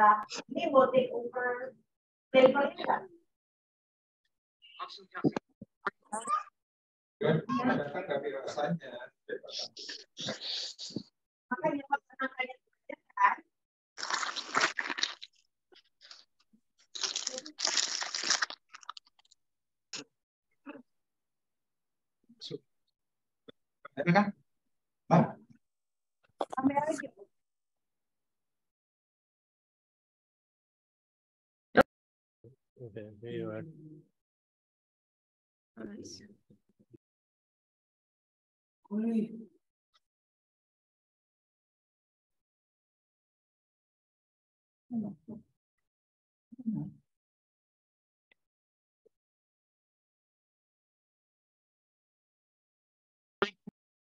kita ini take over papernya Makanya pas Ada kan? Ma. Sampai lagi. Mm-hmm.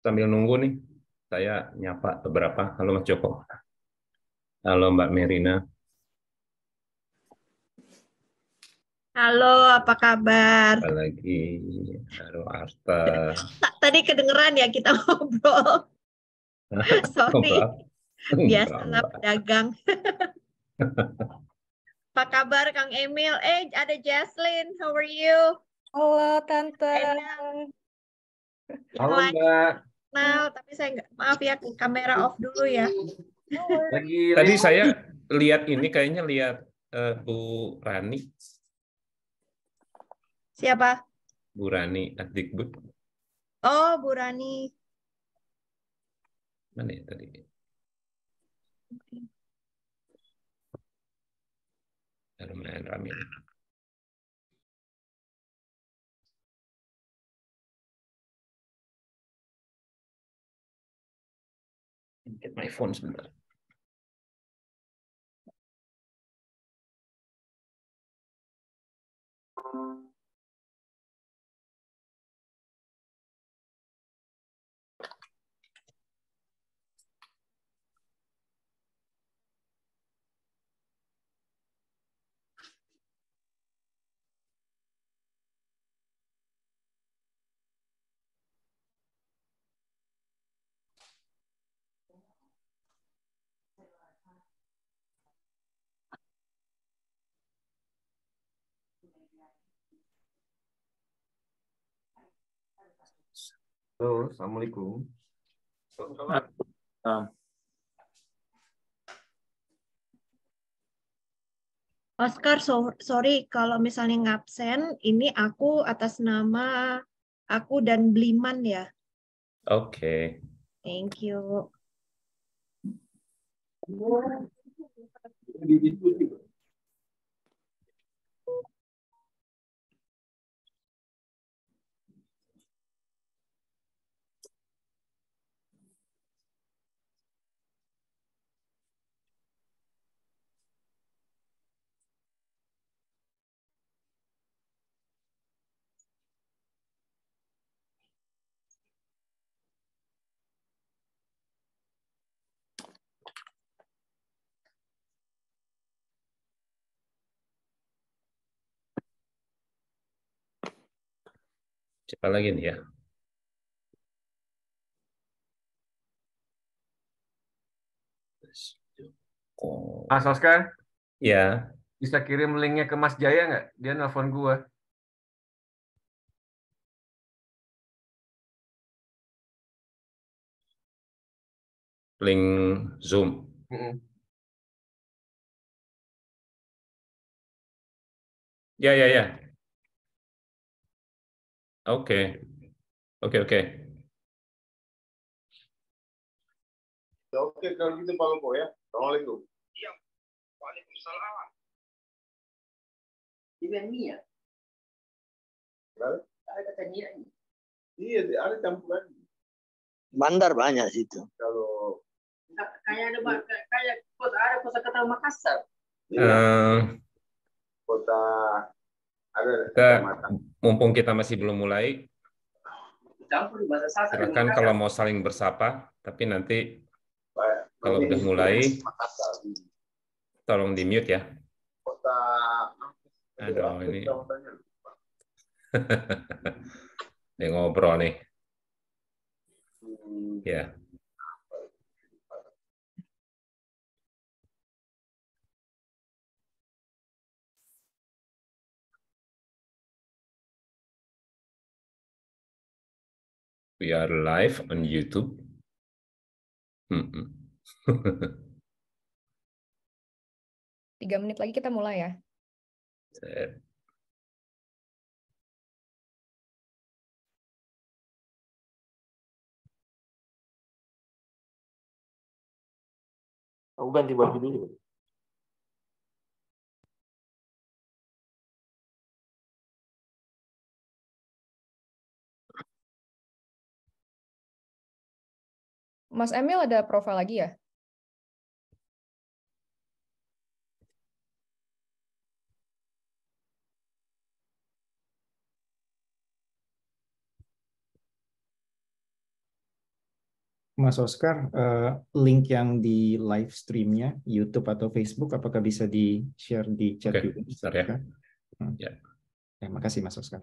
Sambil nunggu nih, saya nyapa beberapa. Halo Mas Joko. Halo Mbak Merina. Halo, apa kabar? lagi? halo Arta. Tadi kedengeran ya kita ngobrol. Sorry, biasalah pedagang. apa kabar Kang Emil? Eh, ada Jaslyn, how are you? Halo Tante. Enak. Halo Mbak. Nah, tapi saya nggak maaf ya kamera off dulu ya. Lagi, tadi saya lihat ini kayaknya lihat uh, Bu Rani Siapa? Bu Rani Adikbud. Oh, Bu Rani. Mana ya tadi? Okay. Lumayan Get my phone sebentar. Thank you. Halo, Assalamualaikum. Assalamualaikum. Oscar, so, sorry kalau misalnya ngabsen, ini aku atas nama aku dan Bliman ya. Oke. Okay. Thank you. Siapa lagi nih ya? Mas ah, Oscar? Ya. Bisa kirim linknya ke Mas Jaya nggak? Dia nelfon gue. Link Zoom. Mm -mm. Ya, ya, ya. Okay. Okay, okay. Ya, oke, kalau gitu Pak Lupo ya. Assalamualaikum. Iya. Waalaikumsalam. Ini Nia. Ya? Ada kata Nia. Iya, ada campuran. Bandar banyak situ. Kalau kayak ada kayak kota ada eh. kota kata Makassar. Uh, kota kita, mumpung kita masih belum mulai, silakan kalau mau saling bersapa, tapi nanti kalau sudah mulai, tolong di mute ya. Aduh, ini. ini ngobrol nih. Hmm. Ya. Yeah. We are live on YouTube. Tiga menit lagi kita mulai ya. Set. Aku ganti baju dulu. Mas Emil ada profil lagi ya? Mas Oscar, eh, link yang di live streamnya YouTube atau Facebook, apakah bisa di share di chat okay, juga? Ya. Hmm. ya. Ya, makasih Mas Oscar.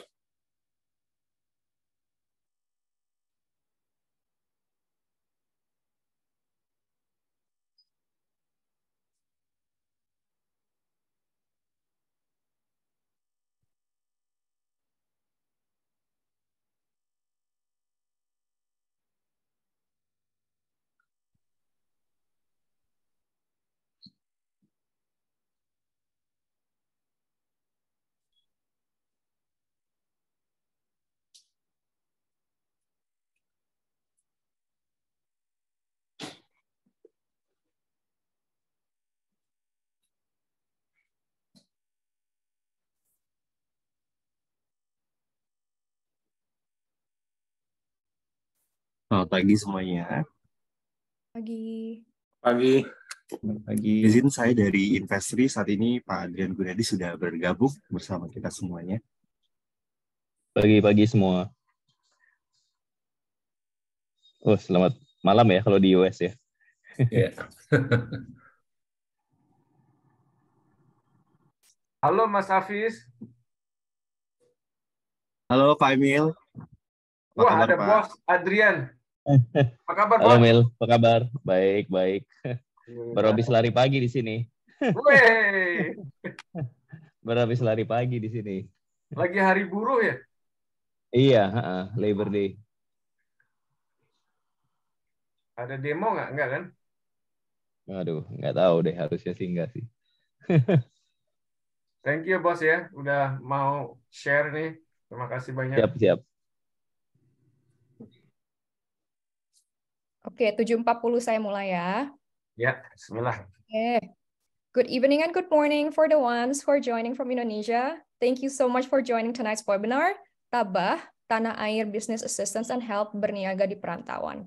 Selamat pagi semuanya. Pagi. Pagi. Pagi. Izin saya dari Investri saat ini Pak Adrian Gunadi sudah bergabung bersama kita semuanya. Pagi-pagi semua. Oh, selamat malam ya kalau di US ya. Iya. Yeah. Halo Mas Hafiz. Halo Pak Emil. Apa Wah, kabar, ada Pak? Bos Adrian. Apa kabar, Halo, Mil. Apa kabar? Baik, baik. Baru habis lari pagi di sini. Baru habis lari pagi di sini. Lagi hari buruh ya? Iya, uh, Labor Day. Ada demo nggak? Nggak kan? Aduh, nggak tahu deh. Harusnya sih nggak sih. Thank you, Bos ya. Udah mau share nih. Terima kasih banyak. Siap, siap. Oke, okay, 7.40 saya mulai ya. Ya, bismillah. Oke. Okay. Good evening and good morning for the ones who are joining from Indonesia. Thank you so much for joining tonight's webinar, Tabah, Tanah Air Business Assistance and Help Berniaga di Perantauan.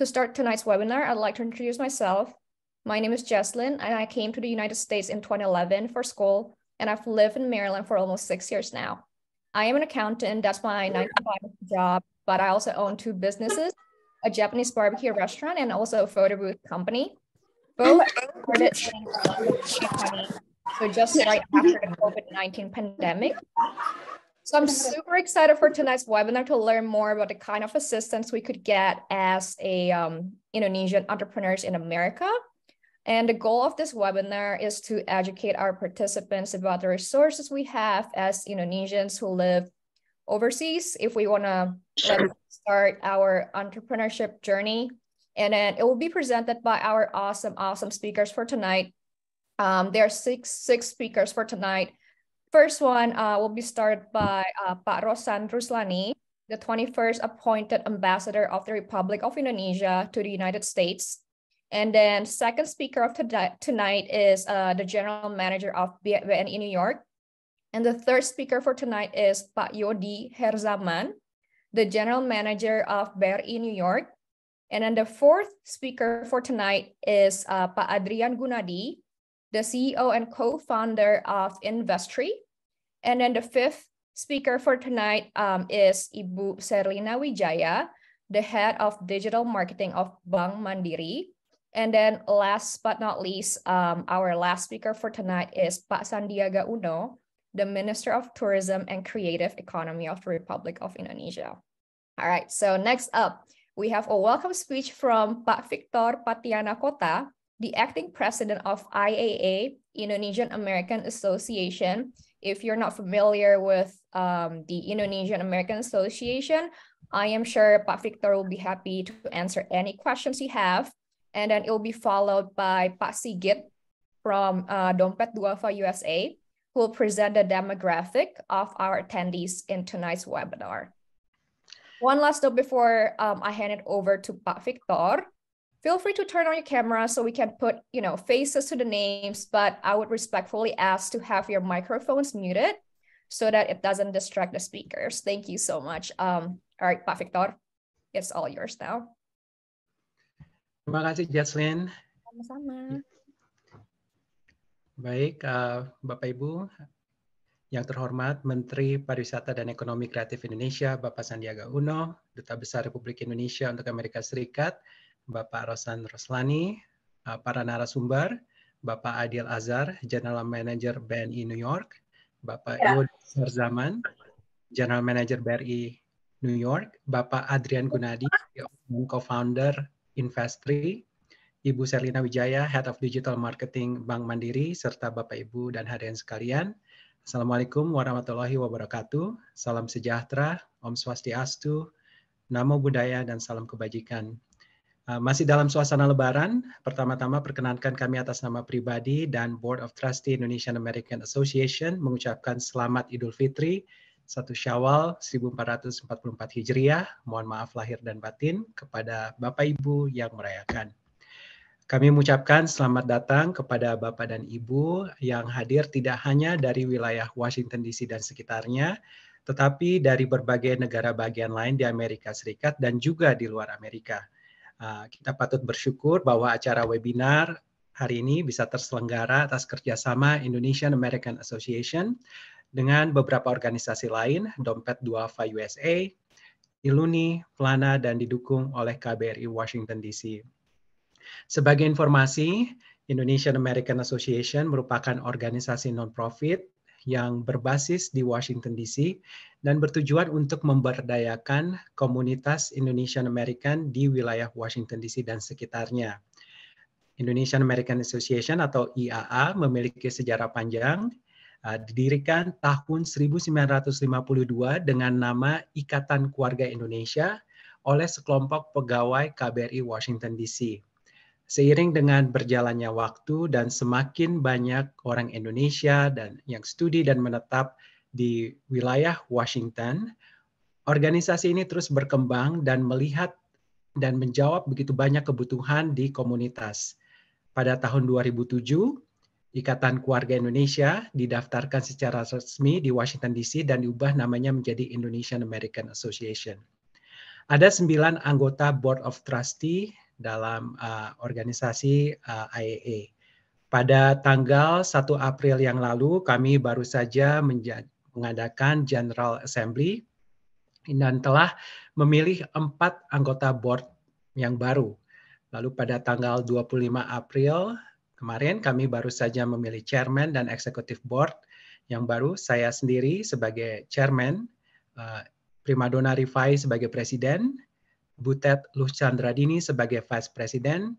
To start tonight's webinar, I'd like to introduce myself. My name is Jesslyn, and I came to the United States in 2011 for school, and I've lived in Maryland for almost six years now. I am an accountant, that's my 9 to 5 job, but I also own two businesses a Japanese barbecue restaurant and also a photo booth company. Both started selling so just right after the COVID-19 pandemic. So I'm super excited for tonight's webinar to learn more about the kind of assistance we could get as a um, Indonesian entrepreneurs in America. And the goal of this webinar is to educate our participants about the resources we have as Indonesians who live overseas if we want to sure. start our entrepreneurship journey. And then it will be presented by our awesome, awesome speakers for tonight. Um, there are six six speakers for tonight. First one uh, will be started by uh, Pak Rosan Ruslani, the 21st appointed ambassador of the Republic of Indonesia to the United States. And then second speaker of tonight is uh, the general manager of BNI New York, and the third speaker for tonight is Pak Yodi Herzaman, the general manager of BRI New York. And then the fourth speaker for tonight is uh, Pak Adrian Gunadi, the CEO and co-founder of Investri, And then the fifth speaker for tonight um, is Ibu Serlina Wijaya, the head of digital marketing of Bank Mandiri. And then last but not least, um, our last speaker for tonight is Pak Sandiaga Uno, the Minister of Tourism and Creative Economy of the Republic of Indonesia. All right, so next up, we have a welcome speech from Pak Victor Patiana Kota, the acting president of IAA, Indonesian American Association. If you're not familiar with um, the Indonesian American Association, I am sure Pak Victor will be happy to answer any questions you have. And then it will be followed by Pak Sigit from uh, Dompet Duafa USA who will present the demographic of our attendees in tonight's webinar. One last note before um, I hand it over to Pak Victor. Feel free to turn on your camera so we can put you know faces to the names, but I would respectfully ask to have your microphones muted so that it doesn't distract the speakers. Thank you so much. Um, all right, Pak Victor, it's all yours now. Terima kasih, Jaslyn. Sama-sama. Baik, uh, Bapak Ibu, yang terhormat Menteri Pariwisata dan Ekonomi Kreatif Indonesia, Bapak Sandiaga Uno, Duta Besar Republik Indonesia untuk Amerika Serikat, Bapak Rosan Roslani, uh, para narasumber, Bapak Adil Azhar, General Manager BNI New York, Bapak ya. Iwan Sarzaman, General Manager BRI New York, Bapak Adrian Gunadi, e Co-Founder Investri, Ibu Serlina Wijaya, Head of Digital Marketing Bank Mandiri, serta Bapak Ibu dan hadirin sekalian. Assalamualaikum warahmatullahi wabarakatuh. Salam sejahtera, Om Swastiastu, Namo Buddhaya, dan salam kebajikan. Uh, masih dalam suasana lebaran, pertama-tama perkenankan kami atas nama pribadi dan Board of Trustee Indonesian American Association mengucapkan selamat Idul Fitri satu Syawal 1444 Hijriah. Mohon maaf lahir dan batin kepada Bapak Ibu yang merayakan. Kami mengucapkan selamat datang kepada Bapak dan Ibu yang hadir tidak hanya dari wilayah Washington DC dan sekitarnya, tetapi dari berbagai negara bagian lain di Amerika Serikat dan juga di luar Amerika. Ah, kita patut bersyukur bahwa acara webinar hari ini bisa terselenggara atas kerjasama Indonesian American Association dengan beberapa organisasi lain, Dompet Duafa USA, Iluni, Plana, dan didukung oleh KBRI Washington DC. Sebagai informasi, Indonesian American Association merupakan organisasi non-profit yang berbasis di Washington DC dan bertujuan untuk memberdayakan komunitas Indonesian American di wilayah Washington DC dan sekitarnya. Indonesian American Association atau IAA memiliki sejarah panjang, uh, didirikan tahun 1952 dengan nama Ikatan Keluarga Indonesia oleh sekelompok pegawai KBRI Washington DC. Seiring dengan berjalannya waktu dan semakin banyak orang Indonesia dan yang studi dan menetap di wilayah Washington, organisasi ini terus berkembang dan melihat dan menjawab begitu banyak kebutuhan di komunitas. Pada tahun 2007, Ikatan Keluarga Indonesia didaftarkan secara resmi di Washington DC dan diubah namanya menjadi Indonesian American Association. Ada sembilan anggota Board of Trustee dalam uh, organisasi uh, eh, IAA. Pada tanggal 1 April yang lalu, kami baru saja mengadakan General Assembly dan telah memilih empat anggota board yang baru. Lalu pada tanggal 25 April kemarin, kami baru saja memilih Chairman dan Executive Board yang baru. Saya sendiri sebagai Chairman, uh, Primadona Rifai sebagai Presiden, Butet Luchandradini sebagai Vice President,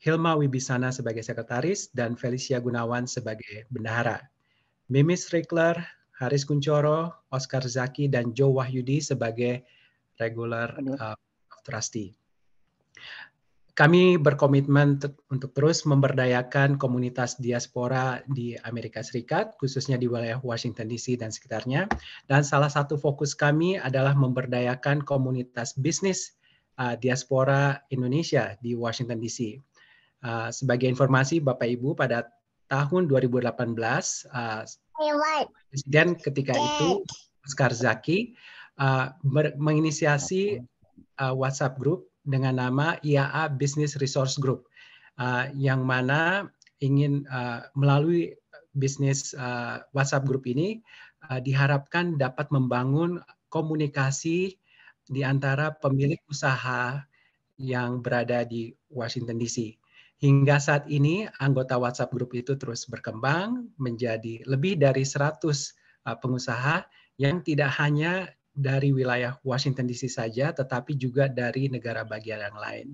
Hilma Wibisana sebagai Sekretaris, dan Felicia Gunawan sebagai Bendahara. Mimis Rikler, Haris Kuncoro, Oscar Zaki, dan Joe Wahyudi sebagai regular uh, trustee. Kami berkomitmen untuk terus memberdayakan komunitas diaspora di Amerika Serikat, khususnya di wilayah Washington DC dan sekitarnya. Dan salah satu fokus kami adalah memberdayakan komunitas bisnis uh, diaspora Indonesia di Washington DC. Uh, sebagai informasi Bapak Ibu pada tahun 2018 uh, Presiden ketika itu Oscar Zaki uh, menginisiasi uh, WhatsApp group dengan nama IAA Business Resource Group uh, yang mana ingin uh, melalui bisnis uh, WhatsApp group ini uh, diharapkan dapat membangun komunikasi di antara pemilik usaha yang berada di Washington DC. Hingga saat ini anggota WhatsApp grup itu terus berkembang menjadi lebih dari 100 uh, pengusaha yang tidak hanya dari wilayah Washington DC saja tetapi juga dari negara bagian yang lain.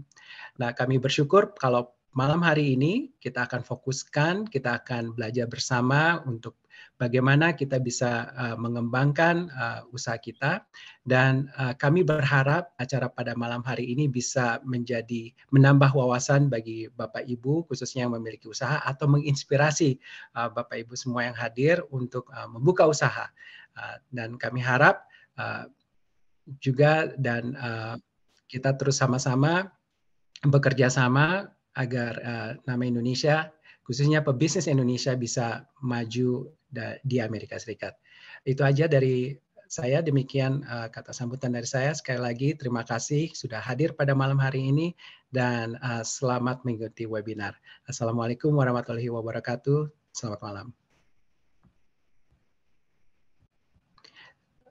Nah, kami bersyukur kalau malam hari ini kita akan fokuskan, kita akan belajar bersama untuk bagaimana kita bisa uh, mengembangkan uh, usaha kita dan uh, kami berharap acara pada malam hari ini bisa menjadi menambah wawasan bagi Bapak Ibu khususnya yang memiliki usaha atau menginspirasi uh, Bapak Ibu semua yang hadir untuk uh, membuka usaha. Uh, dan kami harap uh, juga dan uh, kita terus sama-sama bekerja sama agar uh, nama Indonesia khususnya pebisnis Indonesia bisa maju di Amerika Serikat. Itu aja dari saya demikian uh, kata sambutan dari saya sekali lagi terima kasih sudah hadir pada malam hari ini dan uh, selamat mengikuti webinar. Assalamualaikum warahmatullahi wabarakatuh. Selamat malam.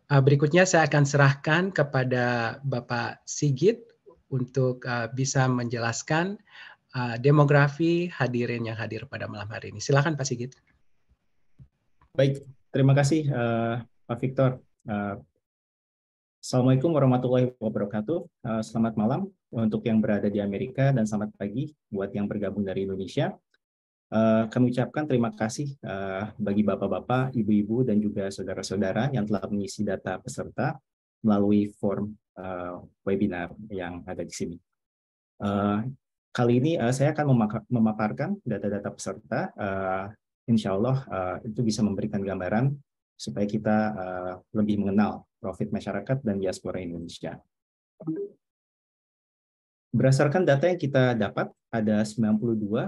berikutnya saya akan serahkan kepada Bapak Sigit untuk bisa menjelaskan uh, demografi hadirin yang hadir pada malam hari ini. Silakan Pak Sigit. Baik, terima kasih uh, Pak Victor. Uh, Assalamualaikum warahmatullahi wabarakatuh. Eh, selamat malam untuk yang berada di Amerika dan selamat pagi buat yang bergabung dari Indonesia. kami ucapkan terima kasih bagi bapak-bapak, ibu-ibu, dan juga saudara-saudara yang telah mengisi data peserta melalui form webinar yang ada di sini. Kali ini uh, saya akan memaparkan data-data peserta. Uh, insya Allah uh, itu bisa memberikan gambaran supaya kita uh, lebih mengenal profit masyarakat dan diaspora Indonesia. Berdasarkan data yang kita dapat, ada 92 uh,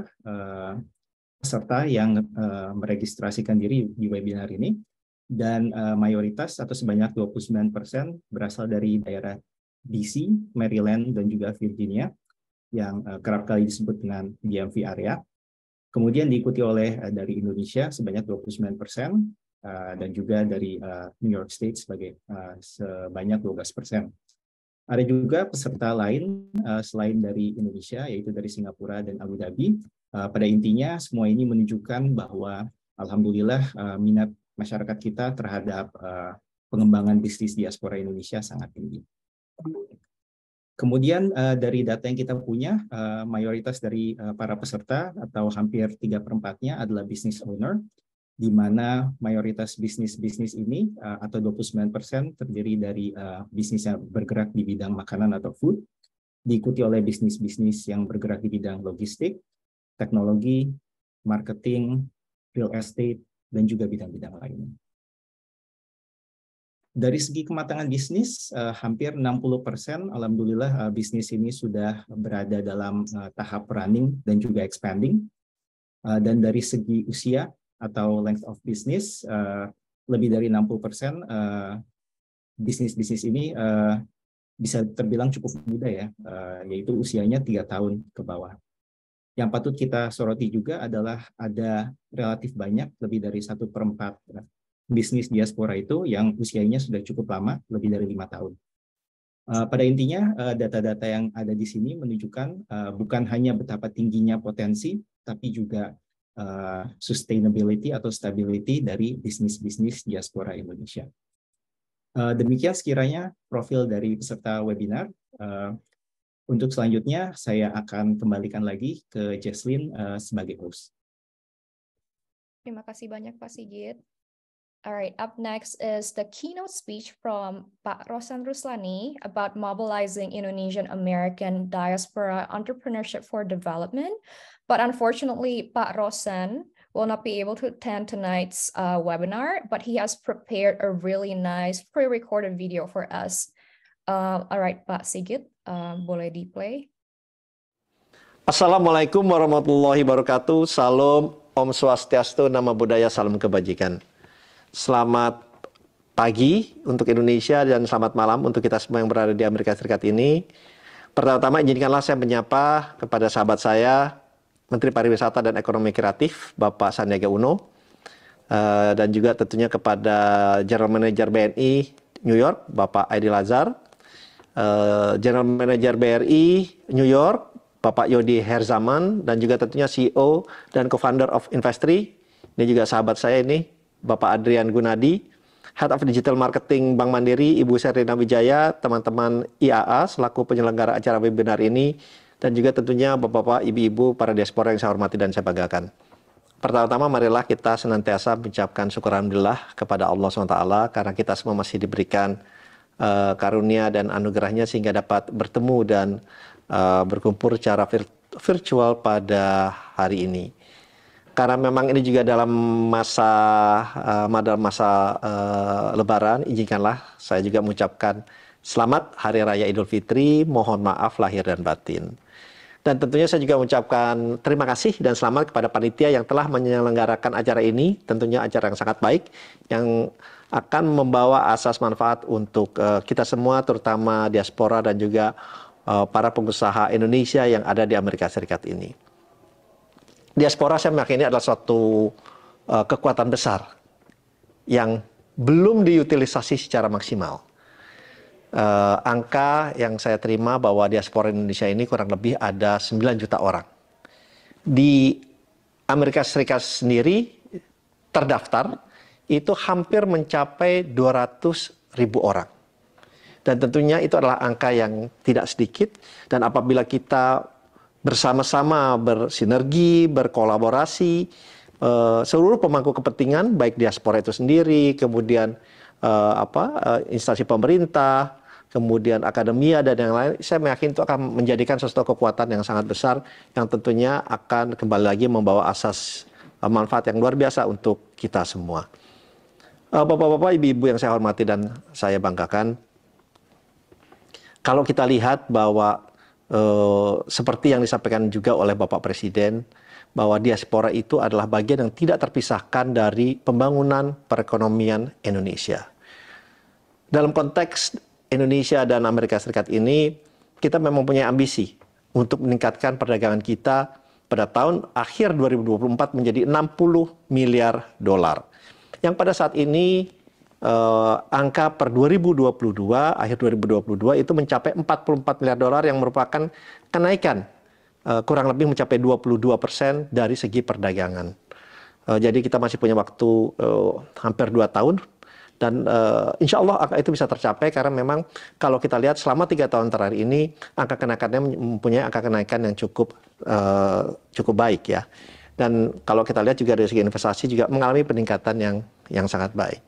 peserta yang uh, meregistrasikan diri di webinar ini, dan uh, mayoritas atau sebanyak 29% persen berasal dari daerah DC, Maryland, dan juga Virginia yang eh, kerap kali disebut dengan DMV area. Kemudian diikuti oleh eh, dari Indonesia sebanyak 29 persen eh, dan juga dari New York State sebagai sebanyak 12 persen. Ada juga peserta lain selain dari Indonesia, yaitu dari Singapura dan Abu Dhabi. Pada intinya, semua ini menunjukkan bahwa alhamdulillah minat masyarakat kita terhadap pengembangan bisnis diaspora Indonesia sangat tinggi. Kemudian uh, dari data yang kita punya, uh, mayoritas dari uh, para peserta atau hampir tiga perempatnya adalah business owner, di mana mayoritas bisnis-bisnis ini uh, atau 29% persen terdiri dari uh, bisnis yang bergerak di bidang makanan atau food, diikuti oleh bisnis-bisnis yang bergerak di bidang logistik, teknologi, marketing, real estate, dan juga bidang-bidang lainnya. Dari segi kematangan bisnis, uh, hampir 60 persen, alhamdulillah eh, bisnis ini sudah berada dalam eh, tahap running dan juga expanding. dan dari segi usia atau length of business, lebih dari 60 persen bisnis-bisnis ini bisa terbilang cukup muda ya, uh, yaitu usianya tiga tahun ke bawah. Yang patut kita soroti juga adalah ada relatif banyak, lebih dari satu perempat bisnis diaspora itu yang usianya sudah cukup lama, lebih dari lima tahun. Eh, pada intinya, eh, data-data yang ada di sini menunjukkan eh, bukan hanya betapa tingginya potensi, tapi juga sustainability atau stability dari bisnis-bisnis diaspora Indonesia. demikian sekiranya profil dari peserta webinar. untuk selanjutnya, saya akan kembalikan lagi ke Jesslyn sebagai host. Terima kasih banyak Pak Sigit. All right, up next is the keynote speech from Pak Rosan Ruslani about mobilizing Indonesian American diaspora entrepreneurship for development. But unfortunately, Pak Rosan will not be able to attend tonight's uh, webinar, but he has prepared a really nice pre-recorded video for us. Uh, all right, Pak Sigit, uh, boleh di-play? Assalamualaikum warahmatullahi wabarakatuh. Salam, Om Swastiastu, Nama Budaya, Salam Kebajikan. Selamat pagi untuk Indonesia dan selamat malam untuk kita semua yang berada di Amerika Serikat ini. Pertama-tama izinkanlah saya menyapa kepada sahabat saya, Menteri Pariwisata dan Ekonomi Kreatif, Bapak Sandiaga Uno, eh, dan juga tentunya kepada General Manager BNI New York, Bapak Aidil Azhar, eh, General Manager BRI New York, Bapak Yodi Herzaman, dan juga tentunya CEO dan Co-Founder of Investri, ini juga sahabat saya ini, Bapak Adrian Gunadi, Head of Digital Marketing Bank Mandiri, Ibu Serena Wijaya, teman-teman IAA selaku penyelenggara acara webinar ini, dan juga tentunya Bapak-Bapak, Ibu-Ibu, para diaspora yang saya hormati dan saya banggakan. Pertama-tama marilah kita senantiasa mengucapkan syukur Alhamdulillah kepada Allah SWT karena kita semua masih diberikan uh, karunia dan anugerahnya sehingga dapat bertemu dan uh, berkumpul secara virtual pada hari ini karena memang ini juga dalam masa uh, eh, dalam masa uh, Lebaran, izinkanlah saya juga mengucapkan selamat Hari Raya Idul Fitri, mohon maaf lahir dan batin. Dan tentunya saya juga mengucapkan terima kasih dan selamat kepada panitia yang telah menyelenggarakan acara ini, tentunya acara yang sangat baik yang akan membawa asas manfaat untuk uh, kita semua terutama diaspora dan juga uh, para pengusaha Indonesia yang ada di Amerika Serikat ini diaspora saya meyakini adalah suatu uh, kekuatan besar yang belum diutilisasi secara maksimal. Uh, angka yang saya terima bahwa diaspora Indonesia ini kurang lebih ada 9 juta orang. Di Amerika Serikat sendiri terdaftar itu hampir mencapai 200 ribu orang. Dan tentunya itu adalah angka yang tidak sedikit. Dan apabila kita bersama-sama bersinergi, berkolaborasi eh, seluruh pemangku kepentingan baik diaspora itu sendiri, kemudian eh, apa eh, instansi pemerintah, kemudian akademia dan yang lain, saya yakin itu akan menjadikan sesuatu kekuatan yang sangat besar yang tentunya akan kembali lagi membawa asas manfaat yang luar biasa untuk kita semua. Bapak-bapak, ibu-ibu yang saya hormati dan saya banggakan, kalau kita lihat bahwa Eh, seperti yang disampaikan juga oleh Bapak Presiden bahwa diaspora itu adalah bagian yang tidak terpisahkan dari pembangunan perekonomian Indonesia. Dalam konteks Indonesia dan Amerika Serikat ini, kita memang punya ambisi untuk meningkatkan perdagangan kita pada tahun akhir 2024 menjadi 60 miliar dolar. Yang pada saat ini uh, angka per 2022 akhir 2022 itu mencapai 44 miliar dolar yang merupakan kenaikan uh, kurang lebih mencapai 22 persen dari segi perdagangan. Uh, jadi kita masih punya waktu uh, hampir 2 tahun dan uh, insya Allah angka itu bisa tercapai karena memang kalau kita lihat selama tiga tahun terakhir ini angka kenaikannya mempunyai angka kenaikan yang cukup uh, cukup baik ya dan kalau kita lihat juga dari segi investasi juga mengalami peningkatan yang yang sangat baik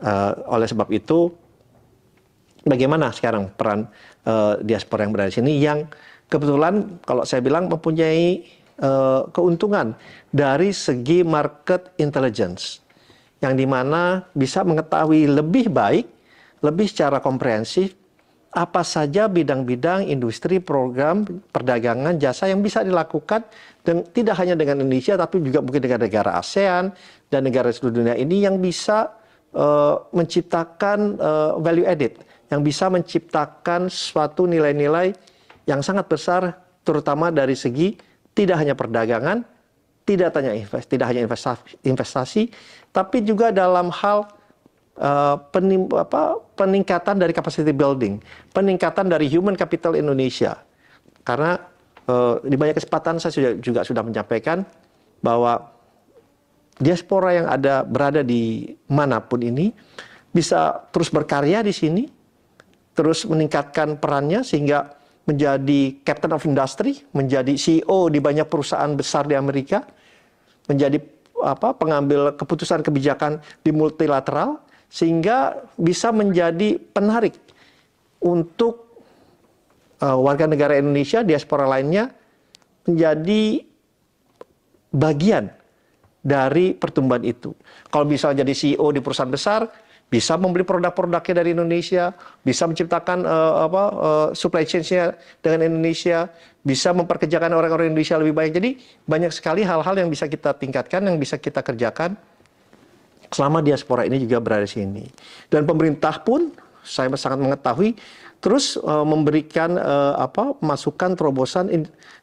uh, oleh sebab itu bagaimana sekarang peran uh, diaspora yang berada di sini yang kebetulan kalau saya bilang mempunyai uh, keuntungan dari segi market intelligence yang dimana bisa mengetahui lebih baik, lebih secara komprehensif apa saja bidang-bidang industri, program, perdagangan, jasa yang bisa dilakukan dan tidak hanya dengan Indonesia tapi juga mungkin dengan negara ASEAN dan negara seluruh dunia ini yang bisa Eh, menciptakan uh, value added yang bisa menciptakan suatu nilai-nilai yang sangat besar terutama dari segi tidak hanya perdagangan, tidak hanya invest, tidak hanya investasi, investasi tapi juga dalam hal uh, penim, apa, peningkatan dari capacity building, peningkatan dari human capital Indonesia. Karena uh, di banyak kesempatan saya sudah, juga sudah menyampaikan bahwa diaspora yang ada berada di manapun ini bisa terus berkarya di sini, terus meningkatkan perannya sehingga menjadi captain of industry, menjadi CEO di banyak perusahaan besar di Amerika, menjadi apa pengambil keputusan kebijakan di multilateral sehingga bisa menjadi penarik untuk uh, warga negara Indonesia diaspora lainnya menjadi bagian dari pertumbuhan itu. Kalau bisa jadi CEO di perusahaan besar, bisa membeli produk-produknya dari Indonesia, bisa menciptakan uh, apa uh, supply chain-nya dengan Indonesia, bisa memperkerjakan orang-orang Indonesia lebih banyak. Jadi banyak sekali hal-hal yang bisa kita tingkatkan, yang bisa kita kerjakan selama diaspora ini juga berada di sini. Dan pemerintah pun saya sangat mengetahui terus uh, memberikan uh, apa masukan terobosan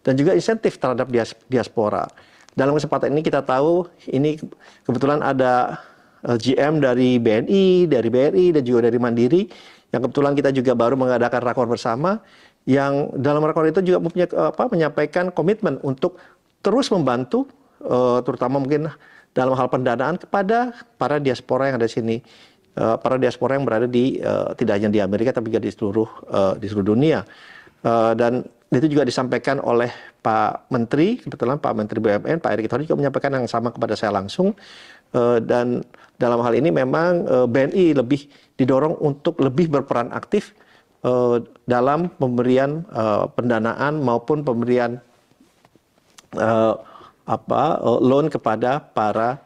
dan juga insentif terhadap diaspora. Dalam kesempatan ini kita tahu ini kebetulan ada eh, GM dari BNI, dari BRI dan juga dari Mandiri yang kebetulan kita juga baru mengadakan rakor bersama yang dalam rakor itu juga punya eh, apa menyampaikan komitmen untuk terus membantu eh, terutama mungkin dalam hal pendanaan kepada para diaspora yang ada di sini para diaspora yang berada di tidak hanya di Amerika tapi juga di seluruh di seluruh dunia dan itu juga disampaikan oleh Pak Menteri, kebetulan Pak Menteri BUMN, Pak Erick Thohir juga menyampaikan yang sama kepada saya langsung. Eh, dan dalam hal ini memang eh, BNI lebih didorong untuk lebih berperan aktif eh, dalam pemberian pendanaan maupun pemberian apa loan kepada para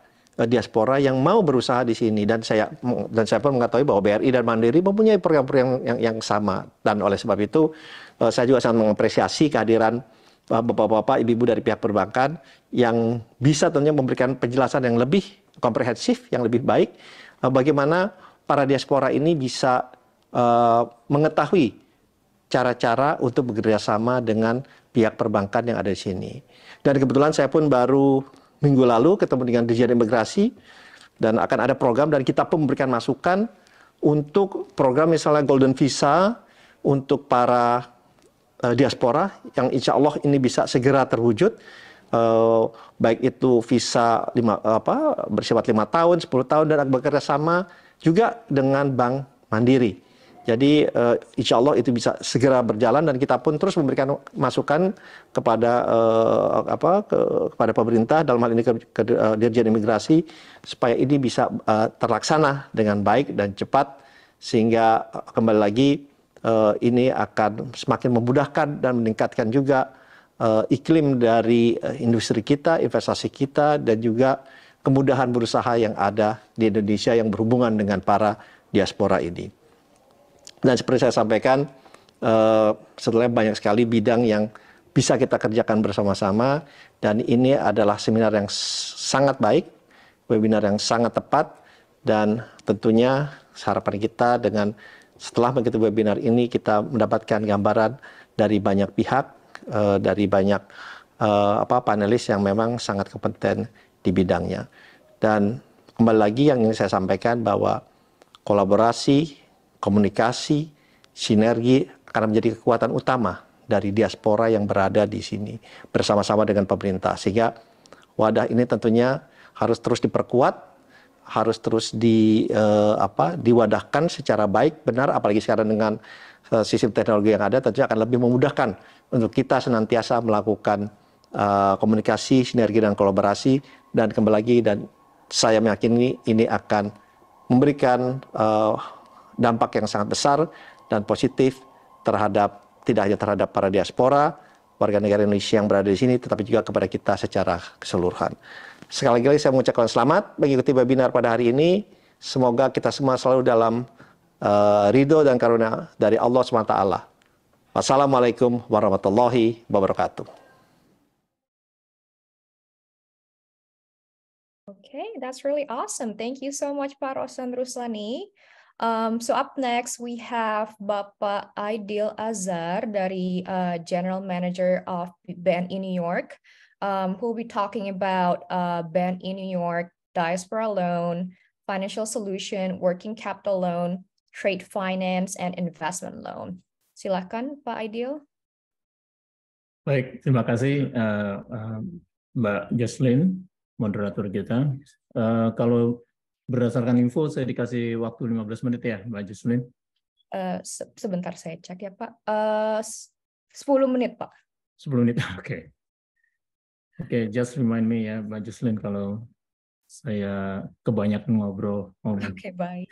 diaspora yang mau berusaha di sini dan saya dan saya pun mengetahui bahwa BRI dan Mandiri mempunyai program-program yang, yang, yang sama dan oleh sebab itu saya juga sangat mengapresiasi kehadiran bapak-bapak, ibu-ibu dari pihak perbankan yang bisa tentunya memberikan penjelasan yang lebih komprehensif, yang lebih baik eh, bagaimana para diaspora ini bisa uh, mengetahui cara-cara untuk bekerja sama dengan pihak perbankan yang ada di sini. Dan kebetulan saya pun baru minggu lalu ketemu dengan Dirjen Imigrasi dan akan ada program dan kita pun memberikan masukan untuk program misalnya Golden Visa untuk para uh, diaspora yang insya Allah ini bisa segera terwujud uh, baik itu visa lima, apa bersifat lima tahun 10 tahun dan bekerja sama juga dengan bank mandiri jadi uh, insya Allah itu bisa segera berjalan dan kita pun terus memberikan masukan kepada uh, apa ke, kepada pemerintah dalam hal ini ke, ke uh, Dirjen Imigrasi supaya ini bisa uh, terlaksana dengan baik dan cepat sehingga kembali lagi Eh, ini akan semakin memudahkan dan meningkatkan juga eh, iklim dari eh, industri kita, investasi kita, dan juga kemudahan berusaha yang ada di Indonesia yang berhubungan dengan para diaspora ini. Dan seperti saya sampaikan, setelah banyak sekali bidang yang bisa kita kerjakan bersama-sama dan ini adalah seminar yang sangat baik, webinar yang sangat tepat dan tentunya harapan kita dengan setelah mengikuti webinar ini kita mendapatkan gambaran dari banyak pihak, eh, dari banyak eh, apa panelis yang memang sangat kompeten di bidangnya. Dan kembali lagi yang ingin saya sampaikan bahwa kolaborasi, komunikasi, sinergi akan menjadi kekuatan utama dari diaspora yang berada di sini bersama-sama dengan pemerintah. Sehingga wadah ini tentunya harus terus diperkuat harus terus di uh, apa diwadahkan secara baik benar apalagi sekarang dengan uh, sistem teknologi yang ada tentunya akan lebih memudahkan untuk kita senantiasa melakukan uh, komunikasi sinergi dan kolaborasi dan kembali lagi dan saya meyakini ini akan memberikan uh, dampak yang sangat besar dan positif terhadap tidak hanya terhadap para diaspora warga negara Indonesia yang berada di sini tetapi juga kepada kita secara keseluruhan. Sekali lagi saya mengucapkan selamat mengikuti webinar pada hari ini. Semoga kita semua selalu dalam uh, ridho dan karunia dari Allah SWT. Wassalamualaikum warahmatullahi wabarakatuh. Okay, that's really awesome. Thank you so much, Pak Rosan Ruslani. Um, so up next, we have Bapak Aidil Azhar dari uh, General Manager of BNI New York um, will be talking about uh, Bank in New York, diaspora loan, financial solution, working capital loan, trade finance, and investment loan. Silakan Pak Ideal. Baik, terima kasih uh, uh, Mbak Jaslin, moderator kita. Uh, kalau berdasarkan info, saya dikasih waktu 15 menit ya, Mbak Jaslin. Uh, sebentar saya cek ya Pak. Uh, 10 menit Pak. 10 menit, oke. Okay. Oke, okay, just remind me ya, Mbak Jocelyn kalau saya kebanyakan ngobrol. ngobrol. Oke, okay, baik.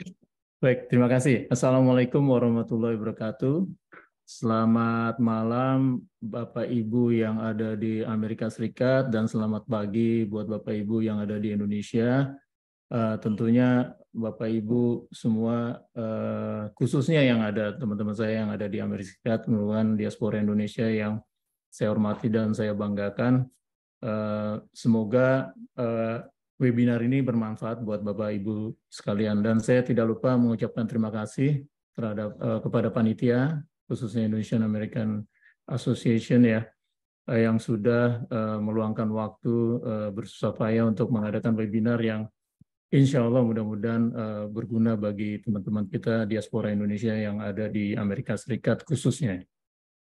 Baik, terima kasih. Assalamualaikum warahmatullahi wabarakatuh. Selamat malam Bapak Ibu yang ada di Amerika Serikat dan selamat pagi buat Bapak Ibu yang ada di Indonesia. Uh, tentunya Bapak Ibu semua uh, khususnya yang ada teman-teman saya yang ada di Amerika Serikat, merupakan diaspora Indonesia yang saya hormati dan saya banggakan Eh, semoga eh, webinar ini bermanfaat buat Bapak Ibu sekalian dan saya tidak lupa mengucapkan terima kasih terhadap uh, kepada panitia khususnya Indonesian American Association ya yang sudah uh, meluangkan waktu uh, bersusah payah untuk mengadakan webinar yang insya Allah mudah-mudahan uh, berguna bagi teman-teman kita diaspora Indonesia yang ada di Amerika Serikat khususnya.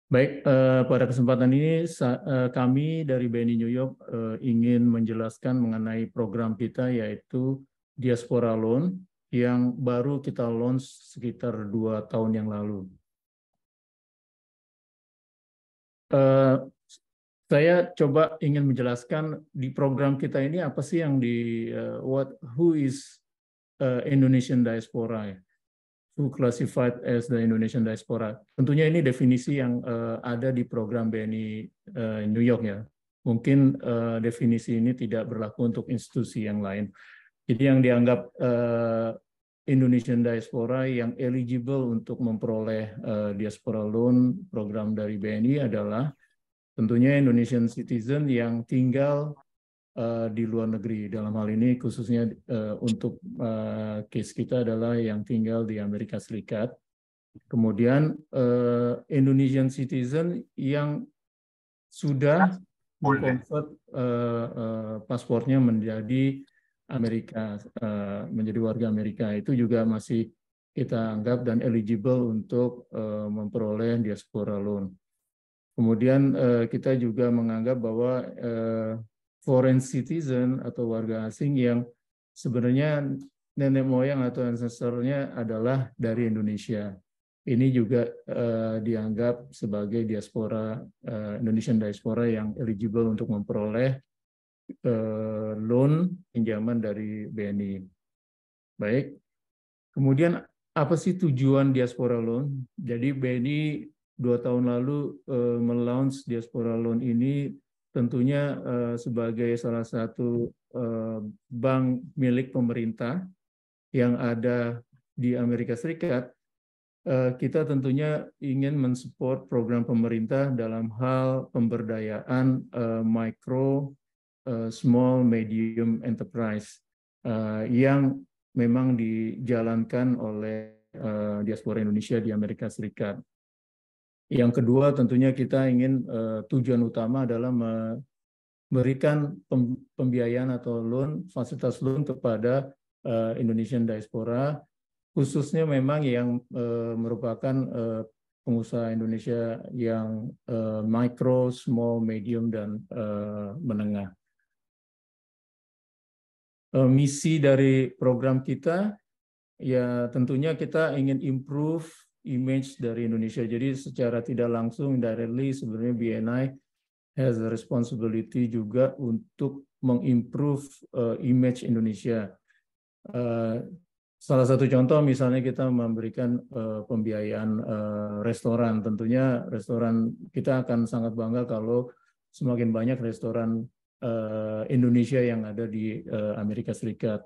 Baik, eh, pada kesempatan ini eh, kami dari BNI New York eh, ingin menjelaskan mengenai program kita yaitu Diaspora Loan yang baru kita launch sekitar dua tahun yang lalu. Eh, saya coba ingin menjelaskan di program kita ini apa sih yang di eh, what who is eh, Indonesian diaspora ya who classified as the Indonesian diaspora. Tentunya ini definisi yang uh, ada di program BNI uh, eh, New York ya. Mungkin uh, definisi ini tidak berlaku untuk institusi yang lain. Jadi yang dianggap uh, Indonesian diaspora yang eligible untuk memperoleh uh, diaspora loan program dari BNI adalah tentunya Indonesian citizen yang tinggal Eh, di luar negeri. Dalam hal ini khususnya eh, untuk eh, case kita adalah yang tinggal di Amerika Serikat. Kemudian Indonesian citizen yang sudah mengkonvert uh, paspornya menjadi Amerika menjadi warga Amerika itu juga masih kita anggap dan eligible untuk memperoleh diaspora loan. Kemudian kita juga menganggap bahwa foreign citizen atau warga asing yang sebenarnya nenek moyang atau ancestornya adalah dari Indonesia. Ini juga uh, dianggap sebagai diaspora uh, Indonesian diaspora yang eligible untuk memperoleh uh, loan pinjaman dari BNI. Baik. Kemudian apa sih tujuan diaspora loan? Jadi BNI dua tahun lalu uh, melaunch diaspora loan ini tentunya eh, sebagai salah satu eh, bank milik pemerintah yang ada di Amerika Serikat, eh, kita tentunya ingin mensupport program pemerintah dalam hal pemberdayaan mikro, small, medium enterprise yang memang dijalankan oleh diaspora Indonesia di Amerika Serikat. Yang kedua tentunya kita ingin uh, tujuan utama adalah memberikan pembiayaan atau loan fasilitas loan kepada uh, Indonesian diaspora khususnya memang yang uh, merupakan uh, pengusaha Indonesia yang uh, micro, small, medium dan uh, menengah. misi dari program kita ya tentunya kita ingin improve image dari Indonesia. Jadi secara tidak langsung directly sebenarnya BNI has a responsibility juga untuk mengimprove uh, image Indonesia. Uh, salah satu contoh misalnya kita memberikan uh, pembiayaan uh, restoran, tentunya restoran kita akan sangat bangga kalau semakin banyak restoran uh, Indonesia yang ada di uh, Amerika Serikat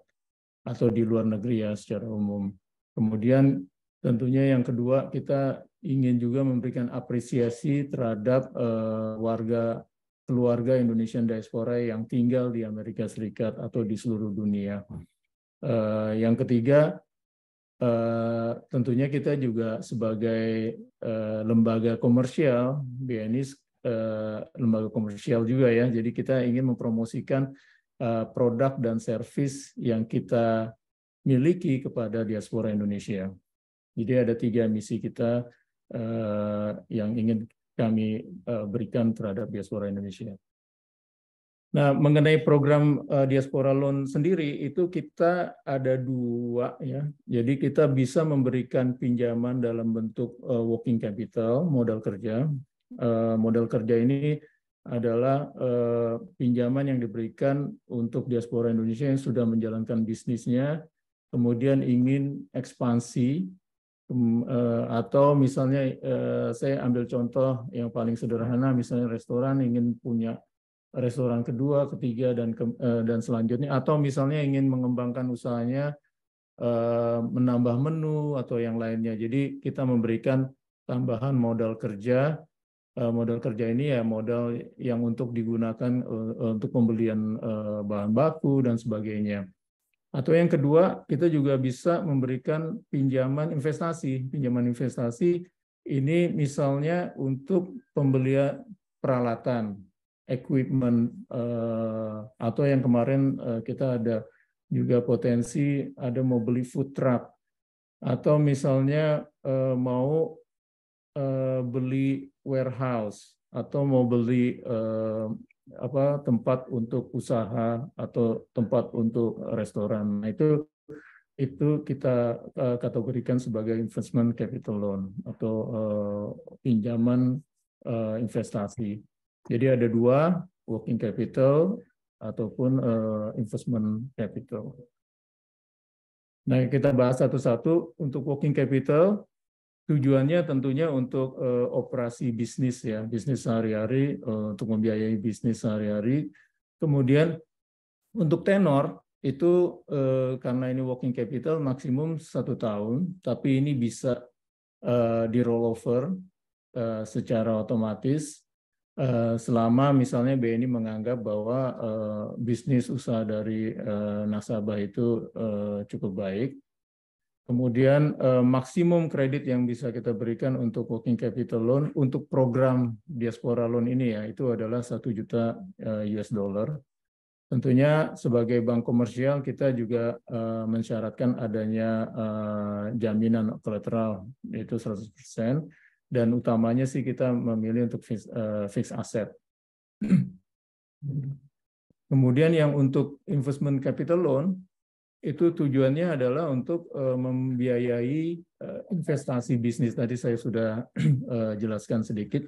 atau di luar negeri ya secara umum. Kemudian Tentunya yang kedua kita ingin juga memberikan apresiasi terhadap uh, warga keluarga Indonesian diaspora yang tinggal di Amerika Serikat atau di seluruh dunia. Uh, yang ketiga uh, tentunya kita juga sebagai uh, lembaga komersial BNI uh, lembaga komersial juga ya. Jadi kita ingin mempromosikan uh, produk dan servis yang kita miliki kepada diaspora Indonesia. Jadi ada tiga misi kita eh, yang ingin kami eh, berikan terhadap diaspora Indonesia. Nah, mengenai program eh, diaspora loan sendiri itu kita ada dua ya. Jadi kita bisa memberikan pinjaman dalam bentuk working capital, modal kerja. modal kerja ini adalah pinjaman yang diberikan untuk diaspora Indonesia yang sudah menjalankan bisnisnya, kemudian ingin ekspansi Mm, eh, atau misalnya eh, saya ambil contoh yang paling sederhana misalnya restoran ingin punya restoran kedua, ketiga dan eh, dan selanjutnya atau misalnya ingin mengembangkan usahanya menambah menu atau yang lainnya. Jadi kita memberikan tambahan modal kerja. Modal kerja ini ya modal yang untuk digunakan untuk pembelian bahan baku dan sebagainya. Atau yang kedua, kita juga bisa memberikan pinjaman investasi. Pinjaman investasi ini misalnya untuk pembelian peralatan, equipment, eh, atau yang kemarin eh, kita ada juga potensi ada mau beli food truck, atau misalnya eh, mau beli warehouse, atau mau beli apa tempat untuk usaha atau tempat untuk restoran. Nah, itu itu kita uh, kategorikan sebagai investment capital loan atau uh, pinjaman uh, investasi. Jadi ada dua, working capital ataupun uh, investment capital. Nah, kita bahas satu-satu untuk working capital. Tujuannya tentunya untuk uh, operasi bisnis ya, bisnis sehari-hari uh, untuk membiayai bisnis sehari-hari. Kemudian untuk tenor itu uh, karena ini working capital maksimum satu tahun, tapi ini bisa uh, di rollover uh, secara otomatis uh, selama misalnya BNI menganggap bahwa uh, bisnis usaha dari uh, nasabah itu uh, cukup baik Kemudian eh, maksimum kredit yang bisa kita berikan untuk working capital loan untuk program diaspora loan ini ya itu adalah satu juta eh, US dollar. Tentunya sebagai bank komersial kita juga eh, mensyaratkan adanya eh, jaminan kolateral yaitu 100% dan utamanya sih kita memilih untuk fix, eh, fixed asset. Kemudian yang untuk investment capital loan itu tujuannya adalah untuk eh, membiayai eh, investasi bisnis tadi saya sudah eh, jelaskan sedikit.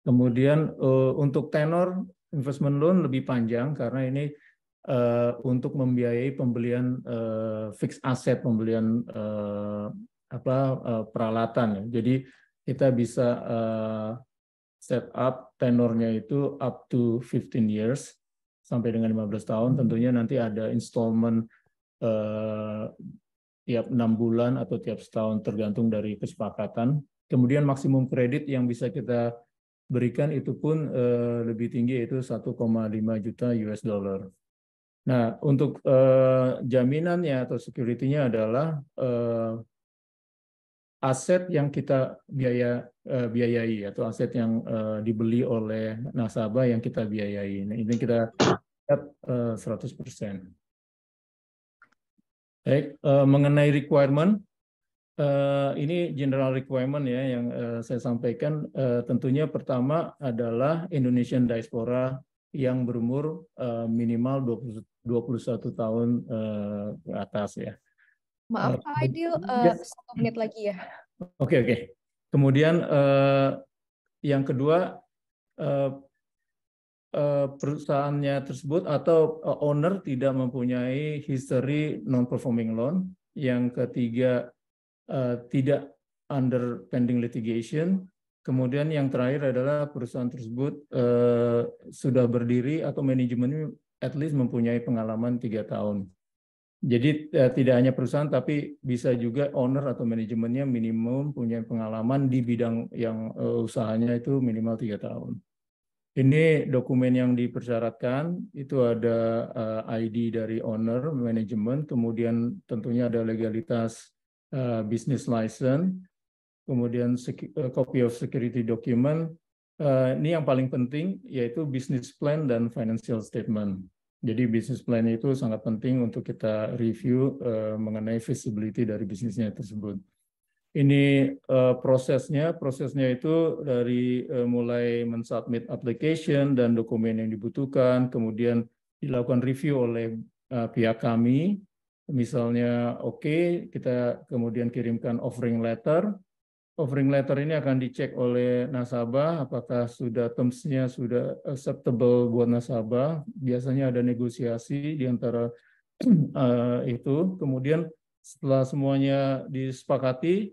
Kemudian untuk tenor investment loan lebih panjang karena ini untuk membiayai pembelian fixed asset, pembelian apa peralatan. Jadi kita bisa set up tenornya itu up to 15 years sampai dengan 15 tahun tentunya nanti ada installment eh, tiap enam bulan atau tiap setahun tergantung dari kesepakatan. Kemudian maksimum kredit yang bisa kita berikan itu pun eh, lebih tinggi yaitu 1,5 juta US dollar. Nah, untuk eh, jaminannya atau securitynya adalah eh, aset yang kita biaya eh, biayai atau aset yang eh, dibeli oleh nasabah yang kita biayai. Nah, ini kita lihat uh, eh, 100%. Baik, mengenai requirement ini general requirement ya yang saya sampaikan tentunya pertama adalah Indonesian diaspora yang berumur minimal 20, 21 tahun ke atas ya. Maaf Pak Aidil, eh, satu menit lagi ya. Oke, okay, oke. Okay. Kemudian uh, yang kedua, uh, uh, perusahaannya tersebut atau uh, owner tidak mempunyai history non-performing loan. Yang ketiga, uh, tidak under pending litigation. Kemudian yang terakhir adalah perusahaan tersebut uh, sudah berdiri atau manajemennya at least mempunyai pengalaman tiga tahun. Jadi eh, tidak hanya perusahaan tapi bisa juga owner atau manajemennya minimum punya pengalaman di bidang yang eh, usahanya itu minimal tiga tahun. Ini dokumen yang dipersyaratkan itu ada eh, ID dari owner, manajemen, kemudian tentunya ada legalitas business license, kemudian copy of security document. ini yang paling penting yaitu business plan dan financial statement. Jadi bisnis plan itu sangat penting untuk kita review uh, mengenai visibility dari bisnisnya tersebut. Ini uh, prosesnya, prosesnya itu dari uh, mulai mensubmit application dan dokumen yang dibutuhkan, kemudian dilakukan review oleh uh, pihak kami, misalnya oke okay, kita kemudian kirimkan offering letter, offering letter ini akan dicek oleh nasabah apakah sudah termsnya sudah acceptable buat nasabah. Biasanya ada negosiasi di antara eh, itu. Kemudian setelah semuanya disepakati,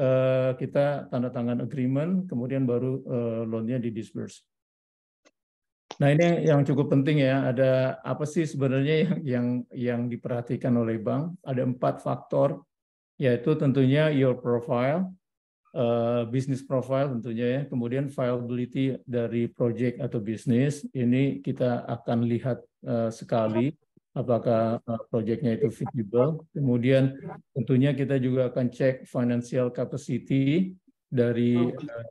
eh, kita tanda tangan agreement, kemudian baru uh, loan-nya didisburse. Nah ini yang cukup penting ya. Ada apa sih sebenarnya yang yang yang diperhatikan oleh bank? Ada empat faktor, yaitu tentunya your profile, bisnis eh, business profile tentunya ya, kemudian viability dari project atau bisnis ini kita akan lihat uh, sekali apakah uh, projectnya itu feasible. Kemudian tentunya kita juga akan cek financial capacity dari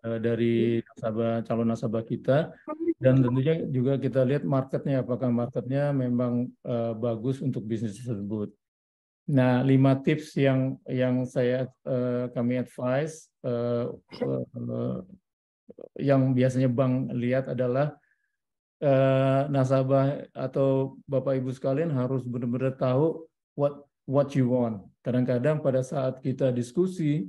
uh, dari nasabah calon nasabah kita dan tentunya juga kita lihat marketnya apakah marketnya memang uh, bagus untuk bisnis tersebut. Nah, lima tips yang yang saya uh, kami advise uh, uh, yang biasanya bank lihat adalah uh, nasabah atau bapak ibu sekalian harus benar-benar tahu what what you want. Kadang-kadang pada saat kita diskusi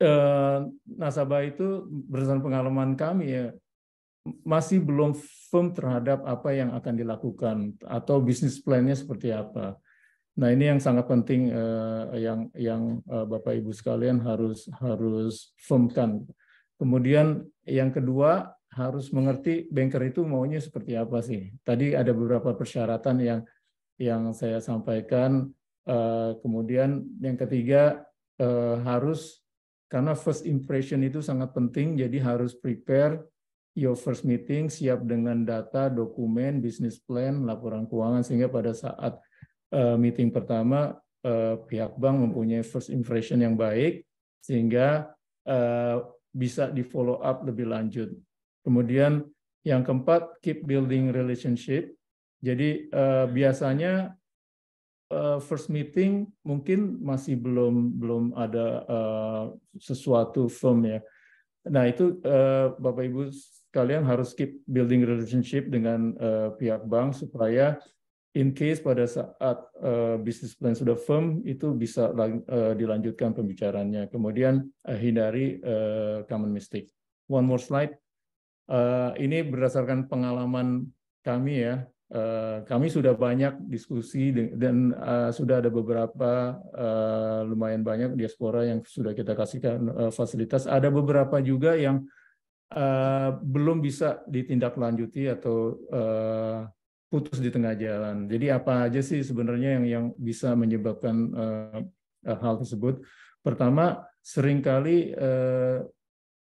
uh, nasabah itu berdasarkan pengalaman kami ya masih belum firm terhadap apa yang akan dilakukan atau bisnis plannya seperti apa. Nah ini yang sangat penting uh, yang yang uh, Bapak Ibu sekalian harus harus firmkan. Kemudian yang kedua harus mengerti banker itu maunya seperti apa sih. Tadi ada beberapa persyaratan yang yang saya sampaikan. Uh, kemudian yang ketiga uh, harus karena first impression itu sangat penting. Jadi harus prepare your first meeting siap dengan data, dokumen, business plan, laporan keuangan sehingga pada saat Eh, meeting pertama eh, pihak bank mempunyai first impression yang baik sehingga eh, bisa di follow up lebih lanjut. Kemudian yang keempat keep building relationship. Jadi biasanya first meeting mungkin masih belum belum ada sesuatu firm ya. Nah itu Bapak Ibu sekalian harus keep building relationship dengan pihak bank supaya in case pada saat uh, eh, bisnis plan sudah firm itu bisa uh, dilanjutkan pembicaranya. Kemudian uh, hindari uh, common mistake. One more slide. Uh, ini berdasarkan pengalaman kami ya. Uh, kami sudah banyak diskusi dan uh, sudah ada beberapa uh, lumayan banyak diaspora yang sudah kita kasihkan uh, fasilitas. Ada beberapa juga yang uh, belum bisa ditindaklanjuti atau uh, putus di tengah jalan. Jadi apa aja sih sebenarnya yang yang bisa menyebabkan uh, hal tersebut? Pertama, seringkali uh,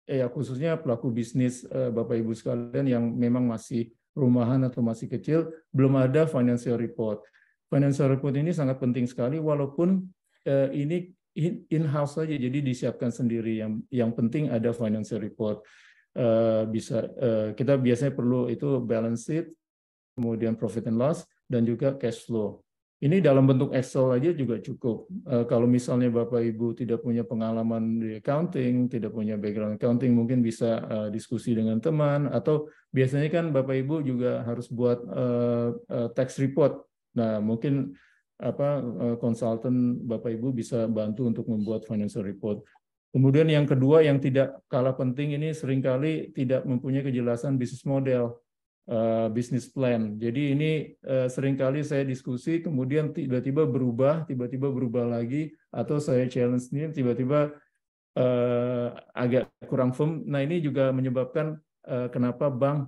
ya khususnya pelaku bisnis uh, Bapak Ibu sekalian yang memang masih rumahan atau masih kecil belum ada financial report. Financial report ini sangat penting sekali walaupun uh, ini in house saja jadi disiapkan sendiri yang yang penting ada financial report. Uh, bisa uh, kita biasanya perlu itu balance sheet kemudian profit and loss, dan juga cash flow. Ini dalam bentuk Excel aja juga cukup. Eh, kalau misalnya Bapak Ibu tidak punya pengalaman di accounting, tidak punya background accounting, mungkin bisa eh, diskusi dengan teman, atau biasanya kan Bapak Ibu juga harus buat eh, tax report. Nah, mungkin apa konsultan Bapak Ibu bisa bantu untuk membuat financial report. Kemudian yang kedua yang tidak kalah penting ini seringkali tidak mempunyai kejelasan bisnis model. Eh, bisnis plan. Jadi ini eh, seringkali saya diskusi, kemudian tiba-tiba berubah, tiba-tiba berubah lagi, atau saya challenge sendiri, tiba-tiba eh, agak kurang firm. Nah ini juga menyebabkan kenapa bank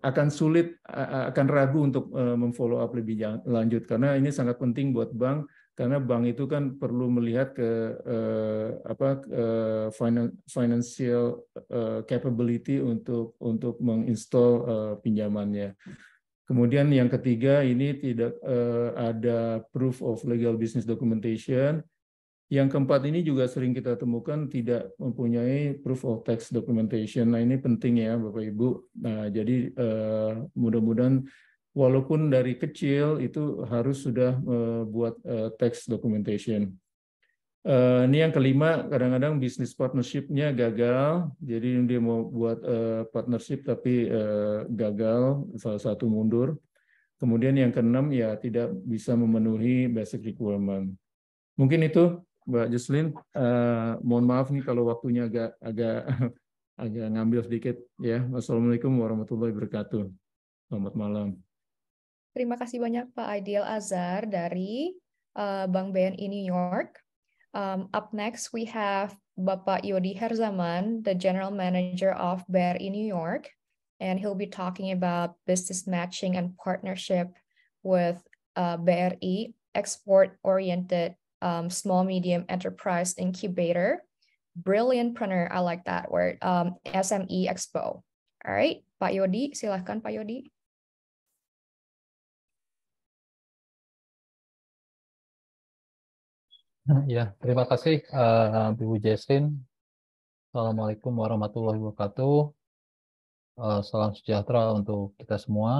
akan sulit, akan ragu untuk memfollow up lebih lanjut, karena ini sangat penting buat bank karena bank itu kan perlu melihat ke uh, apa uh, financial uh, capability untuk untuk menginstall uh, pinjamannya. Kemudian yang ketiga ini tidak uh, ada proof of legal business documentation. Yang keempat ini juga sering kita temukan tidak mempunyai proof of tax documentation. Nah ini penting ya Bapak Ibu. Nah jadi uh, mudah-mudahan walaupun dari kecil itu harus sudah eh, buat eh, text documentation. Eh, ini yang kelima, kadang-kadang bisnis partnership-nya gagal, jadi dia mau buat partnership tapi gagal, salah satu mundur. Kemudian yang keenam ya tidak bisa memenuhi basic requirement. Mungkin itu Mbak Jocelyn. mohon maaf nih kalau waktunya agak agak agak ngambil sedikit ya. Wassalamualaikum warahmatullahi wabarakatuh. Selamat malam. Terima kasih banyak Pak Ideal Azhar dari uh, Bank BNI New York. Um, up next, we have Bapak Yodi Herzaman, the General Manager of BRI New York, and he'll be talking about business matching and partnership with uh, BRI Export-Oriented um, Small Medium Enterprise Incubator. Brilliant Printer. I like that word, um, SME Expo. All right, Pak Yodi, silahkan Pak Yodi. Ya, terima kasih uh, eh, Bu Jessin. Assalamualaikum warahmatullahi wabarakatuh. Uh, salam sejahtera untuk kita semua.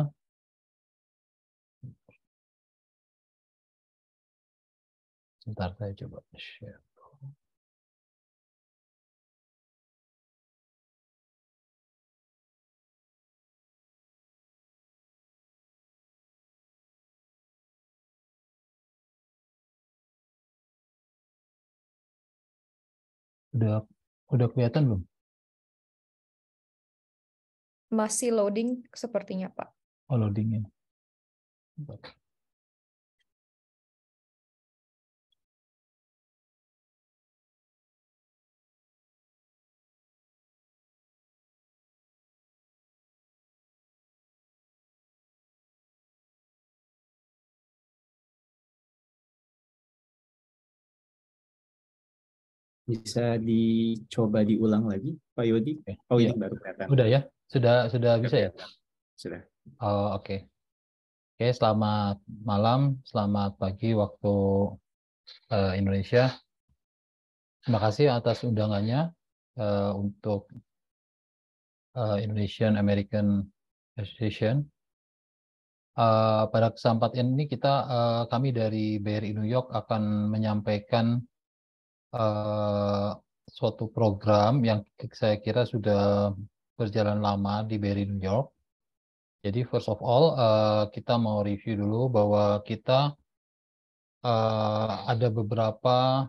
Sebentar saya coba share. Udah udah kelihatan belum? Masih loading sepertinya, Pak. Oh, loadingnya. Bentar. bisa dicoba diulang lagi Pak Yodi? Oh ya. ini iya. baru kelihatan. Sudah ya? Sudah sudah bisa ya? Sudah. Oh, oke. Okay. Oke, okay, selamat malam, selamat pagi waktu uh, Indonesia. Terima kasih atas undangannya uh, untuk uh, Indonesian American Association. Uh, pada kesempatan ini kita uh, kami dari BRI New York akan menyampaikan uh, suatu program yang saya kira sudah berjalan lama di Berry New York. Jadi first of all uh, kita mau review dulu bahwa kita uh, ada beberapa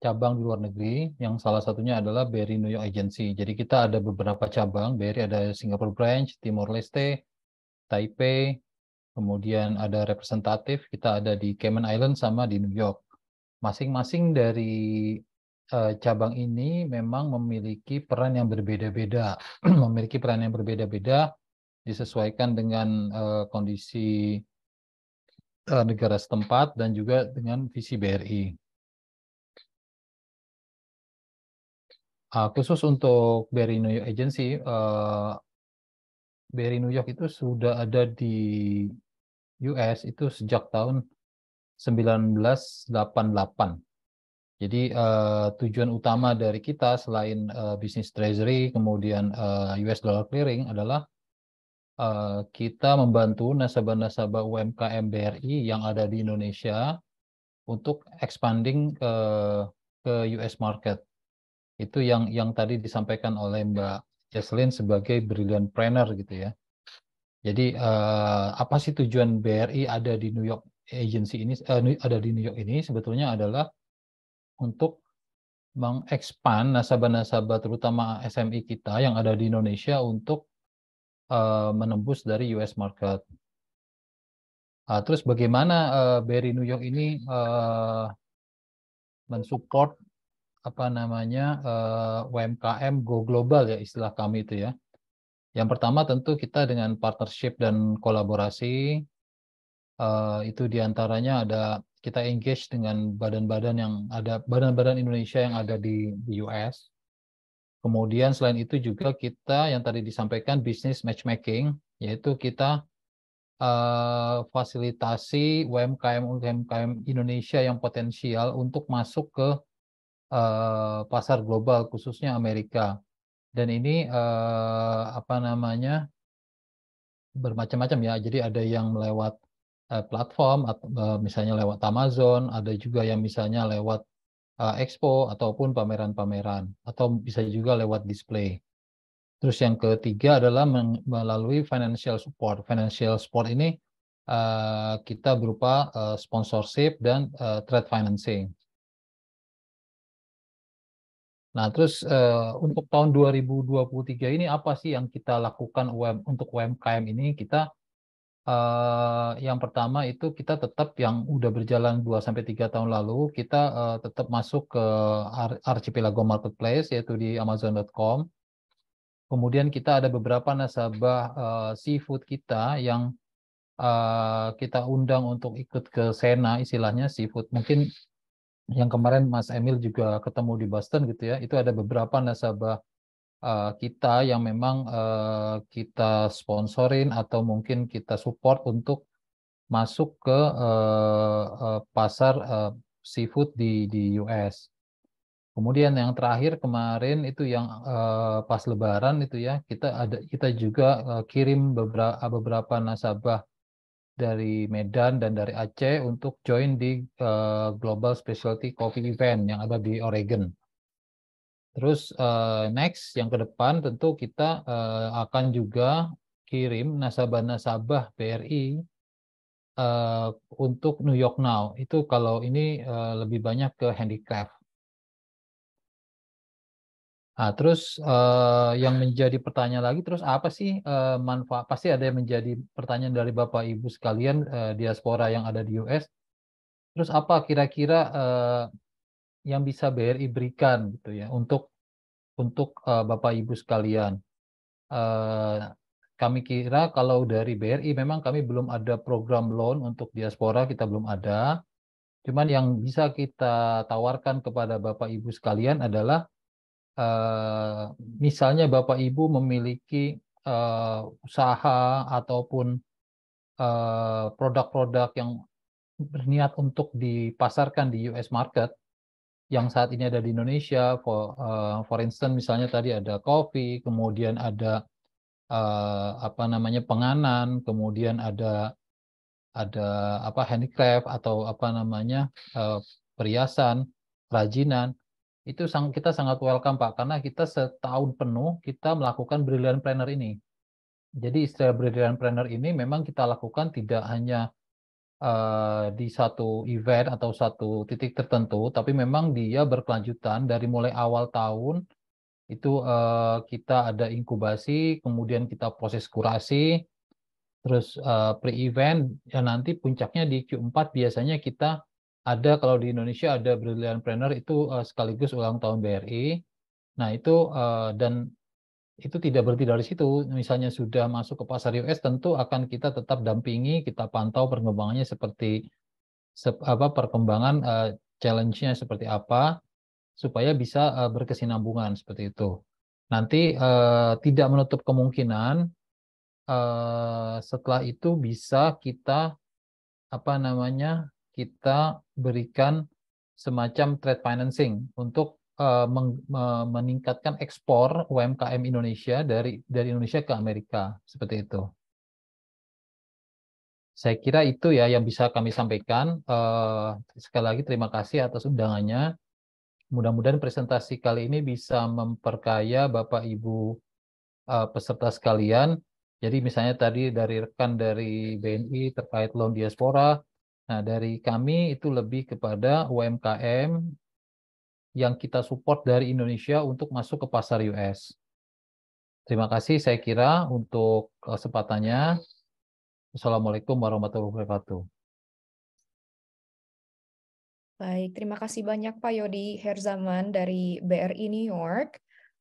cabang di luar negeri yang salah satunya adalah Berry New York Agency. Jadi kita ada beberapa cabang, Berry ada Singapore branch, Timor Leste, Taipei, kemudian ada representatif, kita ada di Cayman Island sama di New York masing-masing dari uh, cabang ini memang memiliki peran yang berbeda-beda, memiliki peran yang berbeda-beda disesuaikan dengan uh, kondisi uh, negara setempat dan juga dengan visi BRI. Uh, ah, khusus untuk BRI New York Agency, uh, BRI New York itu sudah ada di US itu sejak tahun 1988. Jadi uh, tujuan utama dari kita selain uh, bisnis treasury kemudian uh, eh, US dollar clearing adalah uh, kita membantu nasabah-nasabah UMKM BRI yang ada di Indonesia untuk expanding ke ke US market. Itu yang yang tadi disampaikan oleh Mbak Jaslin sebagai brilliant planner gitu ya. Jadi uh, apa sih tujuan BRI ada di New York agency ini uh, ada di New York ini sebetulnya adalah untuk mengekspan nasabah-nasabah terutama SMI e kita yang ada di Indonesia untuk eh, menembus dari US market. Uh, terus bagaimana uh, eh, BRI New York ini mensupport apa namanya UMKM go global ya istilah kami itu ya. Yang pertama tentu kita dengan partnership dan kolaborasi Eh, itu diantaranya ada kita engage dengan badan-badan yang ada badan-badan Indonesia yang ada di, US. Kemudian selain itu juga kita yang tadi disampaikan bisnis matchmaking, yaitu kita uh, fasilitasi UMKM UMKM Indonesia yang potensial untuk masuk ke uh, pasar global khususnya Amerika. Dan ini uh, apa namanya bermacam-macam ya. Jadi ada yang melewat Eh, platform eh, misalnya lewat Amazon, ada juga yang misalnya lewat eh, expo ataupun pameran-pameran atau bisa juga lewat display. Terus yang ketiga adalah melalui financial support. Financial support ini kita berupa sponsorship dan trade financing. Nah, terus untuk tahun 2023 ini apa sih yang kita lakukan untuk UMKM ini? Kita Eh, yang pertama itu kita tetap yang udah berjalan 2 sampai 3 tahun lalu, kita uh, tetap masuk ke Archipelago Marketplace yaitu di amazon.com. Kemudian kita ada beberapa nasabah uh, seafood kita yang uh, kita undang untuk ikut ke Sena istilahnya seafood. Mungkin yang kemarin Mas Emil juga ketemu di Boston gitu ya. Itu ada beberapa nasabah Eh, kita yang memang eh, kita sponsorin atau mungkin kita support untuk masuk ke eh, pasar seafood di di US. Kemudian yang terakhir kemarin itu yang pas Lebaran itu ya kita ada kita juga kirim beberapa beberapa nasabah dari Medan dan dari Aceh untuk join di Global Specialty Coffee Event yang ada di Oregon. Terus uh, next yang ke depan tentu kita uh, akan juga kirim nasabah-nasabah BRI uh, eh, untuk New York Now. Itu kalau ini uh, lebih banyak ke handicraft. Nah, terus uh, yang menjadi pertanyaan lagi, terus apa sih uh, manfaat? Pasti ada yang menjadi pertanyaan dari Bapak Ibu sekalian uh, diaspora yang ada di US. Terus apa kira-kira uh, yang bisa BRI berikan gitu ya untuk untuk uh, Bapak Ibu sekalian. Uh, kami kira kalau dari BRI memang kami belum ada program loan untuk diaspora kita belum ada. Cuman yang bisa kita tawarkan kepada Bapak Ibu sekalian adalah uh, misalnya Bapak Ibu memiliki uh, usaha ataupun produk-produk uh, produk -produk yang berniat untuk dipasarkan di US market yang saat ini ada di Indonesia, for, uh, for instance misalnya tadi ada kopi, kemudian ada uh, apa namanya penganan, kemudian ada ada apa handicraft atau apa namanya uh, perhiasan, kerajinan, itu sang, kita sangat welcome Pak karena kita setahun penuh kita melakukan brilliant planner ini. Jadi istilah brilliant planner ini memang kita lakukan tidak hanya Eh, di satu event atau satu titik tertentu, tapi memang dia berkelanjutan dari mulai awal tahun itu uh, kita ada inkubasi, kemudian kita proses kurasi, terus uh, pre-event, ya nanti puncaknya di Q4 biasanya kita ada kalau di Indonesia ada Brilliant Planner itu uh, sekaligus ulang tahun BRI. Nah itu uh, dan itu tidak berarti dari situ. Misalnya sudah masuk ke pasar US, tentu akan kita tetap dampingi, kita pantau perkembangannya seperti se, apa perkembangan uh, challenge-nya seperti apa supaya bisa uh, berkesinambungan seperti itu. Nanti uh, tidak menutup kemungkinan uh, setelah itu bisa kita apa namanya kita berikan semacam trade financing untuk Eh, meningkatkan ekspor UMKM Indonesia dari dari Indonesia ke Amerika seperti itu. Saya kira itu ya yang bisa kami sampaikan. Eh, sekali lagi terima kasih atas undangannya. Mudah-mudahan presentasi kali ini bisa memperkaya Bapak Ibu eh, peserta sekalian. Jadi misalnya tadi dari rekan dari BNI terkait loan diaspora, Nah, dari kami itu lebih kepada UMKM yang kita support dari Indonesia untuk masuk ke pasar US. Terima kasih saya kira untuk kesempatannya. Eh, Assalamualaikum warahmatullahi wabarakatuh. Baik, terima kasih banyak Pak Yodi Herzaman dari BRI e New York.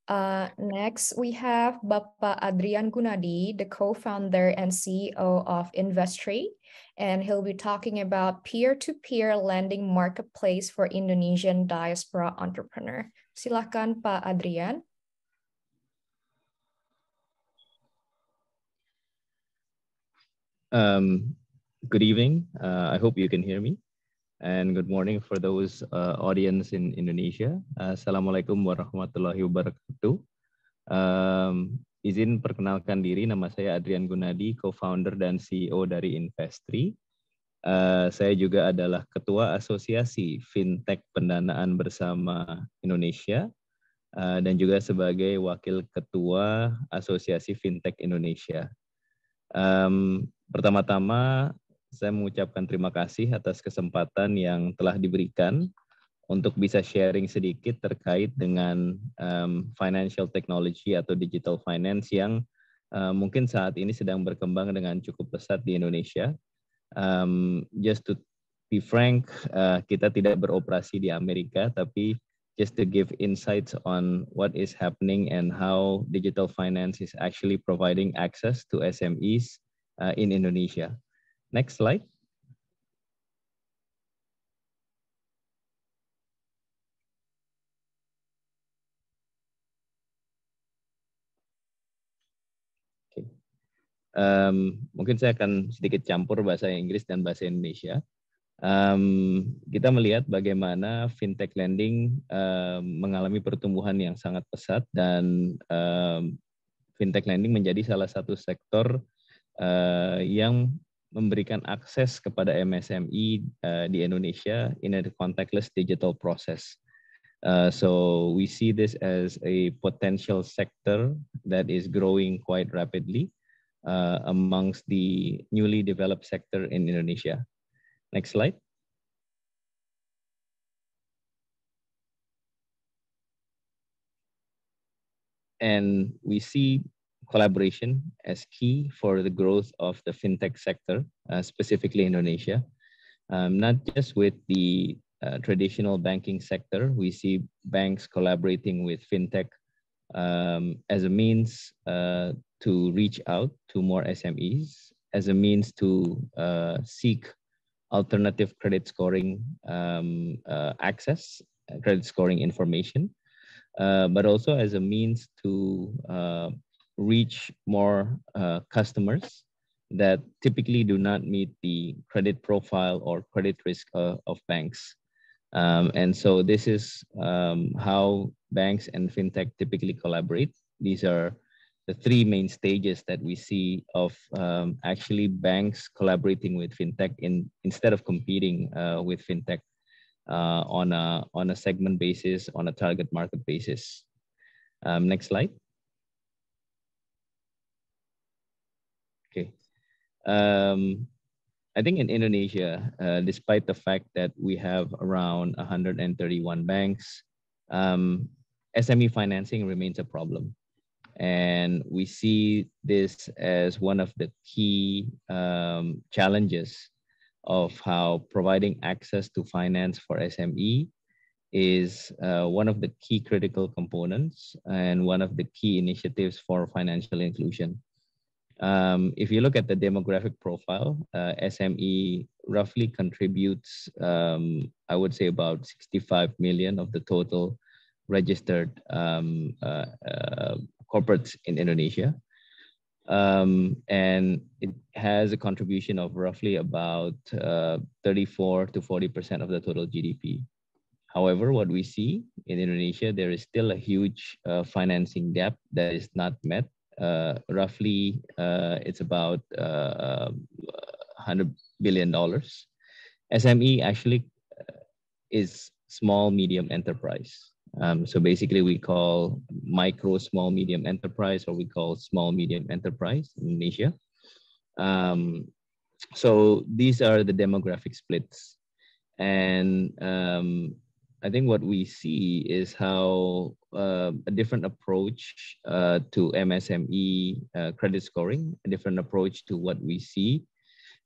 Uh, next, we have Bapak Adrian Gunadi, the co-founder and CEO of Investree, and he'll be talking about peer-to-peer lending marketplace for Indonesian diaspora entrepreneur. Silakan Pak Adrian. Um, good evening. Uh, I hope you can hear me. and good morning for those uh, audience in Indonesia. Uh, Assalamualaikum warahmatullahi wabarakatuh. Um, izin perkenalkan diri, nama saya Adrian Gunadi, co-founder dan CEO dari Investri. Uh, saya juga adalah Ketua Asosiasi Fintech Pendanaan Bersama Indonesia uh, dan juga sebagai Wakil Ketua Asosiasi Fintech Indonesia. Um, Pertama-tama, saya mengucapkan terima kasih atas kesempatan yang telah diberikan untuk bisa sharing sedikit terkait dengan um, financial technology atau digital finance yang uh, mungkin saat ini sedang berkembang dengan cukup pesat di Indonesia. Um, just to be frank, uh, kita tidak beroperasi di Amerika, tapi just to give insights on what is happening and how digital finance is actually providing access to SMEs uh, eh, in Indonesia. Next slide. Um, mungkin saya akan sedikit campur bahasa Inggris dan bahasa Indonesia. Um, kita melihat bagaimana fintech lending um, mengalami pertumbuhan yang sangat pesat dan um, fintech lending menjadi salah satu sektor uh, yang memberikan akses kepada MSME uh, eh, di Indonesia in a contactless digital process. Uh, so we see this as a potential sector that is growing quite rapidly uh, amongst the newly developed sector in Indonesia. Next slide. And we see collaboration as key for the growth of the fintech sector, uh, specifically Indonesia. Um, not just with the uh, traditional banking sector, we see banks collaborating with fintech um, as a means uh, to reach out to more SMEs, as a means to uh, seek alternative credit scoring um, uh, access, uh, credit scoring information, uh, but also as a means to uh, reach more uh, customers that typically do not meet the credit profile or credit risk uh, of banks. Um, and so this is um, how banks and fintech typically collaborate. These are the three main stages that we see of um, actually banks collaborating with fintech in, instead of competing uh, with fintech uh, on, a, on a segment basis, on a target market basis. Um, next slide. Okay. Um, I think in Indonesia, uh, despite the fact that we have around 131 banks, um, SME financing remains a problem. And we see this as one of the key um, challenges of how providing access to finance for SME is uh, one of the key critical components and one of the key initiatives for financial inclusion. Um, if you look at the demographic profile, uh, SME roughly contributes, um, I would say, about 65 million of the total registered um, uh, uh, corporates in Indonesia. Um, and it has a contribution of roughly about uh, 34 to 40% of the total GDP. However, what we see in Indonesia, there is still a huge uh, financing gap that is not met uh, roughly, uh, it's about $100 uh, um, billion. SME actually is small, medium enterprise. Um, so basically, we call micro, small, medium enterprise, or we call small, medium enterprise in Indonesia. Um, so these are the demographic splits. And um, I think what we see is how uh, a different approach uh, to MSME uh, credit scoring, a different approach to what we see,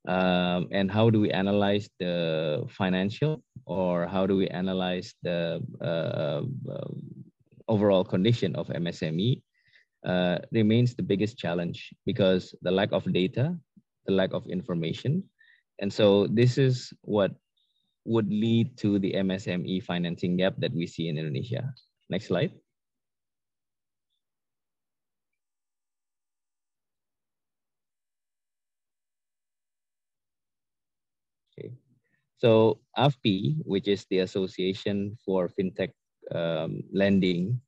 um, and how do we analyze the financial or how do we analyze the uh, uh, overall condition of MSME uh, remains the biggest challenge because the lack of data, the lack of information, and so this is what would lead to the MSME financing gap that we see in Indonesia. Next slide. Okay. So AFPI, which is the Association for FinTech um, Lending,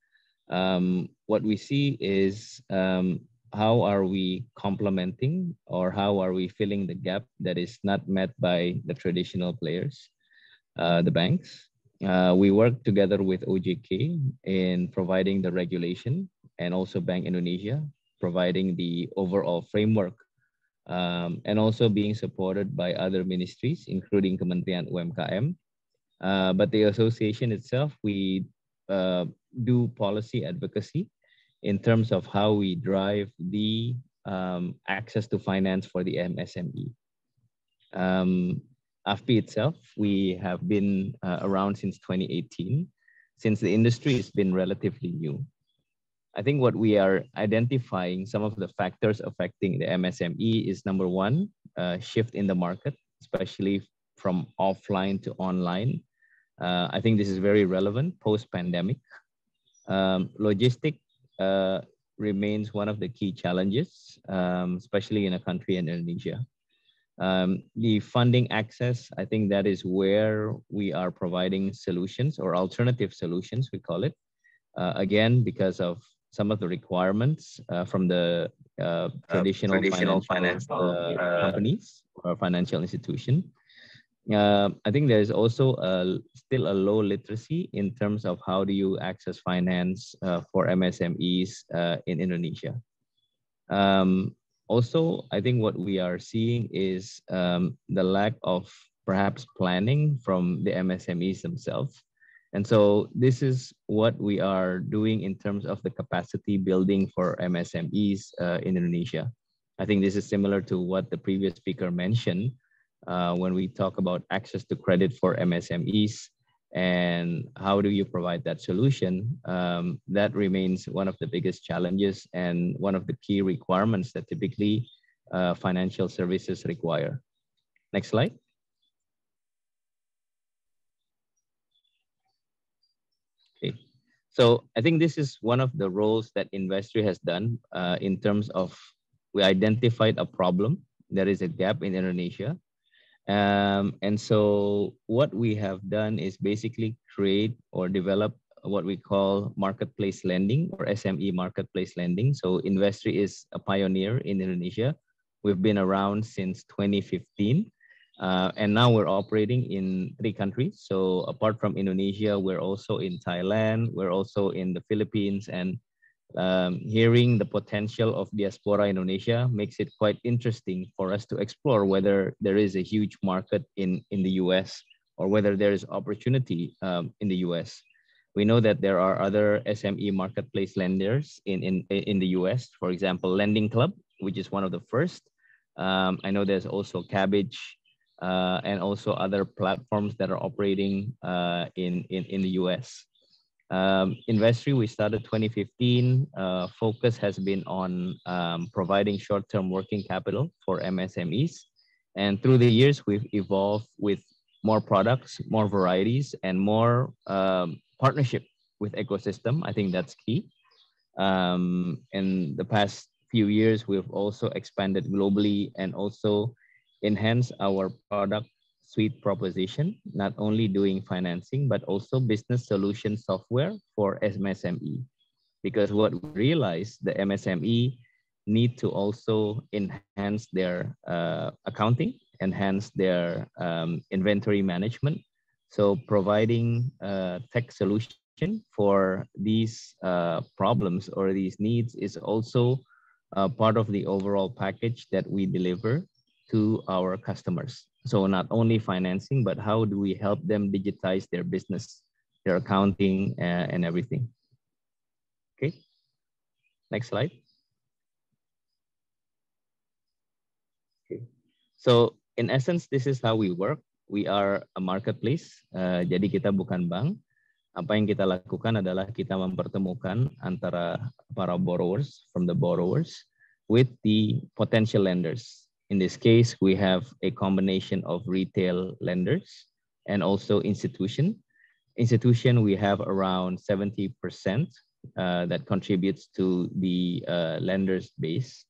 um, what we see is um, how are we complementing or how are we filling the gap that is not met by the traditional players? Uh, the banks. Uh, we work together with OJK in providing the regulation and also Bank Indonesia, providing the overall framework um, and also being supported by other ministries, including Kementerian UMKM. Uh, but the association itself, we uh, do policy advocacy in terms of how we drive the um, access to finance for the MSME. Um, AFPI itself, we have been uh, around since 2018, since the industry has been relatively new. I think what we are identifying, some of the factors affecting the MSME is number one, uh, shift in the market, especially from offline to online. Uh, I think this is very relevant post-pandemic. Um, logistic uh, remains one of the key challenges, um, especially in a country in Indonesia. Um, the funding access, I think that is where we are providing solutions or alternative solutions, we call it. Uh, again, because of some of the requirements uh, from the uh, uh traditional, traditional, financial, uh, uh, companies or financial institution. I think there is also a, still a low literacy in terms of how do you access finance for MSMEs in Indonesia. Um, also, I think what we are seeing is um, the lack of perhaps planning from the MSMEs themselves. And so this is what we are doing in terms of the capacity building for MSMEs uh, in Indonesia. I think this is similar to what the previous speaker mentioned uh, when we talk about access to credit for MSMEs and how do you provide that solution um, that remains one of the biggest challenges and one of the key requirements that typically uh, financial services require next slide okay so i think this is one of the roles that industry has done uh, in terms of we identified a problem there is a gap in indonesia um, and so what we have done is basically create or develop what we call marketplace lending or SME marketplace lending. So Investri is a pioneer in Indonesia. We've been around since 2015. Uh, and now we're operating in three countries. So apart from Indonesia, we're also in Thailand, we're also in the Philippines, and um, hearing the potential of diaspora Indonesia makes it quite interesting for us to explore whether there is a huge market in, in the US or whether there is opportunity um, in the US. We know that there are other SME marketplace lenders in, in, in the US, for example, Lending Club, which is one of the first. Um, I know there's also Cabbage uh, and also other platforms that are operating uh, in, in, in the US. Um, Investry, we started 2015. Uh, focus has been on um, providing short-term working capital for MSMEs. And through the years, we've evolved with more products, more varieties, and more um, partnership with ecosystem. I think that's key. Um, in the past few years, we've also expanded globally and also enhance our product suite proposition, not only doing financing, but also business solution software for MSME. Because what we realize the MSME need to also enhance their uh, accounting, enhance their um, inventory management. So providing a uh, tech solution for these uh, problems or these needs is also uh, part of the overall package that we deliver to our customers. So not only financing, but how do we help them digitize their business, their accounting uh, and everything. Okay, next slide. Okay. So in essence, this is how we work. We are a marketplace, uh, jadi kita bukan bank. Apa yang kita lakukan adalah kita mempertemukan antara para borrowers from the borrowers with the potential lenders in this case, we have a combination of retail lenders and also institution. Institution, we have around 70% uh, that contributes to the uh, lenders base.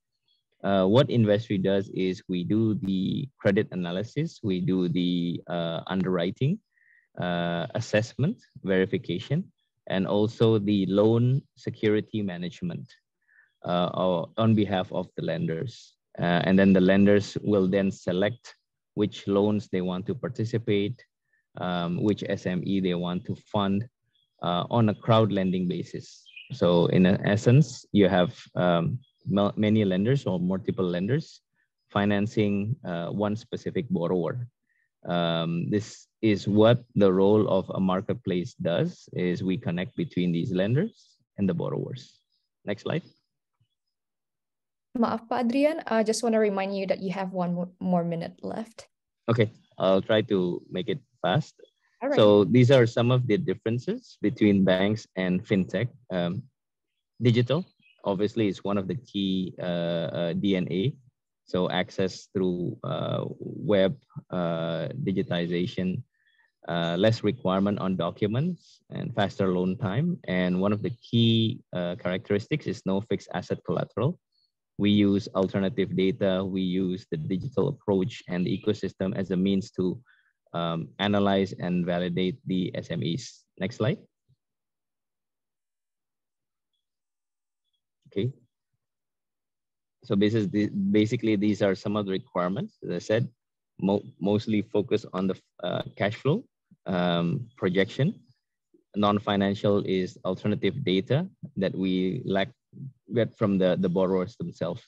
Uh, what Investry does is we do the credit analysis, we do the uh, underwriting, uh, assessment, verification, and also the loan security management uh, on behalf of the lenders. Uh, and then the lenders will then select which loans they want to participate, um, which SME they want to fund uh, on a crowd lending basis. So in essence, you have um, many lenders or multiple lenders financing uh, one specific borrower. Um, this is what the role of a marketplace does is we connect between these lenders and the borrowers. Next slide. Maaf, Pak Adrian, I just want to remind you that you have one more minute left. Okay, I'll try to make it fast. So these are some of the differences between banks and fintech. Um, digital, obviously, is one of the key uh, uh DNA. So access through uh, web uh, digitization, uh, less requirement on documents, and faster loan time. And one of the key characteristics is no fixed asset collateral we use alternative data, we use the digital approach and the ecosystem as a means to um, analyze and validate the SMEs. Next slide. Okay. So this is the, basically these are some of the requirements. As I said, mo mostly focus on the uh, cash flow um, projection. Non-financial is alternative data that we lack get from the, the borrowers themselves.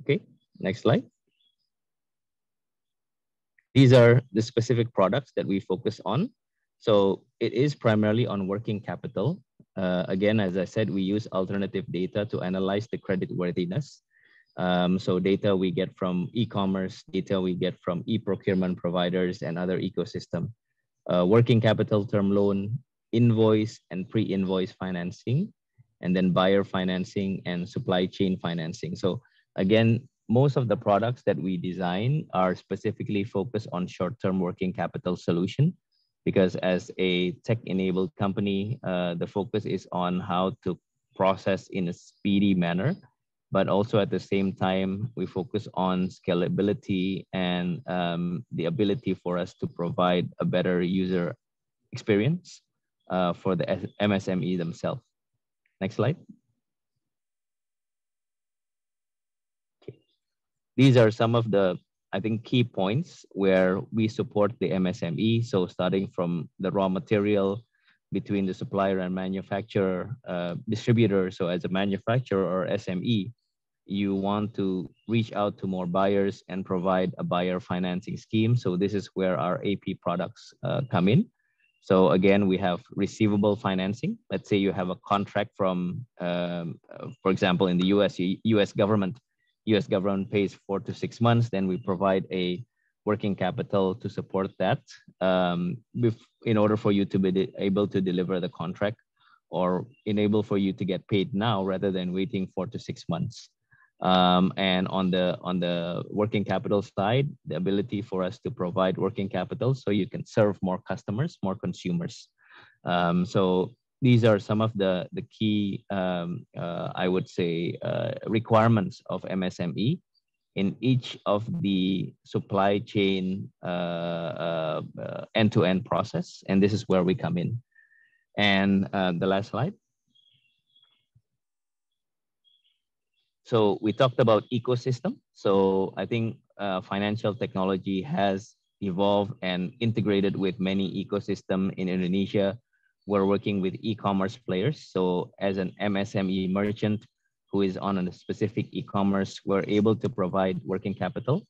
Okay, next slide. These are the specific products that we focus on. So it is primarily on working capital. Uh, again, as I said, we use alternative data to analyze the credit worthiness. Um, so data we get from e-commerce, data we get from e-procurement providers and other ecosystem, uh, working capital term loan, invoice and pre-invoice financing, and then buyer financing and supply chain financing. So again, most of the products that we design are specifically focused on short-term working capital solution because as a tech-enabled company, uh, the focus is on how to process in a speedy manner, but also at the same time, we focus on scalability and um, the ability for us to provide a better user experience uh, for the MSME themselves. Next slide. Okay. These are some of the, I think, key points where we support the MSME. So starting from the raw material between the supplier and manufacturer, uh, distributor. So as a manufacturer or SME, you want to reach out to more buyers and provide a buyer financing scheme. So this is where our AP products uh, come in. So again, we have receivable financing. Let's say you have a contract from, um, uh, for example, in the US, US government, US government pays four to six months, then we provide a working capital to support that um, in order for you to be able to deliver the contract or enable for you to get paid now rather than waiting four to six months. Um, and on the on the working capital side, the ability for us to provide working capital so you can serve more customers, more consumers. Um, so these are some of the the key, um, uh, I would say, uh, requirements of MSME in each of the supply chain uh, uh, uh, end-to-end process, and this is where we come in. And the last slide. So we talked about ecosystem. So I think uh, financial technology has evolved and integrated with many ecosystem in Indonesia. We're working with e-commerce players. So as an MSME merchant who is on a specific e-commerce, we're able to provide working capital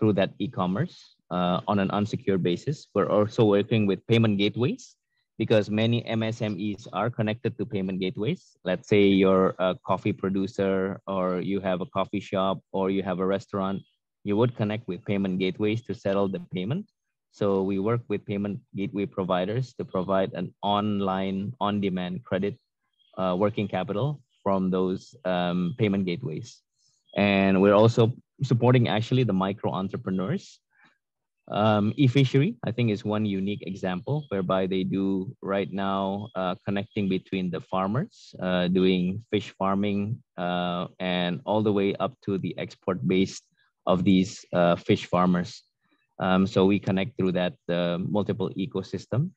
through that e-commerce uh, on an unsecured basis. We're also working with payment gateways because many MSMEs are connected to payment gateways. Let's say you're a coffee producer or you have a coffee shop or you have a restaurant, you would connect with payment gateways to settle the payment. So we work with payment gateway providers to provide an online, on-demand credit uh, working capital from those um, payment gateways. And we're also supporting actually the micro entrepreneurs um, eFishery, I think, is one unique example whereby they do right now uh, connecting between the farmers uh, doing fish farming uh, and all the way up to the export base of these uh, fish farmers. Um, so we connect through that uh, multiple ecosystem.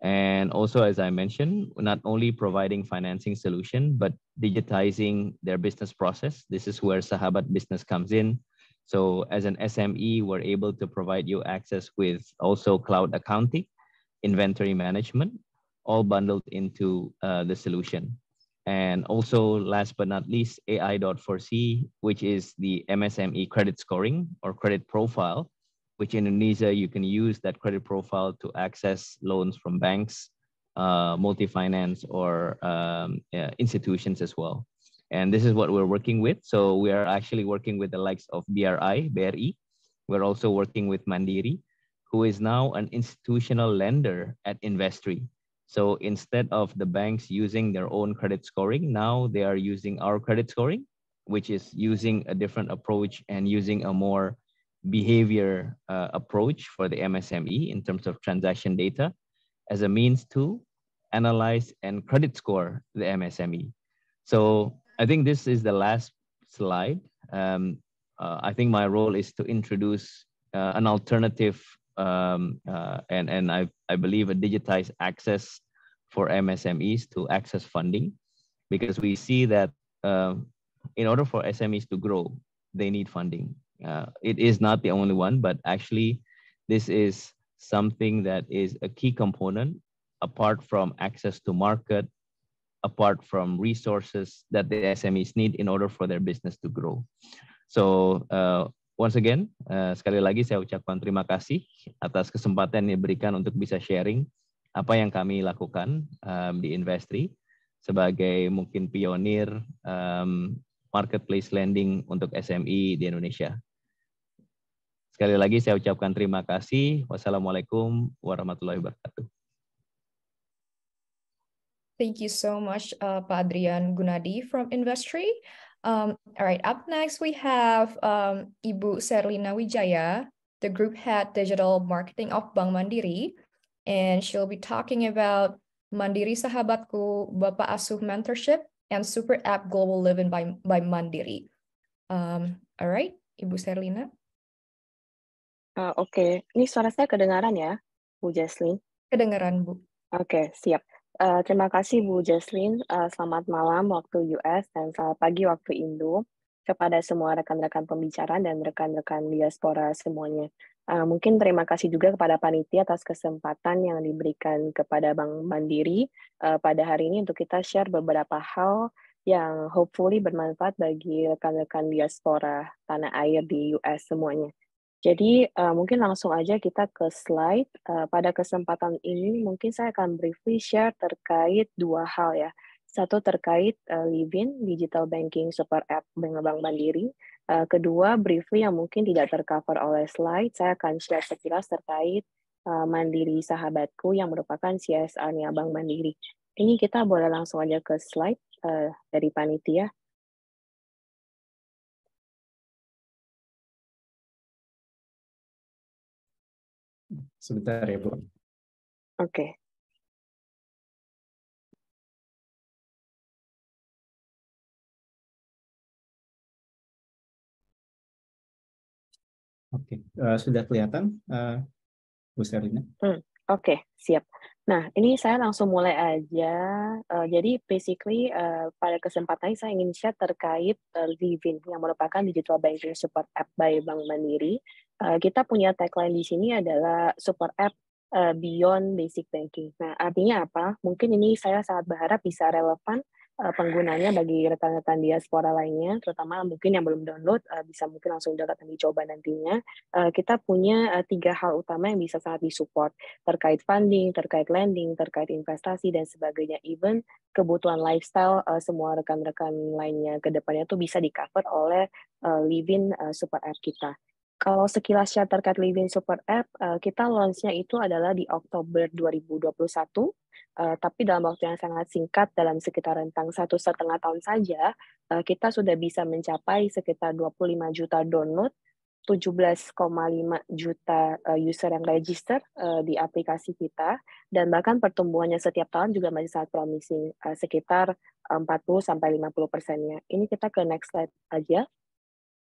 And also, as I mentioned, not only providing financing solution, but digitizing their business process. This is where Sahabat Business comes in so as an SME, we're able to provide you access with also cloud accounting, inventory management, all bundled into uh, the solution. And also last but not least, AI.4C, which is the MSME credit scoring or credit profile, which in Indonesia, you can use that credit profile to access loans from banks, uh, multi-finance or um, uh, institutions as well. And this is what we're working with. So we are actually working with the likes of BRI, BRI. We're also working with Mandiri, who is now an institutional lender at Investry. So instead of the banks using their own credit scoring, now they are using our credit scoring, which is using a different approach and using a more behavior uh, approach for the MSME in terms of transaction data as a means to analyze and credit score the MSME. So I think this is the last slide. Um, uh, I think my role is to introduce uh, an alternative um, uh, and, and I, I believe a digitized access for MSMEs to access funding because we see that uh, in order for SMEs to grow, they need funding. Uh, it is not the only one, but actually this is something that is a key component apart from access to market, apart from resources that the SMEs need in order for their business to grow. So uh, once again, uh, sekali lagi saya ucapkan terima kasih atas kesempatan yang diberikan untuk bisa sharing apa yang kami lakukan um, di Investri sebagai mungkin pionir um, marketplace lending untuk SME di Indonesia. Sekali lagi saya ucapkan terima kasih. Wassalamualaikum warahmatullahi wabarakatuh. Thank you so much, uh, Adrian Gunadi from Investree. Um, all right, up next we have um, Ibu Serlina Wijaya, the group head digital marketing of Bank Mandiri, and she'll be talking about Mandiri Sahabatku, Bapak Asuh Mentorship, and Super App Global Living by, by Mandiri. Um, all right, Ibu Serlina. Uh, Oke, okay. ini suara saya kedengaran ya, Bu Jasli. Kedengaran, Bu. Oke, okay, siap. Uh, terima kasih Bu Jaslin. Uh, eh, selamat malam waktu US dan selamat pagi waktu Indo kepada semua rekan-rekan pembicara dan rekan-rekan diaspora semuanya. Uh, mungkin terima kasih juga kepada panitia atas kesempatan yang diberikan kepada Bank Mandiri uh, pada hari ini untuk kita share beberapa hal yang hopefully bermanfaat bagi rekan-rekan diaspora tanah air di US semuanya. Jadi uh, mungkin langsung aja kita ke slide. Uh, pada kesempatan ini mungkin saya akan briefly share terkait dua hal ya. Satu terkait uh, Livin Digital Banking Super App Bank Bank Mandiri. Uh, kedua briefly yang mungkin tidak tercover oleh slide, saya akan share sekilas terkait uh, Mandiri Sahabatku yang merupakan CSR-nya Bank Mandiri. Ini kita boleh langsung aja ke slide uh, dari panitia. Sebentar ya, Bu. Oke. Okay. Oke, okay. uh, eh, sudah kelihatan, uh, Bu Serlina? Hmm, Oke, okay, siap. Nah, ini saya langsung mulai aja. Uh, jadi, basically uh, pada kesempatan ini saya ingin share terkait uh, Livin yang merupakan digital banking support app by Bank Mandiri Eh, kita punya tagline di sini adalah super app eh, beyond basic banking. Nah, artinya apa? Mungkin ini saya sangat berharap bisa relevan eh, penggunanya bagi rekan-rekan diaspora lainnya, terutama mungkin yang belum download bisa mungkin langsung download dan dicoba nantinya. kita punya tiga hal utama yang bisa sangat disupport terkait funding, terkait lending, terkait investasi dan sebagainya. Even kebutuhan lifestyle semua rekan-rekan lainnya ke depannya tuh bisa di cover oleh uh, Livin Super App kita. Kalau sekilas ya terkait Living Super App, uh, kita launch-nya itu adalah di Oktober 2021, uh, eh, tapi dalam waktu yang sangat singkat, dalam sekitar rentang satu setengah tahun saja, uh, kita sudah bisa mencapai sekitar 25 juta download, 17,5 juta user yang register uh, di aplikasi kita dan bahkan pertumbuhannya setiap tahun juga masih sangat promising uh, sekitar 40 50 persennya. Ini kita ke next slide aja,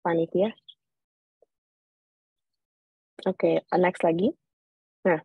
Panitia. Ya. Oke, okay, uh, next lagi. Nah,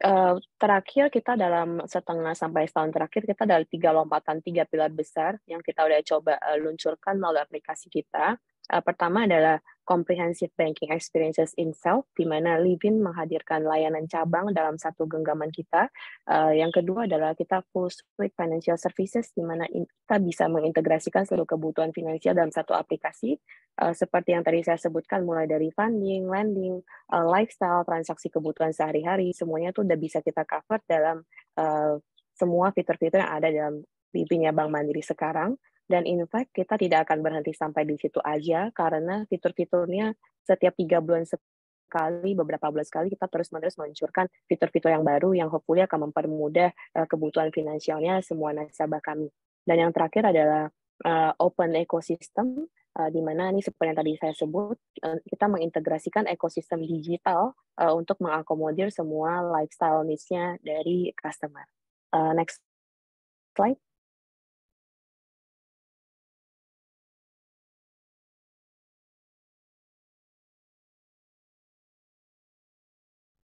uh, terakhir kita dalam setengah sampai setahun terakhir kita ada tiga lompatan tiga pilar besar yang kita udah coba uh, luncurkan melalui aplikasi kita. Uh, pertama adalah comprehensive banking experiences in self, di mana Livin menghadirkan layanan cabang dalam satu genggaman kita. Uh, yang kedua adalah kita full suite financial services, di mana kita bisa mengintegrasikan seluruh kebutuhan finansial dalam satu aplikasi, uh, seperti yang tadi saya sebutkan, mulai dari funding, lending, uh, lifestyle, transaksi kebutuhan sehari-hari, semuanya itu sudah bisa kita cover dalam uh, semua fitur-fitur yang ada dalam Livin ya Bank Mandiri sekarang. Dan in fact, kita tidak akan berhenti sampai di situ aja karena fitur-fiturnya setiap tiga bulan sekali, beberapa bulan sekali kita terus-menerus meluncurkan fitur-fitur yang baru yang hopefully akan mempermudah eh, kebutuhan finansialnya semua nasabah kami. Dan yang terakhir adalah uh, open ecosystem uh, di mana ini seperti yang tadi saya sebut uh, kita mengintegrasikan ekosistem digital uh, untuk mengakomodir semua lifestyle needs-nya dari customer. Uh, next slide.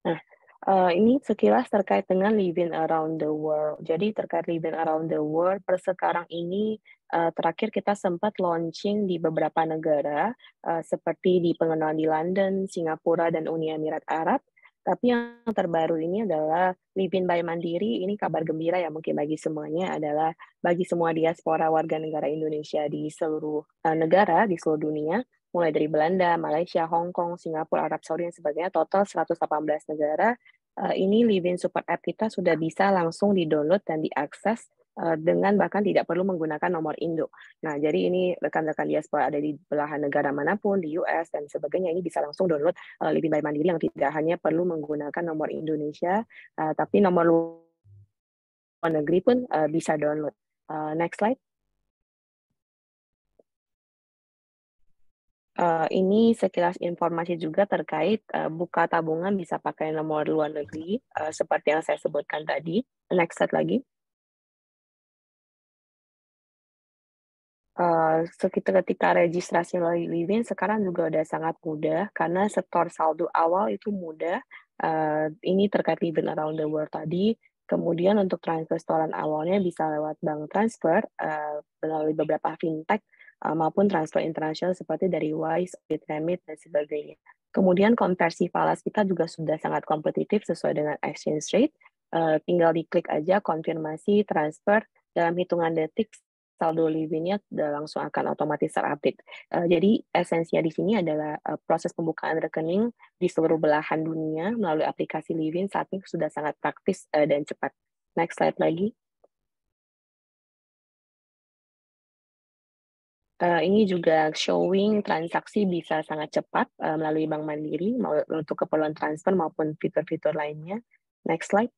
Nah, uh, ini sekilas terkait dengan living around the world. Jadi terkait living around the world, per sekarang ini, uh, terakhir kita sempat launching di beberapa negara, uh, seperti di pengenalan di London, Singapura, dan Uni Emirat Arab. Tapi yang terbaru ini adalah Living by Mandiri, ini kabar gembira ya mungkin bagi semuanya adalah bagi semua diaspora warga negara Indonesia di seluruh, negara, di seluruh dunia mulai dari Belanda, Malaysia, Hong Kong, Singapura, Arab Saudi dan sebagainya total 118 negara eh, ini Livin Super App kita sudah bisa langsung di-download dan diakses eh, dengan bahkan tidak perlu menggunakan nomor induk. Nah, jadi ini rekan-rekan diaspora ada di belahan negara manapun di US dan sebagainya ini bisa langsung download lebih Livin by Mandiri yang tidak hanya perlu menggunakan nomor Indonesia eh, tapi nomor luar negeri pun bisa download. next slide. uh, ini sekilas informasi juga terkait uh, buka tabungan bisa pakai nomor luar negeri uh, seperti yang saya sebutkan tadi. Next slide lagi. Uh, sekitar ketika registrasi melalui Livin sekarang juga udah sangat mudah karena setor saldo awal itu mudah. Uh, ini terkait Livin Around the World tadi. Kemudian untuk transfer setoran awalnya bisa lewat bank transfer uh, melalui beberapa fintech uh, maupun transfer internasional seperti dari WISE, Bitremit, dan sebagainya. Kemudian konversi falas kita juga sudah sangat kompetitif sesuai dengan exchange rate. Uh, tinggal diklik aja konfirmasi transfer dalam hitungan detik saldo livinnya langsung akan otomatis terupdate. Uh, jadi esensinya di sini adalah uh, proses pembukaan rekening di seluruh belahan dunia melalui aplikasi Living saat ini sudah sangat praktis uh, dan cepat. Next slide lagi. Uh, ini juga showing transaksi bisa sangat cepat uh, melalui Bank Mandiri mau, untuk keperluan transfer maupun fitur-fitur lainnya. Next slide.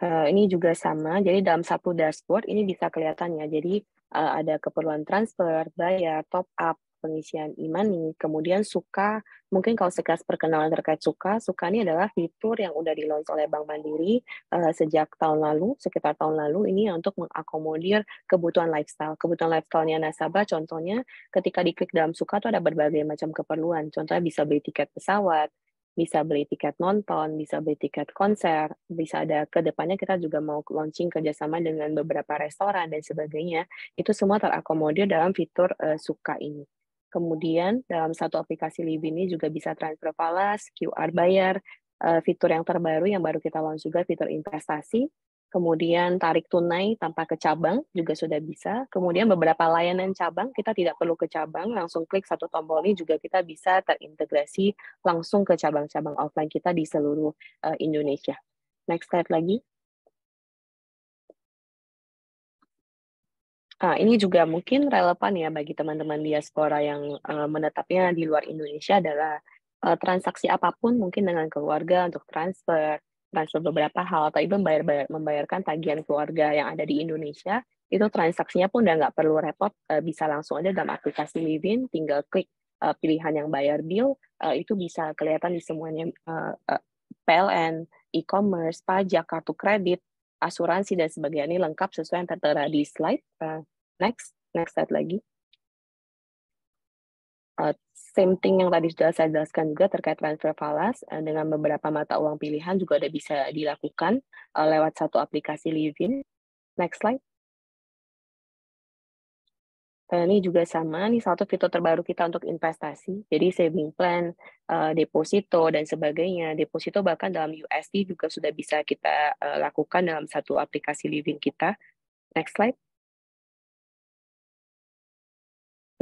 Uh, ini juga sama, jadi dalam satu dashboard ini bisa kelihatan ya, jadi uh, ada keperluan transfer, bayar, top up, pengisian imani, kemudian suka, mungkin kalau sekilas perkenalan terkait suka, suka ini adalah fitur yang udah di launch oleh Bank Mandiri uh, sejak tahun lalu, sekitar tahun lalu ini untuk mengakomodir kebutuhan lifestyle. Kebutuhan lifestyle-nya nasabah contohnya ketika diklik dalam suka itu ada berbagai macam keperluan. Contohnya bisa beli tiket pesawat, bisa beli tiket nonton, bisa beli tiket konser, bisa ada ke depannya kita juga mau launching kerjasama dengan beberapa restoran dan sebagainya. Itu semua terakomodir dalam fitur uh, suka ini. Kemudian dalam satu aplikasi Libi ini juga bisa transfer falas, QR bayar, eh, fitur yang terbaru yang baru kita launch juga fitur investasi. Kemudian tarik tunai tanpa ke cabang juga sudah bisa. Kemudian beberapa layanan cabang kita tidak perlu ke cabang, langsung klik satu tombol ini juga kita bisa terintegrasi langsung ke cabang-cabang offline kita di seluruh eh, Indonesia. Next slide lagi. Uh, ini juga mungkin relevan ya bagi teman-teman diaspora yang uh, menetapnya di luar Indonesia adalah uh, transaksi apapun mungkin dengan keluarga untuk transfer, transfer beberapa hal atau even bayar, bayar membayarkan tagihan keluarga yang ada di Indonesia itu transaksinya pun udah nggak perlu repot uh, bisa langsung aja dalam aplikasi Livin tinggal klik uh, pilihan yang bayar bill uh, itu bisa kelihatan di semuanya uh, uh, PLN, e-commerce, pajak, kartu kredit asuransi dan sebagainya ini lengkap sesuai yang tertera di slide. Uh, next, next slide lagi. Uh, same thing yang tadi sudah saya jelaskan juga terkait transfer falas uh, dengan beberapa mata uang pilihan juga ada bisa dilakukan uh, lewat satu aplikasi Livin. Next slide. Uh, ini juga sama, ini satu fitur terbaru kita untuk investasi. Jadi saving plan, eh, deposito, dan sebagainya. Deposito bahkan dalam USD juga sudah bisa kita eh, lakukan dalam satu aplikasi living kita. Next slide.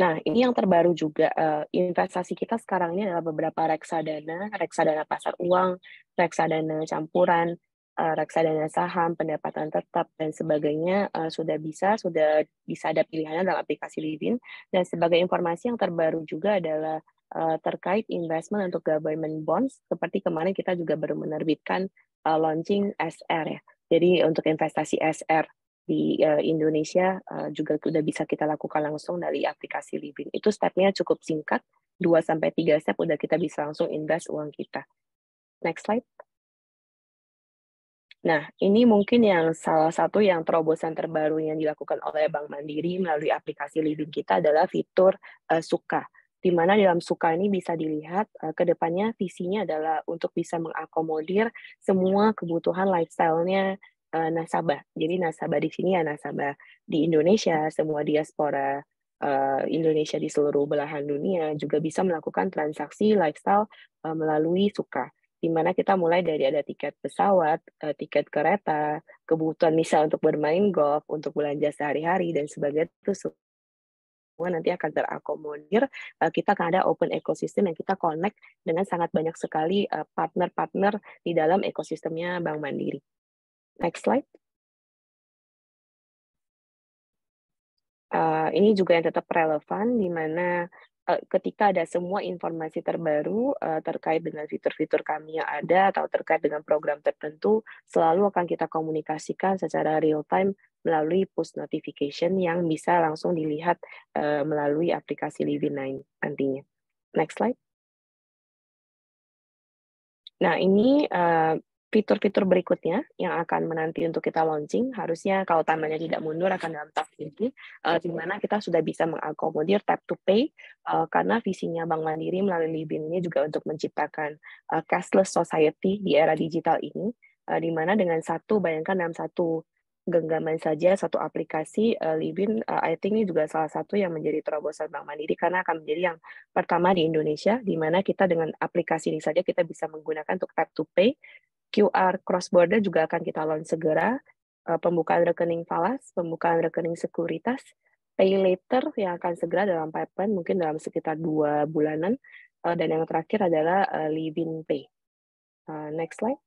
Nah, ini yang terbaru juga. investasi kita sekarang ini adalah beberapa reksadana, reksadana pasar uang, reksadana campuran, uh, reksadana saham, pendapatan tetap dan sebagainya eh, sudah bisa sudah bisa ada pilihannya dalam aplikasi Livin dan sebagai informasi yang terbaru juga adalah eh, terkait investment untuk government bonds seperti kemarin kita juga baru menerbitkan launching SR ya. Jadi untuk investasi SR di Indonesia juga sudah bisa kita lakukan langsung dari aplikasi Livin. Itu stepnya cukup singkat, 2 3 step udah kita bisa langsung invest uang kita. Next slide. Nah, ini mungkin yang salah satu yang terobosan terbaru yang dilakukan oleh Bank Mandiri melalui aplikasi Living kita adalah fitur uh, Suka. Di mana dalam Suka ini bisa dilihat uh, ke depannya visinya adalah untuk bisa mengakomodir semua kebutuhan lifestyle-nya uh, nasabah. Jadi nasabah di sini ya nasabah di Indonesia, semua diaspora Indonesia di seluruh belahan dunia juga bisa melakukan transaksi lifestyle melalui Suka di mana kita mulai dari ada tiket pesawat, eh, tiket kereta, kebutuhan misal untuk bermain golf, untuk belanja sehari-hari, dan sebagainya itu semua nanti akan terakomodir. Eh, kita akan ada open ecosystem yang kita connect dengan sangat banyak sekali eh, partner-partner di dalam ekosistemnya Bank Mandiri. Next slide. Uh, ini juga yang tetap relevan di mana Eh, ketika ada semua informasi terbaru uh, terkait dengan fitur-fitur kami yang ada atau terkait dengan program tertentu, selalu akan kita komunikasikan secara real time melalui push notification yang bisa langsung dilihat uh, melalui aplikasi Livi9 nantinya. Next slide. Nah, ini uh, fitur-fitur berikutnya yang akan menanti untuk kita launching harusnya kalau tamannya tidak mundur akan dalam tahap ini uh, di mana kita sudah bisa mengakomodir tap to pay uh, karena visinya Bank Mandiri melalui Libin ini juga untuk menciptakan uh, cashless society di era digital ini uh, di mana dengan satu bayangkan dalam satu genggaman saja satu aplikasi uh, Libin uh, I think ini juga salah satu yang menjadi terobosan Bank Mandiri karena akan menjadi yang pertama di Indonesia di mana kita dengan aplikasi ini saja kita bisa menggunakan untuk tap to pay QR cross border juga akan kita launch segera, eh, pembukaan rekening falas, pembukaan rekening sekuritas, pay later yang akan segera dalam pipeline mungkin dalam sekitar dua bulanan, eh, dan yang terakhir adalah eh, living pay. Next slide.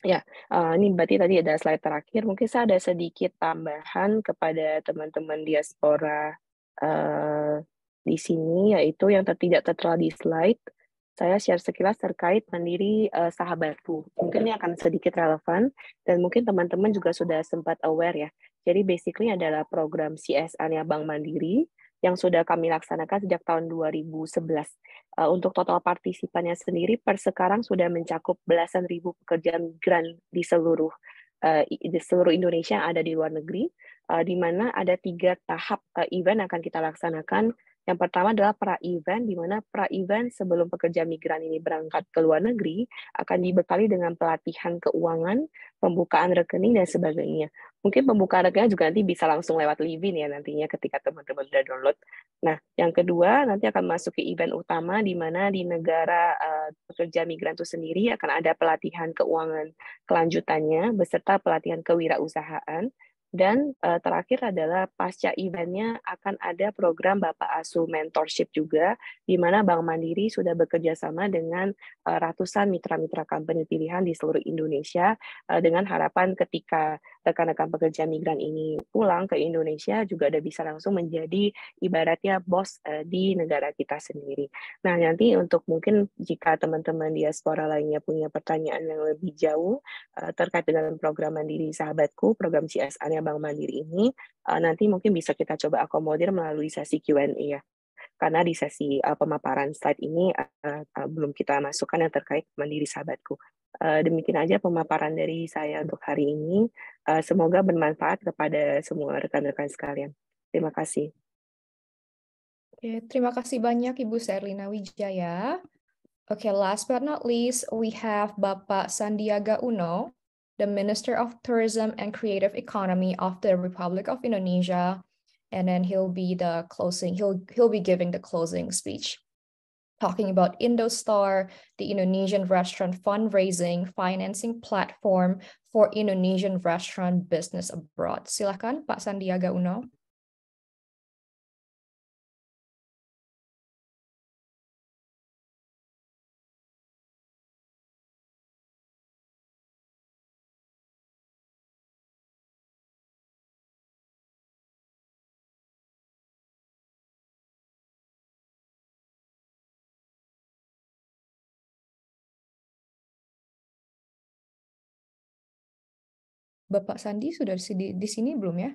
Ya, ini berarti tadi ada slide terakhir. Mungkin saya ada sedikit tambahan kepada teman-teman diaspora di sini, yaitu yang tidak tertera di slide saya share sekilas terkait mandiri uh, sahabatku. Mungkin ini akan sedikit relevan dan mungkin teman-teman juga sudah sempat aware ya. Jadi basically adalah program CSR-nya Bank Mandiri yang sudah kami laksanakan sejak tahun 2011. Uh, eh, untuk total partisipannya sendiri per sekarang sudah mencakup belasan ribu pekerja migran di seluruh eh, di seluruh Indonesia yang ada di luar negeri, di mana ada tiga tahap uh, event akan kita laksanakan yang pertama adalah pra-event, di mana pra-event sebelum pekerja migran ini berangkat ke luar negeri akan dibekali dengan pelatihan keuangan, pembukaan rekening, dan sebagainya. Mungkin pembukaan rekening juga nanti bisa langsung lewat Livin ya nantinya ketika teman-teman sudah download. Nah, yang kedua nanti akan masuk ke event utama di mana di negara eh, pekerja migran itu sendiri akan ada pelatihan keuangan kelanjutannya beserta pelatihan kewirausahaan dan uh, terakhir adalah pasca eventnya akan ada program Bapak Asu Mentorship juga, di mana Bank Mandiri sudah bekerja sama dengan uh, ratusan mitra-mitra company pilihan di seluruh Indonesia uh, dengan harapan ketika rekan-rekan pekerja migran ini pulang ke Indonesia juga ada bisa langsung menjadi ibaratnya bos uh, di negara kita sendiri. Nah nanti untuk mungkin jika teman-teman diaspora lainnya punya pertanyaan yang lebih jauh uh, terkait dengan program Mandiri Sahabatku, program CSR Bank Mandiri ini uh, nanti mungkin bisa kita coba akomodir melalui sesi Q&A ya. Karena di sesi uh, pemaparan slide ini uh, uh, belum kita masukkan yang terkait Mandiri Sahabatku. demikian aja pemaparan dari saya untuk hari ini. semoga bermanfaat kepada semua rekan-rekan sekalian. Terima kasih. Oke, terima kasih banyak Ibu Serlina Wijaya. Oke, last but not least, we have Bapak Sandiaga Uno. the Minister of Tourism and Creative Economy of the Republic of Indonesia. And then he'll be the closing, he'll he'll be giving the closing speech, talking about Indostar, the Indonesian restaurant fundraising financing platform for Indonesian restaurant business abroad. Silakan Pak Sandiaga Uno. Bapak Sandi sudah di, di sini belum ya?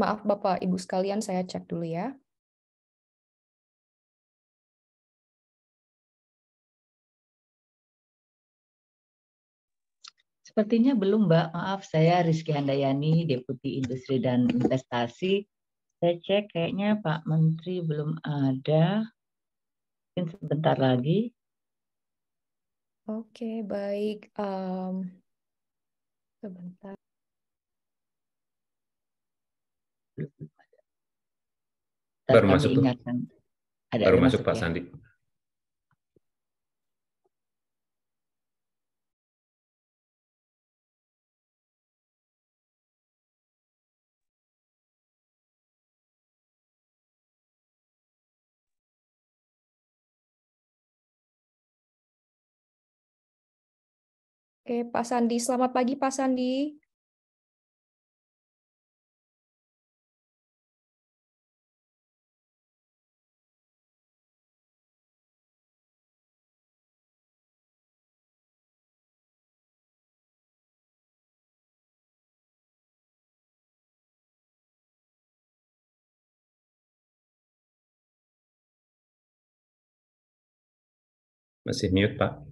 Maaf Bapak Ibu sekalian, saya cek dulu ya. Sepertinya belum, Mbak. Maaf, saya Rizky Handayani, Deputi Industri dan Investasi. Saya cek kayaknya Pak Menteri belum ada. Mungkin sebentar lagi. Oke, baik. Um, sebentar. Baru masuk. Ada Baru masuk Pak ya? Sandi. Oke, Pak Sandi. Selamat pagi, Pak Sandi. Masih mute, Pak.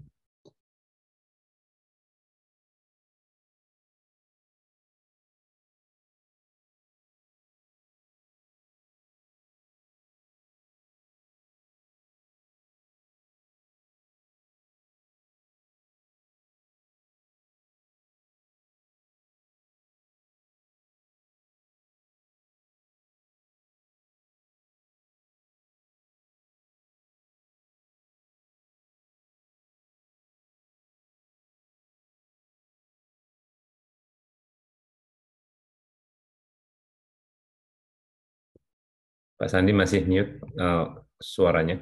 Pak Sandi masih mute uh, suaranya.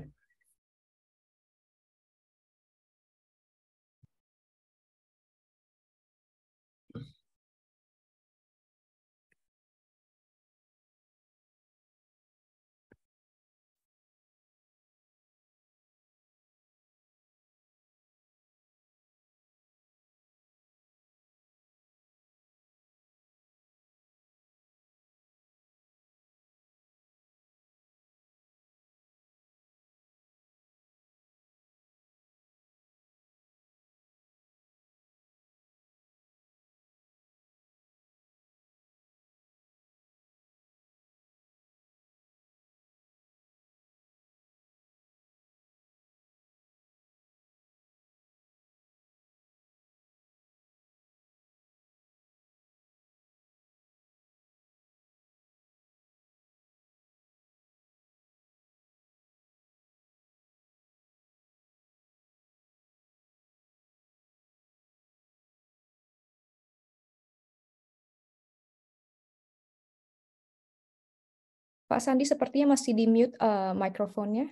Pak Sandi sepertinya masih di mute uh, mikrofonnya.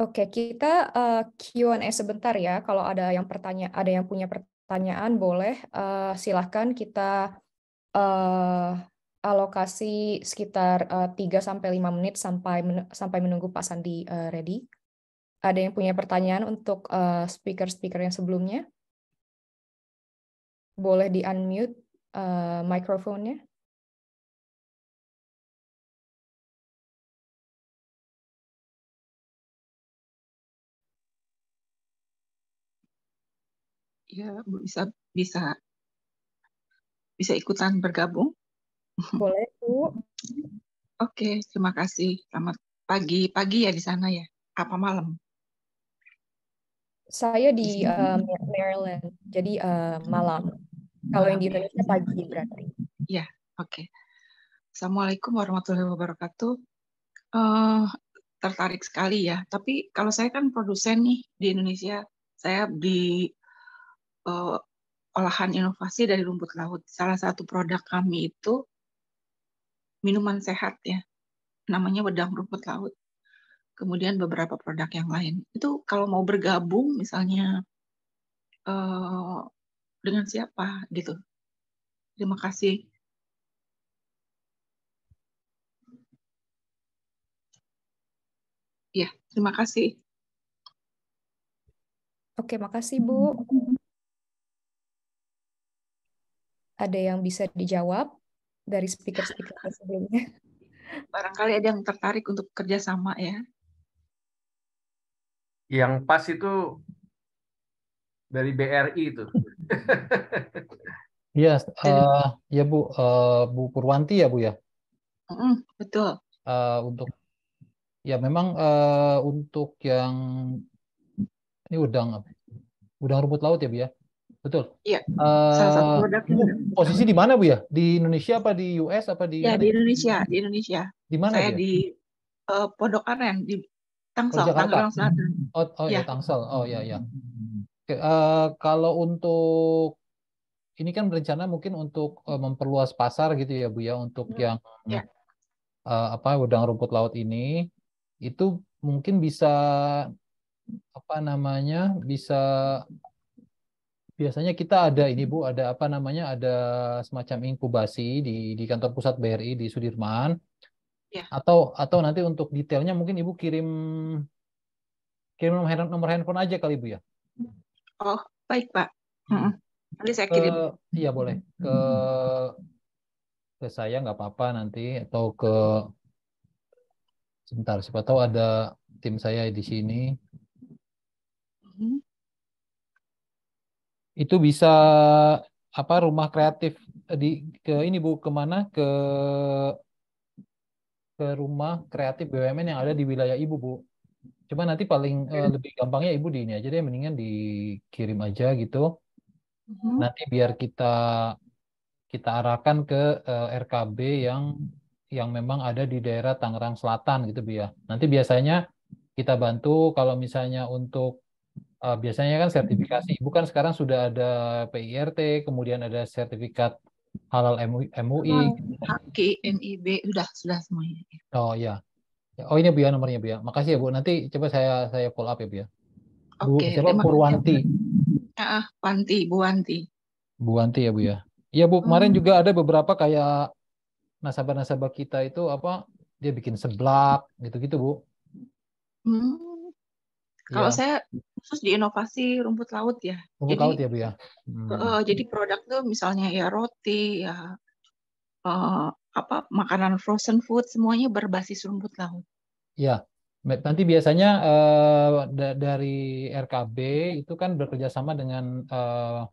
Oke, kita uh, eh, Q&A sebentar ya. Kalau ada yang pertanya, ada yang punya pertanyaan, boleh uh, silahkan kita uh, alokasi sekitar uh, sampai lima menit sampai men sampai menunggu Pak Sandi uh, ready. Ada yang punya pertanyaan untuk speaker-speaker uh, yang sebelumnya? Boleh di-unmute uh, mikrofonnya. ya bisa bisa bisa ikutan bergabung. Boleh, Bu. Oke, terima kasih. Selamat pagi. Pagi ya di sana ya? Apa malam? Saya di uh, Maryland, jadi uh, malam. Kalau yang di ya. Indonesia pagi berarti. Ya, oke. Okay. Assalamualaikum warahmatullahi wabarakatuh. Uh, tertarik sekali ya. Tapi kalau saya kan produsen nih di Indonesia, saya di uh, olahan inovasi dari rumput laut. Salah satu produk kami itu minuman sehat ya, namanya wedang rumput laut. Kemudian beberapa produk yang lain. Itu kalau mau bergabung misalnya uh, dengan siapa gitu. Terima kasih. Ya, terima kasih. Oke, makasih Bu ada yang bisa dijawab dari speaker-speaker sebelumnya. Barangkali ada yang tertarik untuk kerjasama ya. Yang pas itu dari BRI itu. Iya, yes, uh, ya Bu, uh, Bu Purwanti ya Bu ya. Mm, betul. Uh, untuk ya memang uh, untuk yang ini udang apa? Udang rumput laut ya Bu ya. Betul. Iya. Uh, salah eh, produk. Posisi di mana Bu ya? Di Indonesia apa di US apa di Ya, di ya? Indonesia, di Indonesia. Di mana? Saya ya? di uh, Pondok Aren di Tangsel, oh, Tangerang Selatan. Oh, oh ya. ya Tangsel. Oh ya ya. Oke, uh, kalau untuk ini kan berencana mungkin untuk uh, memperluas pasar gitu ya Bu ya untuk hmm. yang ya. Uh, apa udang rumput laut ini itu mungkin bisa apa namanya bisa biasanya kita ada ini Bu, ada apa namanya, ada semacam inkubasi di, di kantor pusat BRI di Sudirman. Ya. Atau atau nanti untuk detailnya mungkin Ibu kirim kirim nomor nomor handphone aja kali Ibu ya. Oh, baik Pak. Hmm. Nanti saya kirim. Ke, iya boleh. Ke ke saya nggak apa-apa nanti atau ke sebentar siapa tahu ada tim saya di sini. itu bisa apa rumah kreatif eh, di ke ini bu kemana ke ke rumah kreatif BUMN yang ada di wilayah ibu bu cuma nanti paling uh, lebih gampangnya ibu di ini aja deh mendingan dikirim aja gitu mm -hmm. nanti biar kita kita arahkan ke uh, eh, RKB yang yang memang ada di daerah Tangerang Selatan gitu bu ya nanti biasanya kita bantu kalau misalnya untuk uh, biasanya kan sertifikasi. Bukan sekarang sudah ada PIRT, kemudian ada sertifikat halal MUI. MUI. NIB, sudah sudah semuanya. Oh ya. Oh ini Bu ya nomornya Bu ya. Makasih ya Bu. Nanti coba saya saya call up ya Bu ya. Bu okay, Bu Purwanti. Ah, ah, Panti, Bu Wanti. Bu Wanti ya Bu ya. Iya Bu, kemarin hmm. juga ada beberapa kayak nasabah-nasabah kita itu apa dia bikin seblak gitu-gitu Bu. Hmm. Kalau iya. saya khusus di inovasi rumput laut ya. Rumput jadi, laut ya Bu ya. Hmm. Uh, jadi produk tuh misalnya ya roti ya uh, apa makanan frozen food semuanya berbasis rumput laut. Ya. Nanti biasanya uh, dari RKB itu kan bekerja sama dengan uh,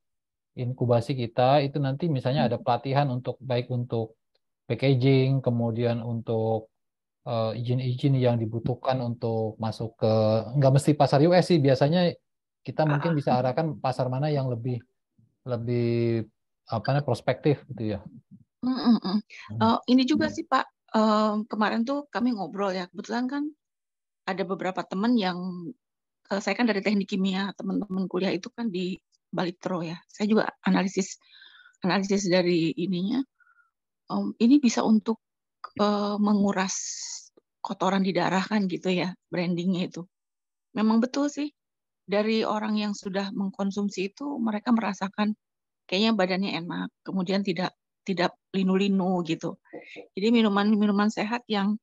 inkubasi kita itu nanti misalnya ada hmm. pelatihan untuk baik untuk packaging, kemudian untuk Eh, izin-izin uh, yang dibutuhkan untuk masuk ke nggak mesti pasar US sih biasanya kita mungkin bisa ah. arahkan pasar mana yang lebih lebih apa namanya prospektif gitu ya. Mm -mm. Uh, ini juga hmm. sih Pak uh, kemarin tuh kami ngobrol ya kebetulan kan ada beberapa teman yang uh, saya kan dari teknik kimia teman-teman kuliah itu kan di Balitro ya. Saya juga analisis analisis dari ininya. Um, ini bisa untuk uh, menguras kotoran di darah kan gitu ya brandingnya itu. Memang betul sih dari orang yang sudah mengkonsumsi itu mereka merasakan kayaknya badannya enak, kemudian tidak tidak linu-linu gitu. Jadi minuman-minuman sehat yang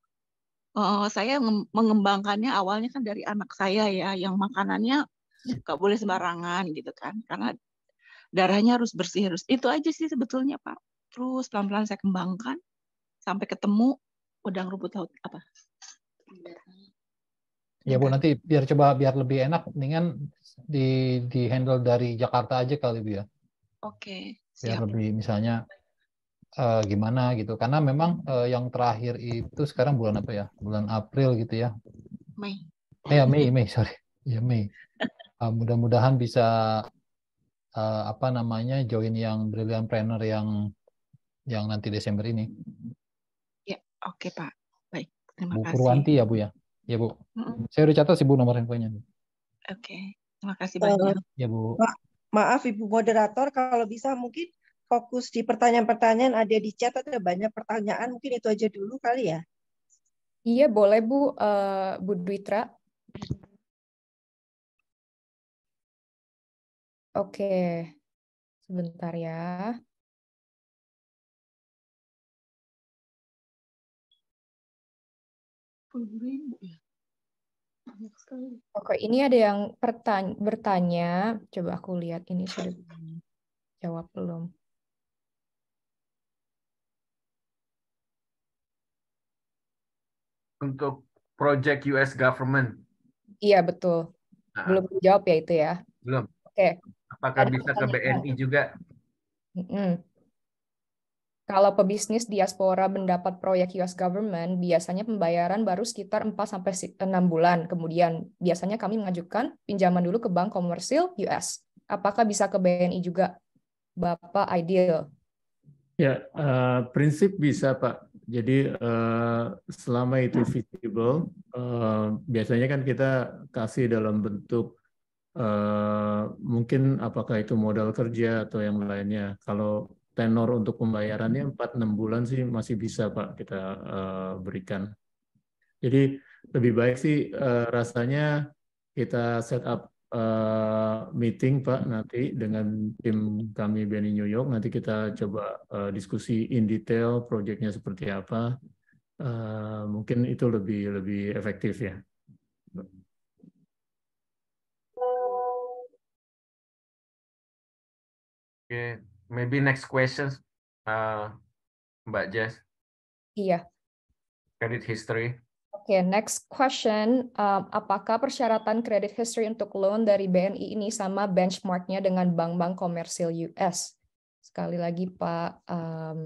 uh, saya mengembangkannya awalnya kan dari anak saya ya, yang makanannya nggak boleh sembarangan gitu kan, karena darahnya harus bersih harus. Itu aja sih sebetulnya Pak. Terus pelan-pelan saya kembangkan sampai ketemu udang rumput laut apa? Ya Bu nanti biar coba biar lebih enak mendingan di di handle dari Jakarta aja kali Bu ya. Oke. Okay, biar lebih misalnya uh, gimana gitu karena memang uh, yang terakhir itu sekarang bulan apa ya? Bulan April gitu ya. Mei. Eh ya Mei Mei sorry ya Mei. Uh, mudah-mudahan bisa uh, apa namanya join yang brilliant planner yang yang nanti Desember ini. Oke Pak, baik. Terima Bu kasih. Purwanti ya Bu ya? Ya Bu. mm hmm Saya udah catat sih Bu nomor handphonenya. Oke, okay. terima kasih eh, banyak. ya Bu. Ma maaf Ibu moderator, kalau bisa mungkin fokus di pertanyaan-pertanyaan ada di chat ada banyak pertanyaan mungkin itu aja dulu kali ya. Iya boleh Bu uh, Bu Dwitra. Oke, sebentar ya. puluh ribu ya banyak sekali oke ini ada yang pertanya bertanya coba aku lihat ini sudah jawab belum untuk project US government iya betul nah. belum dijawab ya itu ya belum oke okay. apakah ada bisa ke BNI juga mm -mm. Kalau pebisnis diaspora mendapat proyek US government, biasanya pembayaran baru sekitar 4 sampai 6 bulan. Kemudian biasanya kami mengajukan pinjaman dulu ke bank komersil US. Apakah bisa ke BNI juga? Bapak Ideal. Ya, uh, prinsip bisa, Pak. Jadi eh, selama itu visible, eh, biasanya kan kita kasih dalam bentuk mungkin apakah itu modal kerja atau yang lainnya. Kalau tenor untuk pembayarannya 4-6 bulan sih masih bisa Pak kita eh, berikan. Jadi lebih baik sih eh, rasanya kita set up eh, meeting Pak nanti dengan tim kami BNI New York. Nanti kita coba diskusi in detail proyeknya seperti apa. mungkin itu lebih lebih efektif ya. Oke, Maybe next questions, uh, Mbak Jess. Iya. Credit history. Oke, okay, next question. Um, apakah persyaratan credit history untuk loan dari BNI ini sama benchmarknya dengan bank-bank komersil US? Sekali lagi Pak um,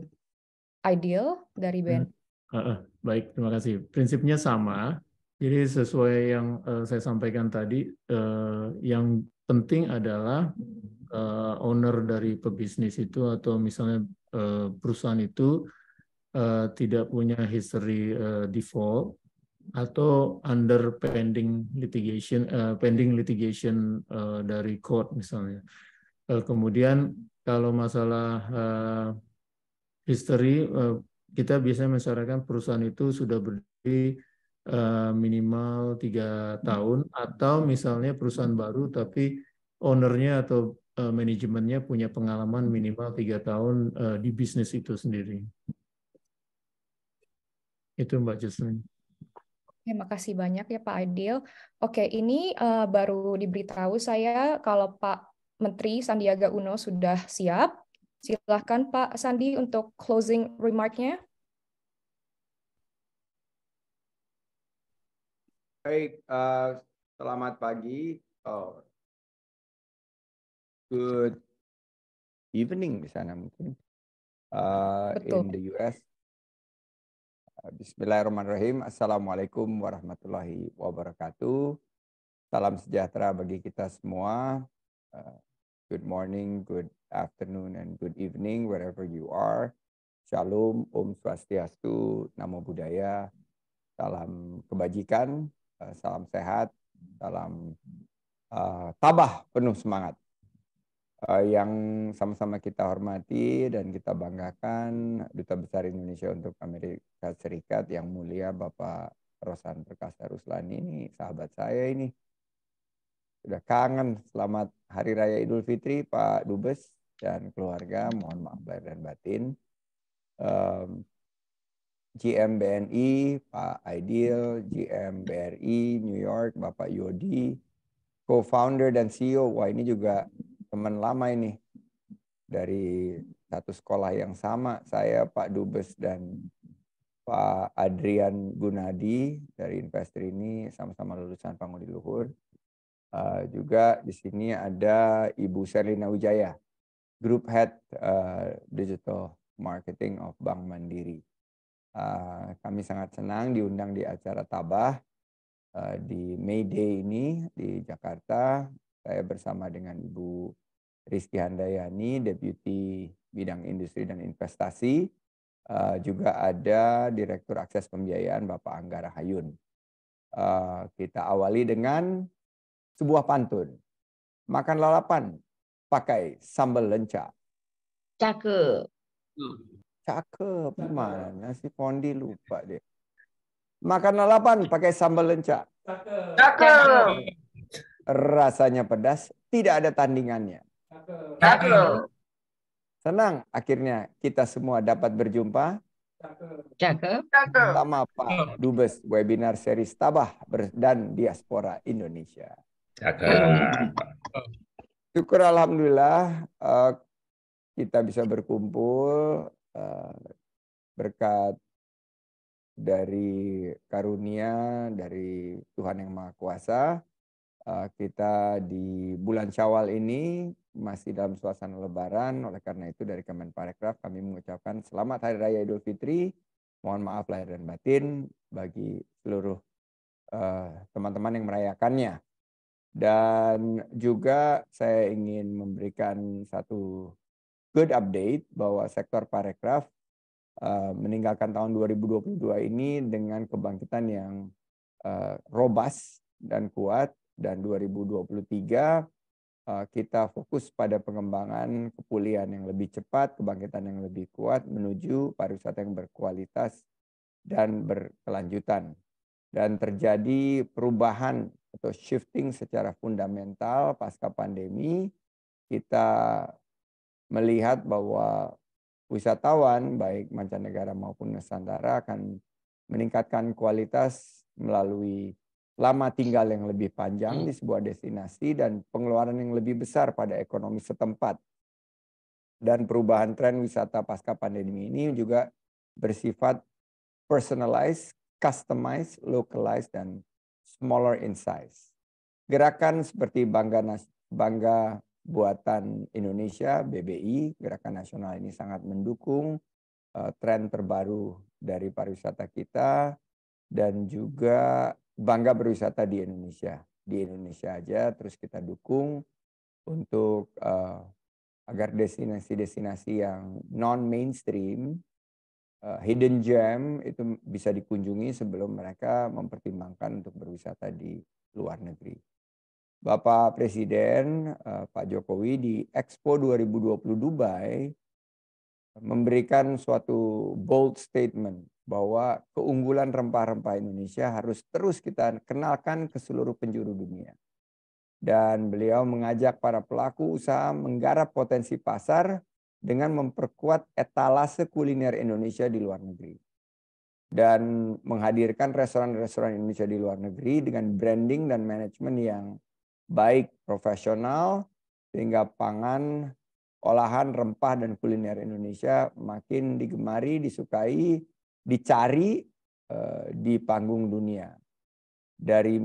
Ideal dari hmm. BNI. Uh, uh, baik, terima kasih. Prinsipnya sama. Jadi sesuai yang uh, saya sampaikan tadi, uh, yang penting adalah uh, owner dari pebisnis itu atau misalnya uh, perusahaan itu uh, tidak punya history uh, default atau under pending litigation uh, pending litigation uh, dari court misalnya. Uh, kemudian kalau masalah uh, history uh, kita biasanya mensyaratkan perusahaan itu sudah berdiri minimal tiga tahun atau misalnya perusahaan baru tapi ownernya atau Eh, manajemennya punya pengalaman minimal tiga tahun eh, di bisnis itu sendiri. Itu Mbak Jocelyn. Terima kasih banyak ya Pak Adil. Oke, ini eh, baru diberitahu saya kalau Pak Menteri Sandiaga Uno sudah siap. Silahkan Pak Sandi untuk closing remarknya. Baik, uh, selamat pagi. Oh, good evening di sana mungkin uh, in the US. Uh, bismillahirrahmanirrahim. Assalamualaikum warahmatullahi wabarakatuh. Salam sejahtera bagi kita semua. Uh, good morning, good afternoon, and good evening wherever you are. Shalom, Om Swastiastu, Namo Buddhaya. Salam kebajikan, uh, salam sehat, salam uh, tabah penuh semangat uh, yang sama-sama kita hormati dan kita banggakan duta besar Indonesia untuk Amerika Serikat yang mulia Bapak Rosan Perkasa Ruslan ini sahabat saya ini sudah kangen selamat Hari Raya Idul Fitri Pak Dubes dan keluarga mohon maaf lahir dan batin um, GM BNI Pak Aidil GM BRI New York Bapak Yodi co-founder dan CEO wah ini juga teman lama ini dari satu sekolah yang sama saya Pak Dubes dan Pak Adrian Gunadi dari Investor ini sama-sama lulusan Pangudi Luhur. Uh, juga di sini ada Ibu Serlina Wijaya, Group Head uh, Digital Marketing of Bank Mandiri. Uh, kami sangat senang diundang di acara Tabah uh, di May Day ini di Jakarta saya bersama dengan Ibu Rizky Handayani, Deputi Bidang Industri dan Investasi, uh, juga ada Direktur Akses Pembiayaan Bapak Anggara Hayun. Uh, kita awali dengan sebuah pantun. Makan lalapan pakai sambal lenca. Cakep. Cakep. mana si Pondi lupa deh. Makan lalapan pakai sambal lenca. Cakep. Cakep rasanya pedas, tidak ada tandingannya. Cakel. Senang akhirnya kita semua dapat berjumpa. Cakel. Cakel. Pak Dubes webinar seri Tabah dan Diaspora Indonesia. Cakel. Syukur Alhamdulillah eh, kita bisa berkumpul eh, berkat dari karunia dari Tuhan Yang Maha Kuasa Eh, kita di bulan Syawal ini masih dalam suasana lebaran. Oleh karena itu dari Kemenparekraf kami mengucapkan selamat Hari Raya Idul Fitri. Mohon maaf lahir dan batin bagi seluruh eh, teman-teman uh, yang merayakannya. Dan juga saya ingin memberikan satu good update bahwa sektor parekraf uh, meninggalkan tahun 2022 ini dengan kebangkitan yang uh, robas dan kuat dan 2023 eh, kita fokus pada pengembangan kepulihan yang lebih cepat, kebangkitan yang lebih kuat menuju pariwisata yang berkualitas dan berkelanjutan. Dan terjadi perubahan atau shifting secara fundamental pasca pandemi, kita melihat bahwa wisatawan baik mancanegara maupun nusantara akan meningkatkan kualitas melalui lama tinggal yang lebih panjang hmm. di sebuah destinasi dan pengeluaran yang lebih besar pada ekonomi setempat. Dan perubahan tren wisata pasca pandemi ini juga bersifat personalized, customized, localized, dan smaller in size. Gerakan seperti Bangga, Bangga Buatan Indonesia, BBI, gerakan nasional ini sangat mendukung uh, tren terbaru dari pariwisata kita dan juga bangga berwisata di Indonesia. Di Indonesia aja terus kita dukung untuk uh, agar destinasi-destinasi yang non mainstream uh, eh, hidden gem itu bisa dikunjungi sebelum mereka mempertimbangkan untuk berwisata di luar negeri. Bapak Presiden uh, Pak Jokowi di Expo 2020 Dubai memberikan suatu bold statement bahwa keunggulan rempah-rempah Indonesia harus terus kita kenalkan ke seluruh penjuru dunia. Dan beliau mengajak para pelaku usaha menggarap potensi pasar dengan memperkuat etalase kuliner Indonesia di luar negeri. Dan menghadirkan restoran-restoran Indonesia di luar negeri dengan branding dan manajemen yang baik profesional, sehingga pangan, olahan, rempah, dan kuliner Indonesia makin digemari, disukai, dicari eh, di panggung dunia. Dari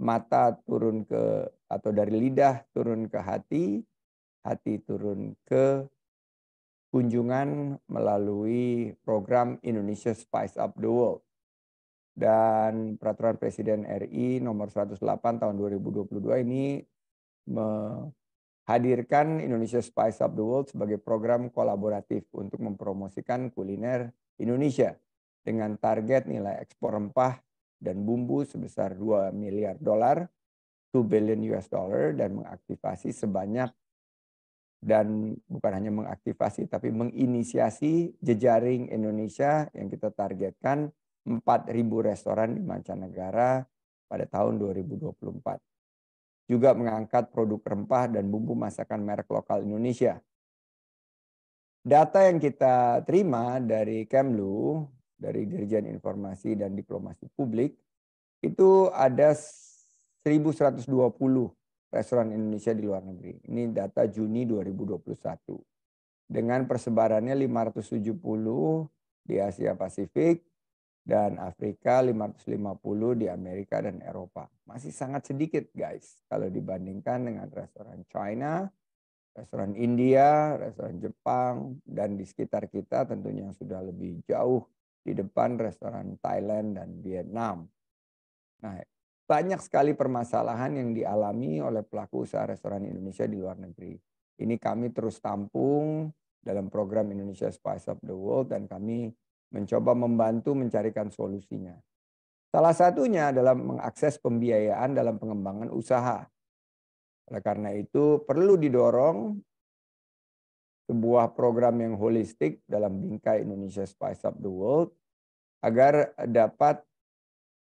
mata turun ke atau dari lidah turun ke hati, hati turun ke kunjungan melalui program Indonesia Spice Up the World dan peraturan presiden RI nomor 108 tahun 2022 ini menghadirkan Indonesia Spice Up the World sebagai program kolaboratif untuk mempromosikan kuliner Indonesia dengan target nilai ekspor rempah dan bumbu sebesar 2 miliar dolar, 2 billion US dollar dan mengaktifasi sebanyak dan bukan hanya mengaktifasi tapi menginisiasi jejaring Indonesia yang kita targetkan 4.000 restoran di mancanegara pada tahun 2024. Juga mengangkat produk rempah dan bumbu masakan merek lokal Indonesia. Data yang kita terima dari Kemlu dari Dirjen Informasi dan Diplomasi Publik itu ada 1120 restoran Indonesia di luar negeri. Ini data Juni 2021. Dengan persebarannya 570 di Asia Pasifik dan Afrika, 550 di Amerika dan Eropa. Masih sangat sedikit guys kalau dibandingkan dengan restoran China, restoran India, restoran Jepang, dan di sekitar kita tentunya sudah lebih jauh di depan restoran Thailand dan Vietnam. Nah, banyak sekali permasalahan yang dialami oleh pelaku usaha restoran Indonesia di luar negeri. Ini kami terus tampung dalam program Indonesia Spice of the World dan kami mencoba membantu mencarikan solusinya. Salah satunya adalah mengakses pembiayaan dalam pengembangan usaha. Oleh karena itu perlu didorong sebuah program yang holistik dalam bingkai Indonesia Spice Up the World agar dapat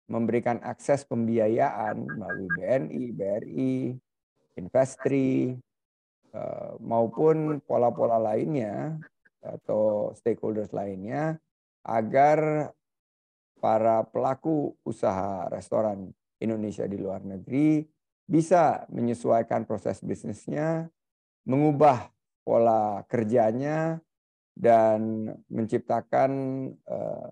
memberikan akses pembiayaan melalui BNI, BRI, Investri, eh, maupun pola-pola lainnya atau stakeholders lainnya agar para pelaku usaha restoran Indonesia di luar negeri bisa menyesuaikan proses bisnisnya, mengubah pola kerjanya dan menciptakan eh,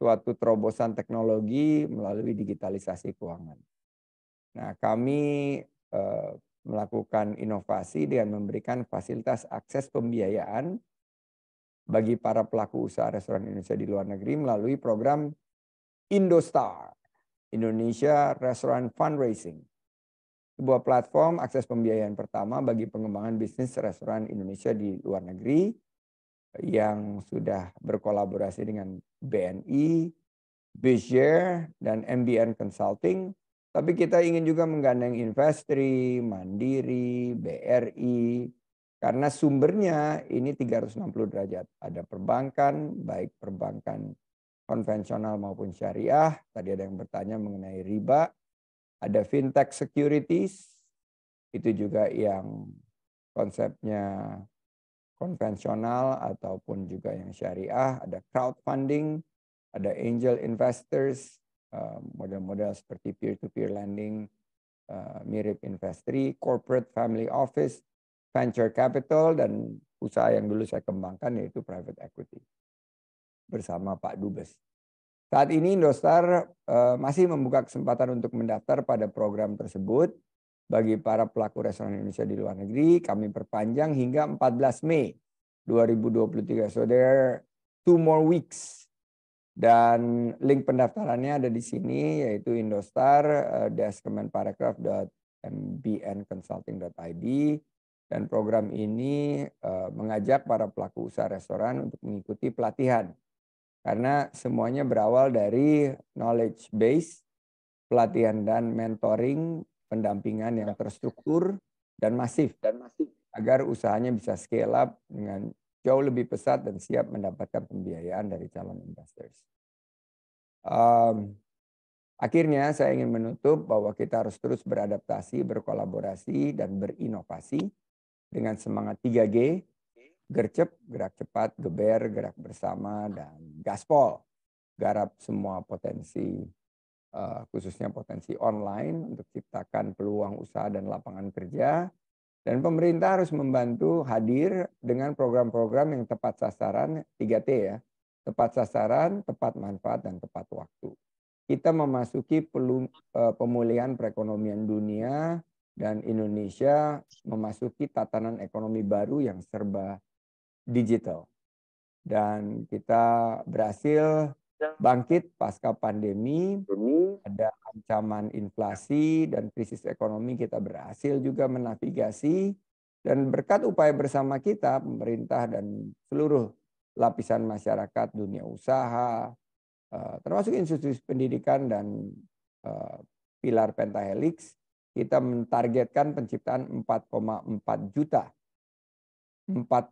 suatu terobosan teknologi melalui digitalisasi keuangan. Nah, kami eh, melakukan inovasi dengan memberikan fasilitas akses pembiayaan bagi para pelaku usaha restoran Indonesia di luar negeri melalui program Indostar, Indonesia Restaurant Fundraising sebuah platform akses pembiayaan pertama bagi pengembangan bisnis restoran Indonesia di luar negeri yang sudah berkolaborasi dengan BNI, Bizshare, dan MBN Consulting. Tapi kita ingin juga menggandeng Investri, Mandiri, BRI, karena sumbernya ini 360 derajat. Ada perbankan, baik perbankan konvensional maupun syariah. Tadi ada yang bertanya mengenai riba ada fintech securities, itu juga yang konsepnya konvensional ataupun juga yang syariah, ada crowdfunding, ada angel investors, eh, model-model seperti peer-to-peer -peer lending, eh, mirip investri, corporate family office, venture capital, dan usaha yang dulu saya kembangkan yaitu private equity bersama Pak Dubes. Saat ini Indostar eh, masih membuka kesempatan untuk mendaftar pada program tersebut bagi para pelaku restoran Indonesia di luar negeri. Kami perpanjang hingga 14 Mei 2023. So there are two more weeks. Dan link pendaftarannya ada di sini yaitu Indostar eh, dan program ini eh, mengajak para pelaku usaha restoran untuk mengikuti pelatihan karena semuanya berawal dari knowledge base, pelatihan dan mentoring, pendampingan yang terstruktur dan masif dan masif agar usahanya bisa scale up dengan jauh lebih pesat dan siap mendapatkan pembiayaan dari calon investors. Um, akhirnya saya ingin menutup bahwa kita harus terus beradaptasi, berkolaborasi, dan berinovasi dengan semangat 3G gercep, gerak cepat, geber, gerak bersama, dan gaspol. Garap semua potensi, eh, khususnya potensi online untuk ciptakan peluang usaha dan lapangan kerja. Dan pemerintah harus membantu hadir dengan program-program yang tepat sasaran 3T ya. Tepat sasaran, tepat manfaat, dan tepat waktu. Kita memasuki eh, pemulihan perekonomian dunia dan Indonesia memasuki tatanan ekonomi baru yang serba digital. Dan kita berhasil bangkit pasca pandemi, ada ancaman inflasi dan krisis ekonomi kita berhasil juga menavigasi dan berkat upaya bersama kita pemerintah dan seluruh lapisan masyarakat, dunia usaha, eh, termasuk institusi pendidikan dan eh, pilar pentahelix, kita mentargetkan penciptaan 4,4 juta 4,4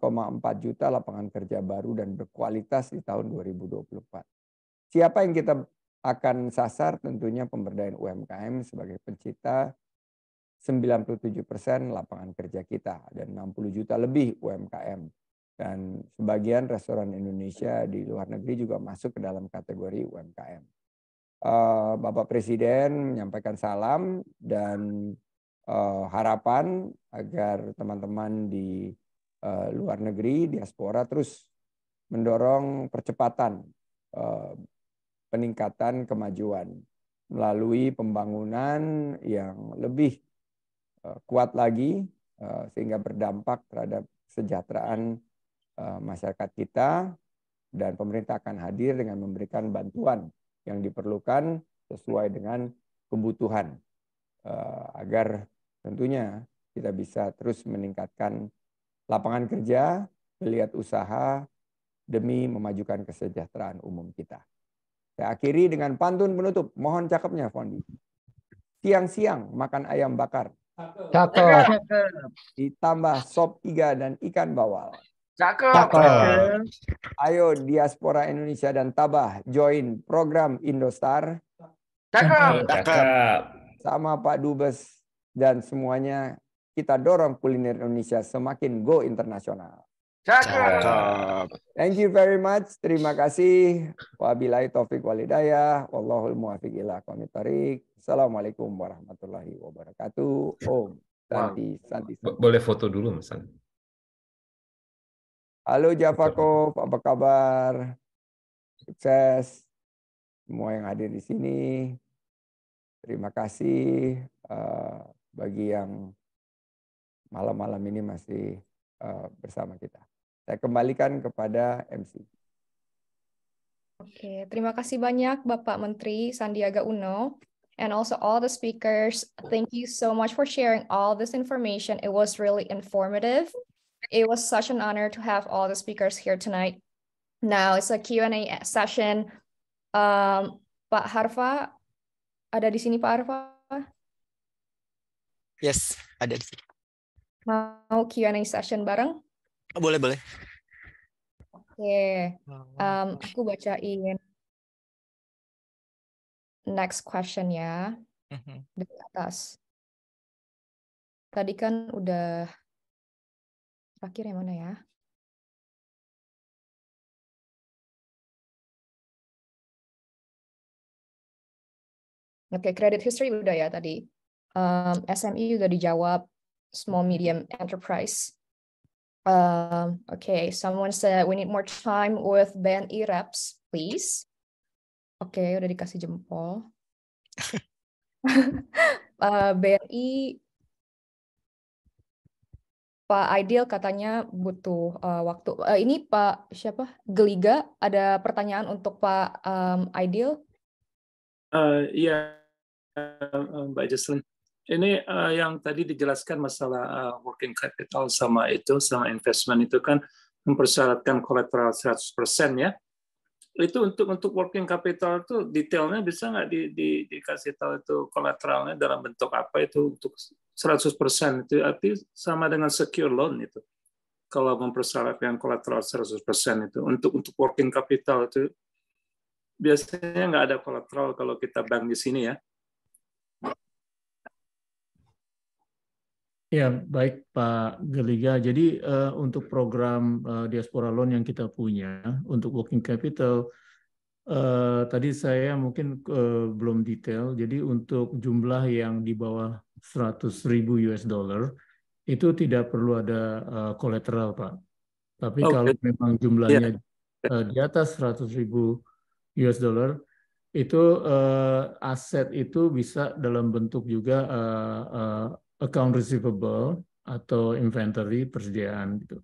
juta lapangan kerja baru dan berkualitas di tahun 2024. Siapa yang kita akan sasar? Tentunya pemberdayaan UMKM sebagai pencipta 97 persen lapangan kerja kita dan 60 juta lebih UMKM. Dan sebagian restoran Indonesia di luar negeri juga masuk ke dalam kategori UMKM. Eh, Bapak Presiden menyampaikan salam dan eh, harapan agar teman-teman di Eh, luar negeri, diaspora terus mendorong percepatan eh, peningkatan kemajuan melalui pembangunan yang lebih eh, kuat lagi sehingga berdampak terhadap kesejahteraan masyarakat kita dan pemerintah akan hadir dengan memberikan bantuan yang diperlukan sesuai dengan kebutuhan agar tentunya kita bisa terus meningkatkan lapangan kerja, melihat usaha demi memajukan kesejahteraan umum kita. Saya akhiri dengan pantun penutup. Mohon cakepnya, Fondi. Siang-siang makan ayam bakar. Cakep. Ditambah sop iga dan ikan bawal. Cakep. Ayo diaspora Indonesia dan Tabah join program Indostar. Cakep. Cakep. Sama Pak Dubes dan semuanya kita dorong kuliner Indonesia semakin go internasional. Cakep. Thank you very much. Terima kasih. Wabillahi taufik walidayah. Wallahul muwafiq ila komitarik. Assalamualaikum warahmatullahi wabarakatuh. Om Santi Santi. Boleh foto dulu Mas. Halo Javako, apa kabar? Sukses semua yang hadir di sini. Terima kasih uh, bagi yang malam-malam ini masih eh, bersama kita. Saya kembalikan kepada MC. Oke, terima kasih banyak Bapak Menteri Sandiaga Uno and also all the speakers. Thank you so much for sharing all this information. It was really informative. It was such an honor to have all the speakers here tonight. Now it's a Q&A session. Um, Pak Harfa, ada di sini Pak Harfa? Yes, ada di sini. Mau Q&A session bareng? Boleh, boleh. Oke, okay. um, aku bacain next question ya mm-hmm. di dari atas. Tadi kan udah terakhir yang mana ya? Oke, okay, credit history udah ya tadi. Um, SMI e udah dijawab small medium enterprise. Um, okay, someone said we need more time with BNI e reps, please. okay, udah dikasih jempol. uh, BNI e, Pak Ideal katanya butuh uh, waktu. Uh, ini Pak siapa? Geliga ada pertanyaan untuk Pak um, Aidil? Uh, iya, yeah. Uh, Mbak Jocelyn ini uh, yang tadi dijelaskan masalah uh, working capital sama itu sama investment itu kan mempersyaratkan kolateral 100% ya. Itu untuk untuk working capital itu detailnya bisa nggak di, di, dikasih tahu itu kolateralnya dalam bentuk apa itu untuk 100% itu arti sama dengan secure loan itu. Kalau mempersyaratkan kolateral 100% itu untuk untuk working capital itu biasanya nggak ada kolateral kalau kita bank di sini ya Ya, baik Pak Geliga. Jadi uh, untuk program uh, diaspora loan yang kita punya untuk working capital uh, tadi saya mungkin uh, belum detail. Jadi untuk jumlah yang di bawah 100.000 US dollar itu tidak perlu ada uh, collateral, Pak. Tapi okay. kalau memang jumlahnya yeah. Ya. uh, di atas 100.000 US dollar itu uh, aset itu bisa dalam bentuk juga uh, uh, account receivable atau inventory persediaan gitu.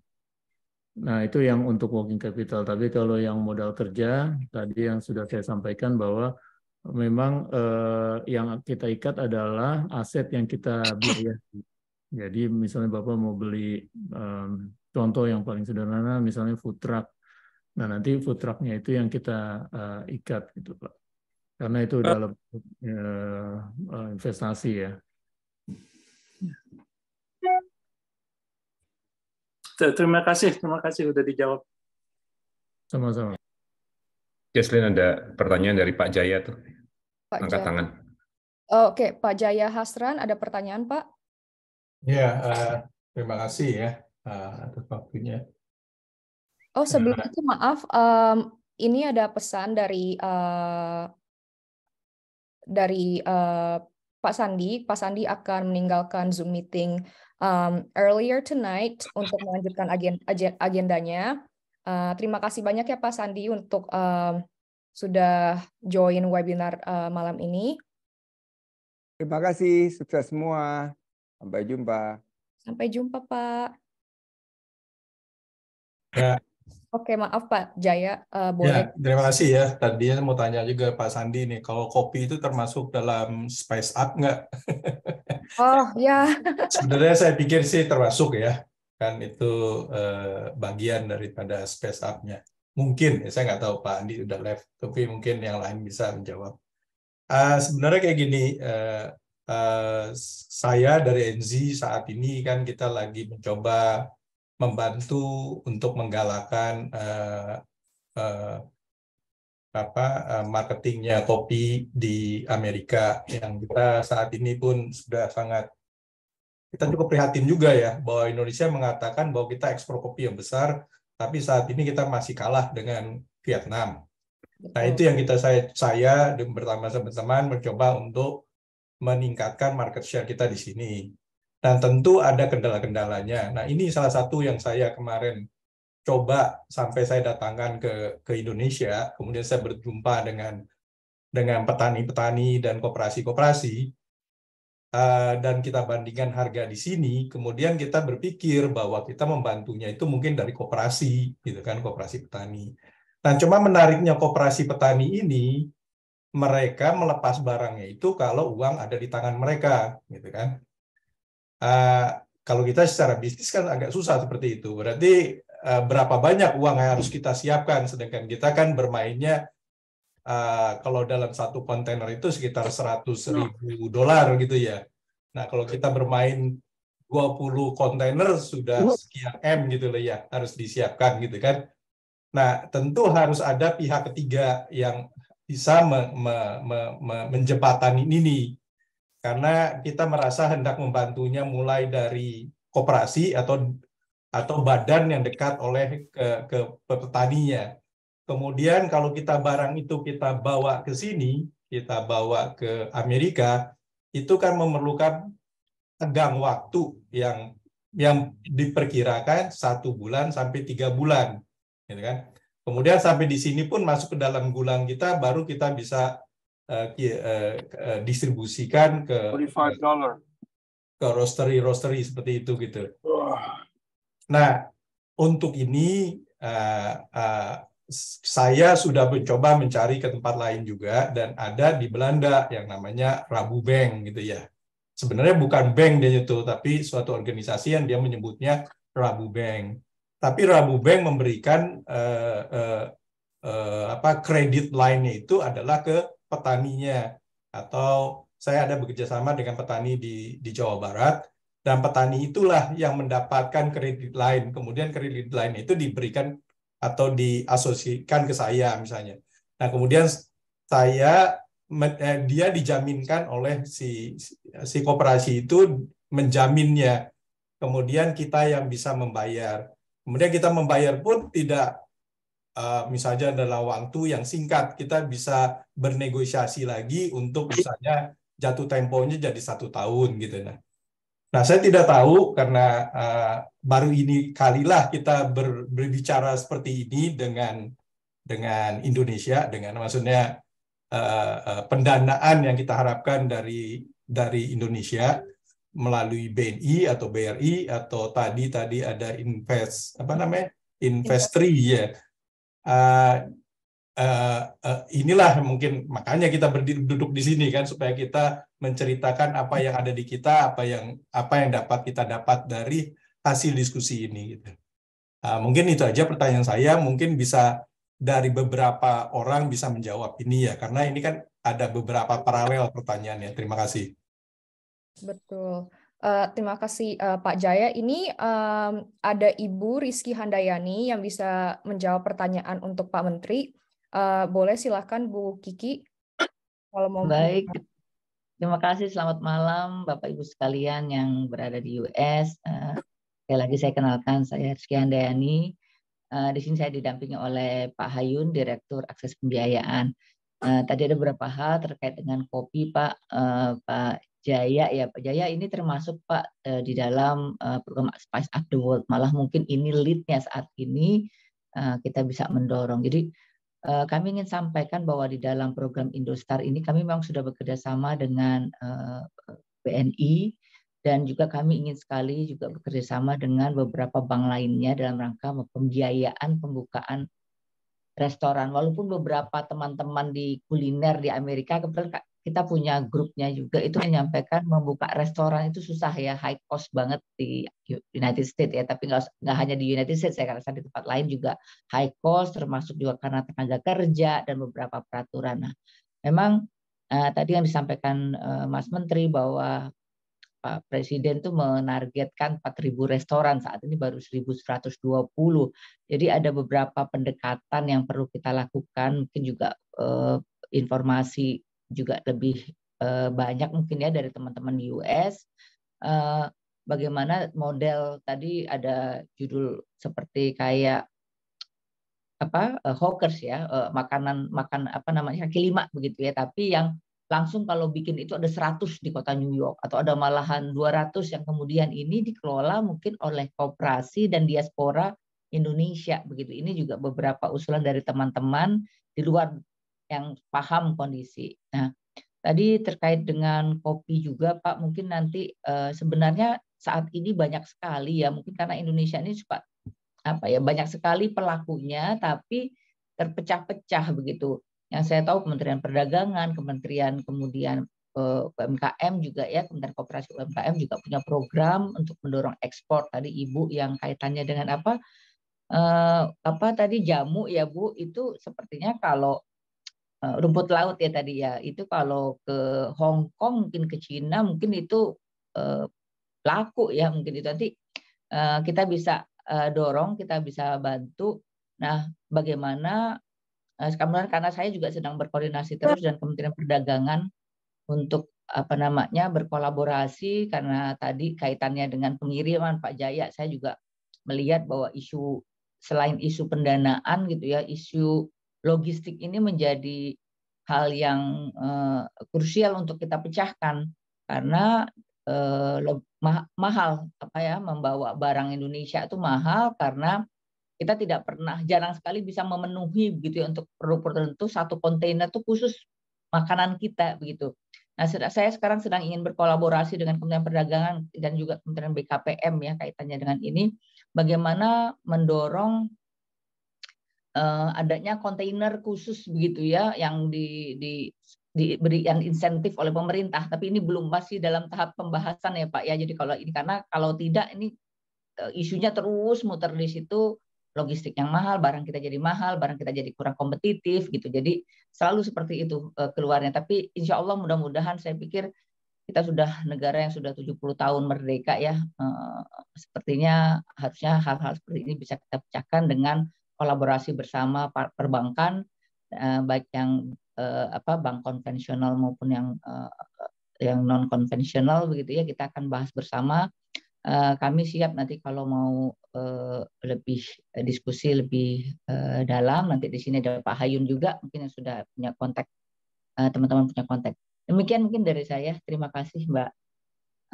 Nah, itu yang untuk working capital. Tapi kalau yang modal kerja, tadi yang sudah saya sampaikan bahwa memang eh, yang kita ikat adalah aset yang kita beli. Jadi misalnya Bapak mau beli eh, contoh yang paling sederhana, misalnya food truck. Nah, nanti food trucknya itu yang kita eh, ikat gitu, Pak. Karena itu eh. dalam eh, eh, investasi ya. Terima kasih, terima kasih sudah dijawab. Sama-sama. Jaslin ada pertanyaan dari Pak Jaya tuh. Pak Angkat Jaya. tangan. Oh, Oke, okay. Pak Jaya Hasran ada pertanyaan, Pak? Ya, uh, terima kasih ya uh, atas waktunya. Oh, sebelum itu maaf, um, ini ada pesan dari uh, dari uh, Pak Sandi. Pak Sandi akan meninggalkan Zoom meeting um, earlier tonight untuk melanjutkan agenda, agendanya. Uh, terima kasih banyak ya Pak Sandi untuk um, sudah join webinar uh, malam ini. Terima kasih, sukses semua. Sampai jumpa. Sampai jumpa, Pak. Ya. Oke, maaf Pak Jaya. Uh, boleh. Ya, terima kasih ya. Tadinya mau tanya juga Pak Sandi nih, kalau kopi itu termasuk dalam spice up nggak? Oh ya. Sebenarnya saya pikir sih termasuk ya, kan itu eh, bagian daripada space up-nya. Mungkin ya, saya nggak tahu Pak Andi udah left, tapi mungkin yang lain bisa menjawab. Uh, sebenarnya kayak gini, eh, saya dari NZ saat ini kan kita lagi mencoba membantu untuk menggalakkan apa eh, marketingnya kopi di Amerika yang kita saat ini pun sudah sangat kita cukup prihatin juga ya bahwa Indonesia mengatakan bahwa kita ekspor kopi yang besar tapi saat ini kita masih kalah dengan Vietnam. Nah itu yang kita saya saya bersama teman-teman mencoba untuk meningkatkan market share kita di sini. Dan tentu ada kendala-kendalanya. Nah ini salah satu yang saya kemarin coba sampai saya datangkan ke ke Indonesia, kemudian saya berjumpa dengan dengan petani-petani dan koperasi-koperasi eh, dan kita bandingkan harga di sini, kemudian kita berpikir bahwa kita membantunya itu mungkin dari koperasi, gitu kan, koperasi petani. Nah, cuma menariknya koperasi petani ini mereka melepas barangnya itu kalau uang ada di tangan mereka, gitu kan. Eh, kalau kita secara bisnis kan agak susah seperti itu. Berarti Eh, berapa banyak uang yang harus kita siapkan sedangkan kita kan bermainnya uh, kalau dalam satu kontainer itu sekitar 100 nah. ribu dolar gitu ya nah kalau kita bermain 20 kontainer sudah sekian M gitu loh ya harus disiapkan gitu kan nah tentu harus ada pihak ketiga yang bisa me, me, me, me, menjembatani ini karena kita merasa hendak membantunya mulai dari koperasi atau atau badan yang dekat oleh ke, ke petaninya. Kemudian kalau kita barang itu kita bawa ke sini, kita bawa ke Amerika, itu kan memerlukan tegang waktu yang yang diperkirakan satu bulan sampai tiga bulan, gitu kan? Kemudian sampai di sini pun masuk ke dalam gulang kita, baru kita bisa uh, uh, uh, distribusikan ke ke roastery roastery seperti itu gitu. Nah, untuk ini uh, uh, saya sudah mencoba mencari ke tempat lain juga dan ada di Belanda yang namanya Rabu Bank gitu ya. Sebenarnya bukan bank dia itu, tapi suatu organisasi yang dia menyebutnya Rabu Bank. Tapi Rabu Bank memberikan uh, uh, uh, apa kredit lainnya itu adalah ke petaninya atau saya ada bekerjasama dengan petani di di Jawa Barat dan petani itulah yang mendapatkan kredit lain. Kemudian kredit lain itu diberikan atau diasosikan ke saya misalnya. Nah, kemudian saya eh, dia dijaminkan oleh si si koperasi itu menjaminnya. Kemudian kita yang bisa membayar. Kemudian kita membayar pun tidak eh, misalnya dalam waktu yang singkat kita bisa bernegosiasi lagi untuk misalnya jatuh temponya jadi satu tahun gitu nah Nah, saya tidak tahu karena uh, baru ini kalilah kita ber, berbicara seperti ini dengan dengan Indonesia, dengan maksudnya uh, uh, pendanaan yang kita harapkan dari dari Indonesia melalui BNI atau BRI atau tadi tadi ada invest apa namanya investri ya. Uh, Uh, uh, inilah mungkin makanya kita duduk di sini kan supaya kita menceritakan apa yang ada di kita apa yang apa yang dapat kita dapat dari hasil diskusi ini gitu uh, mungkin itu aja pertanyaan saya mungkin bisa dari beberapa orang bisa menjawab ini ya karena ini kan ada beberapa paralel pertanyaan ya terima kasih betul Uh, terima kasih uh, Pak Jaya. Ini um, ada Ibu Rizky Handayani yang bisa menjawab pertanyaan untuk Pak Menteri. Uh, boleh silahkan Bu Kiki kalau mau. Baik. Terima kasih. Selamat malam Bapak Ibu sekalian yang berada di US. Uh, eh, sekali lagi saya kenalkan saya Rizky Dayani Uh, eh, di sini saya didampingi oleh Pak Hayun, Direktur Akses Pembiayaan. Uh, tadi ada beberapa hal terkait dengan kopi Pak uh, Pak Jaya ya Pak Jaya ini termasuk Pak di dalam uh, program Spice Up the World. Malah mungkin ini leadnya saat ini kita bisa mendorong. Jadi Eh, kami ingin sampaikan bahwa di dalam program Indostar ini kami memang sudah bekerja sama dengan eh, BNI dan juga kami ingin sekali juga bekerja sama dengan beberapa bank lainnya dalam rangka pembiayaan pembukaan restoran. Walaupun beberapa teman-teman di kuliner di Amerika kebetulan kita punya grupnya juga itu menyampaikan membuka restoran itu susah ya high cost banget di United States ya tapi nggak nggak hanya di United States saya rasa di tempat lain juga high cost termasuk juga karena tenaga kerja dan beberapa peraturan nah memang eh, tadi yang disampaikan eh, Mas Menteri bahwa Pak Presiden tuh menargetkan 4.000 restoran saat ini baru 1.120 jadi ada beberapa pendekatan yang perlu kita lakukan mungkin juga eh, informasi juga lebih uh, banyak mungkin ya dari teman-teman di US. Uh, eh, bagaimana model tadi ada judul seperti kayak apa uh, hawkers ya uh, makanan makan apa namanya kaki lima begitu ya tapi yang langsung kalau bikin itu ada 100 di kota New York atau ada malahan 200 yang kemudian ini dikelola mungkin oleh koperasi dan diaspora Indonesia begitu ini juga beberapa usulan dari teman-teman di luar yang paham kondisi. Nah, tadi terkait dengan kopi juga Pak, mungkin nanti eh, sebenarnya saat ini banyak sekali ya, mungkin karena Indonesia ini suka apa ya banyak sekali pelakunya, tapi terpecah-pecah begitu. Yang saya tahu Kementerian Perdagangan, Kementerian kemudian eh, UMKM juga ya, Kementerian Koperasi UMKM juga punya program untuk mendorong ekspor tadi Ibu yang kaitannya dengan apa eh, apa tadi jamu ya Bu, itu sepertinya kalau Eh, rumput laut ya tadi ya itu kalau ke Hong Kong mungkin ke Cina mungkin itu eh, laku ya mungkin itu nanti eh, kita bisa dorong kita bisa bantu nah bagaimana kemudian karena saya juga sedang berkoordinasi terus dan Kementerian Perdagangan untuk apa namanya berkolaborasi karena tadi kaitannya dengan pengiriman Pak Jaya saya juga melihat bahwa isu selain isu pendanaan gitu ya isu logistik ini menjadi hal yang uh, krusial untuk kita pecahkan karena uh, ma mahal apa ya membawa barang Indonesia itu mahal karena kita tidak pernah jarang sekali bisa memenuhi begitu ya untuk produk tertentu satu kontainer itu khusus makanan kita begitu. Nah, saya sekarang sedang ingin berkolaborasi dengan Kementerian Perdagangan dan juga Kementerian BKPM ya kaitannya dengan ini bagaimana mendorong uh, adanya kontainer khusus begitu ya yang di, di diberikan insentif oleh pemerintah, tapi ini belum masih dalam tahap pembahasan ya Pak ya. Jadi kalau ini karena kalau tidak ini eh, isunya terus muter di situ logistik yang mahal, barang kita jadi mahal, barang kita jadi kurang kompetitif gitu. Jadi selalu seperti itu eh, keluarnya. Tapi insya Allah mudah-mudahan saya pikir kita sudah negara yang sudah 70 tahun merdeka ya. Sepertinya harusnya hal-hal seperti ini bisa kita pecahkan dengan kolaborasi bersama perbankan eh, baik yang eh, apa bank konvensional maupun yang eh, yang non konvensional begitu ya kita akan bahas bersama kami siap nanti kalau mau lebih diskusi lebih dalam nanti di sini ada Pak Hayun juga mungkin yang sudah punya kontak teman-teman punya kontak demikian mungkin dari saya terima kasih Mbak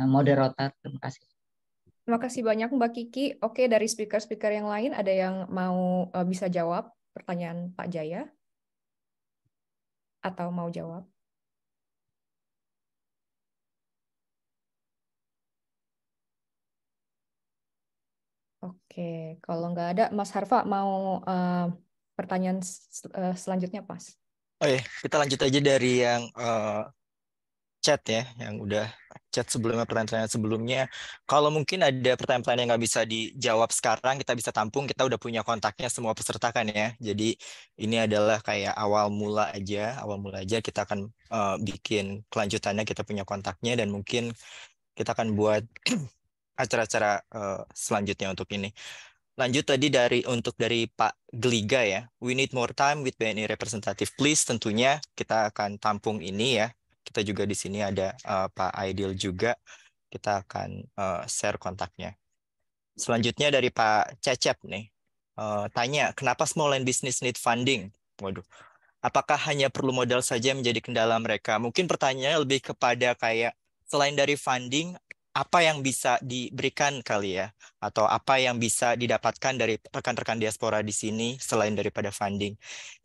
moderator terima kasih Terima kasih banyak Mbak Kiki. Oke, dari speaker-speaker yang lain ada yang mau e, bisa jawab pertanyaan Pak Jaya? Atau mau jawab? Oke, kalau nggak ada, Mas Harfa mau uh, pertanyaan uh, selanjutnya, pas. Oh iya, kita lanjut aja dari yang uh, chat ya, yang udah chat sebelumnya, pertanyaan-pertanyaan sebelumnya. Kalau mungkin ada pertanyaan-pertanyaan yang nggak bisa dijawab sekarang, kita bisa tampung, kita udah punya kontaknya semua peserta kan ya. Jadi ini adalah kayak awal mula aja, awal mula aja kita akan uh, bikin kelanjutannya, kita punya kontaknya, dan mungkin kita akan buat acara-acara uh, selanjutnya untuk ini. Lanjut tadi dari untuk dari Pak Geliga ya, we need more time with BNI representative please. Tentunya kita akan tampung ini ya kita juga di sini ada uh, Pak Aidil juga. Kita akan uh, share kontaknya. Selanjutnya dari Pak Cecep nih. Uh, tanya, kenapa small and business need funding? Waduh. Apakah hanya perlu modal saja menjadi kendala mereka? Mungkin pertanyaannya lebih kepada kayak selain dari funding, apa yang bisa diberikan kali ya atau apa yang bisa didapatkan dari rekan-rekan diaspora di sini selain daripada funding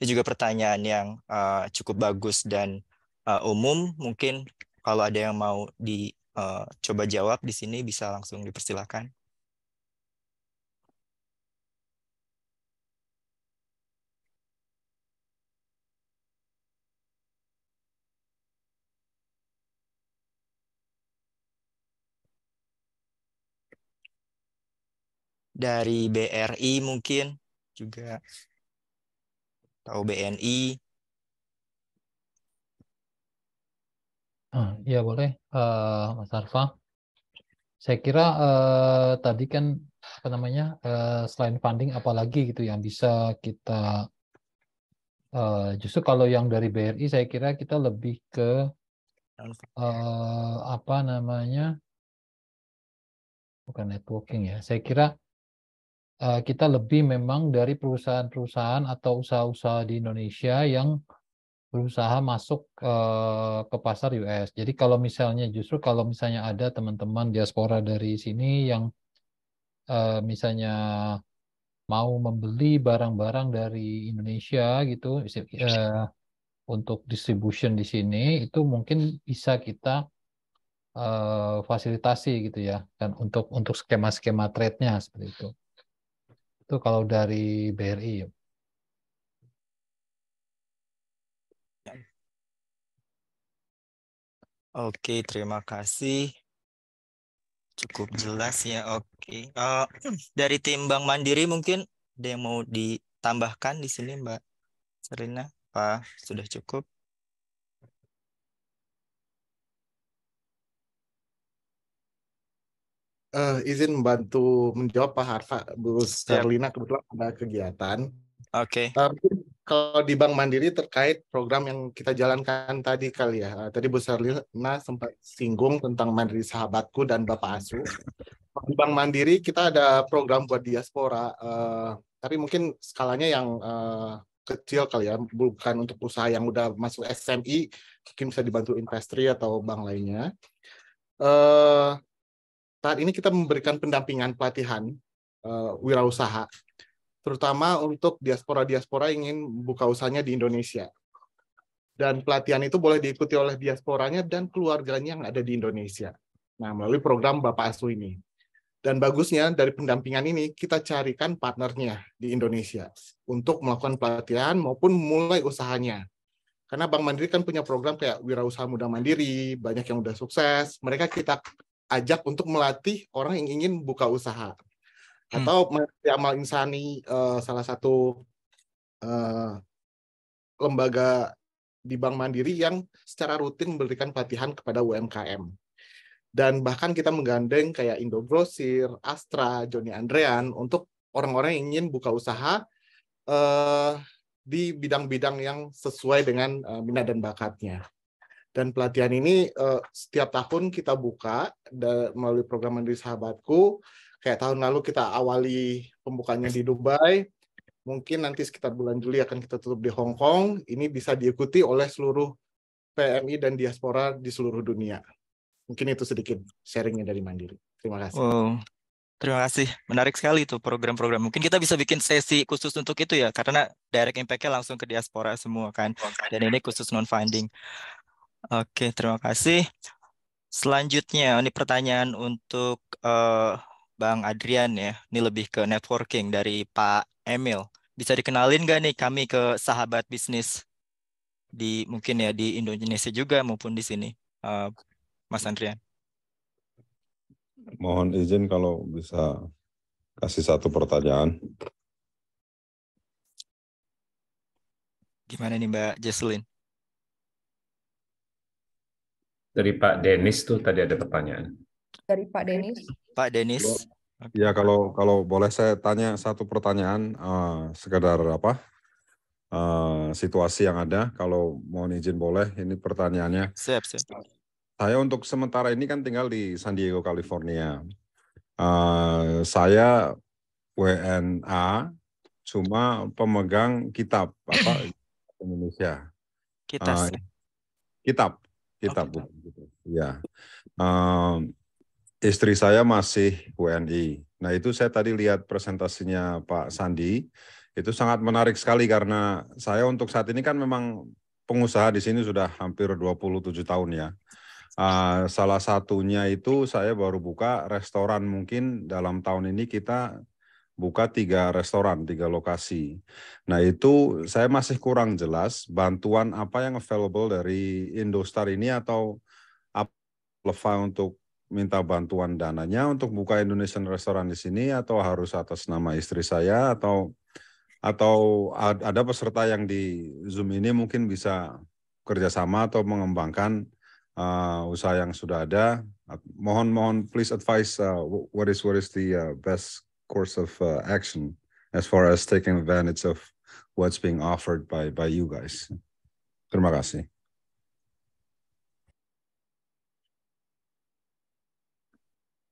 itu juga pertanyaan yang uh, cukup bagus dan uh, umum mungkin kalau ada yang mau dicoba eh, uh, jawab di sini bisa langsung dipersilakan. Dari BRI mungkin juga atau BNI Hmm, iya boleh, uh, Mas Arfa. Saya kira uh, tadi kan apa namanya uh, selain funding apalagi gitu yang bisa kita uh, justru kalau yang dari BRI saya kira kita lebih ke uh, apa namanya bukan networking ya. Saya kira uh, kita lebih memang dari perusahaan-perusahaan atau usaha-usaha di Indonesia yang berusaha masuk uh, ke pasar US. Jadi kalau misalnya justru kalau misalnya ada teman-teman diaspora dari sini yang uh, misalnya mau membeli barang-barang dari Indonesia gitu uh, untuk distribution di sini itu mungkin bisa kita uh, fasilitasi gitu ya dan untuk untuk skema-skema trade-nya seperti itu. Itu kalau dari BRI ya. Oke, terima kasih. Cukup jelas ya. Oke. Uh, dari tim Bank Mandiri mungkin ada yang mau ditambahkan di sini, Mbak Serina? Apa sudah cukup? Uh, izin membantu menjawab Pak Harfa, Bu Serlina kebetulan ada kegiatan. Oke. Okay. Uh, eh, kalau di Bank Mandiri terkait program yang kita jalankan tadi kali ya. Eh, tadi Bu Sarlina sempat singgung tentang Mandiri Sahabatku dan Bapak Asu. Di Bank Mandiri kita ada program buat diaspora, uh, tapi mungkin skalanya yang uh, kecil kali ya, bukan untuk usaha yang udah masuk SMI, mungkin bisa dibantu investri atau bank lainnya. Uh, saat ini kita memberikan pendampingan pelatihan uh, wirausaha terutama untuk diaspora-diaspora ingin buka usahanya di Indonesia. Dan pelatihan itu boleh diikuti oleh diasporanya dan keluarganya yang ada di Indonesia. Nah, melalui program Bapak Asu ini. Dan bagusnya dari pendampingan ini kita carikan partnernya di Indonesia untuk melakukan pelatihan maupun mulai usahanya. Karena Bank Mandiri kan punya program kayak Wirausaha Muda Mandiri, banyak yang udah sukses. Mereka kita ajak untuk melatih orang yang ingin buka usaha hmm. atau amal insani uh, salah satu uh, lembaga di Bank Mandiri yang secara rutin memberikan pelatihan kepada UMKM. Dan bahkan kita menggandeng kayak Indo Grosir, Astra, Joni Andrean untuk orang-orang yang ingin buka usaha uh, di bidang-bidang yang sesuai dengan uh, minat dan bakatnya. Dan pelatihan ini uh, setiap tahun kita buka melalui program Mandiri Sahabatku kayak tahun lalu kita awali pembukanya di Dubai, mungkin nanti sekitar bulan Juli akan kita tutup di Hong Kong. Ini bisa diikuti oleh seluruh PMI dan diaspora di seluruh dunia. Mungkin itu sedikit sharingnya dari Mandiri. Terima kasih. Oh. Terima kasih. Menarik sekali itu program-program. Mungkin kita bisa bikin sesi khusus untuk itu ya, karena direct impact-nya langsung ke diaspora semua kan. Dan ini khusus non-funding. Oke, terima kasih. Selanjutnya, ini pertanyaan untuk uh, Bang Adrian ya. Ini lebih ke networking dari Pak Emil. Bisa dikenalin nggak nih kami ke sahabat bisnis di mungkin ya di Indonesia juga maupun di sini, uh, Mas Adrian? Mohon izin kalau bisa kasih satu pertanyaan. Gimana nih Mbak Jesslyn? Dari Pak Denis tuh tadi ada pertanyaan. Dari Pak Denis. Pak Denis. Ya kalau kalau boleh saya tanya satu pertanyaan uh, sekedar apa uh, situasi yang ada. Kalau mohon izin boleh, ini pertanyaannya. Siap, siap. Saya untuk sementara ini kan tinggal di San Diego, California. Uh, saya WNA cuma pemegang kitab apa Indonesia. Kitab. Uh, kitab, kitab. Oh, kitab. Ya. Uh, istri saya masih WNI. Nah itu saya tadi lihat presentasinya Pak Sandi, itu sangat menarik sekali karena saya untuk saat ini kan memang pengusaha di sini sudah hampir 27 tahun ya. Uh, salah satunya itu saya baru buka restoran mungkin dalam tahun ini kita buka tiga restoran, tiga lokasi. Nah itu saya masih kurang jelas bantuan apa yang available dari Indostar ini atau apa untuk minta bantuan dananya untuk buka Indonesian restoran di sini atau harus atas nama istri saya atau atau ada peserta yang di Zoom ini mungkin bisa kerjasama atau mengembangkan uh, usaha yang sudah ada. Mohon mohon please advise uh, what is what is the uh, best course of uh, action as far as taking advantage of what's being offered by by you guys. Terima kasih.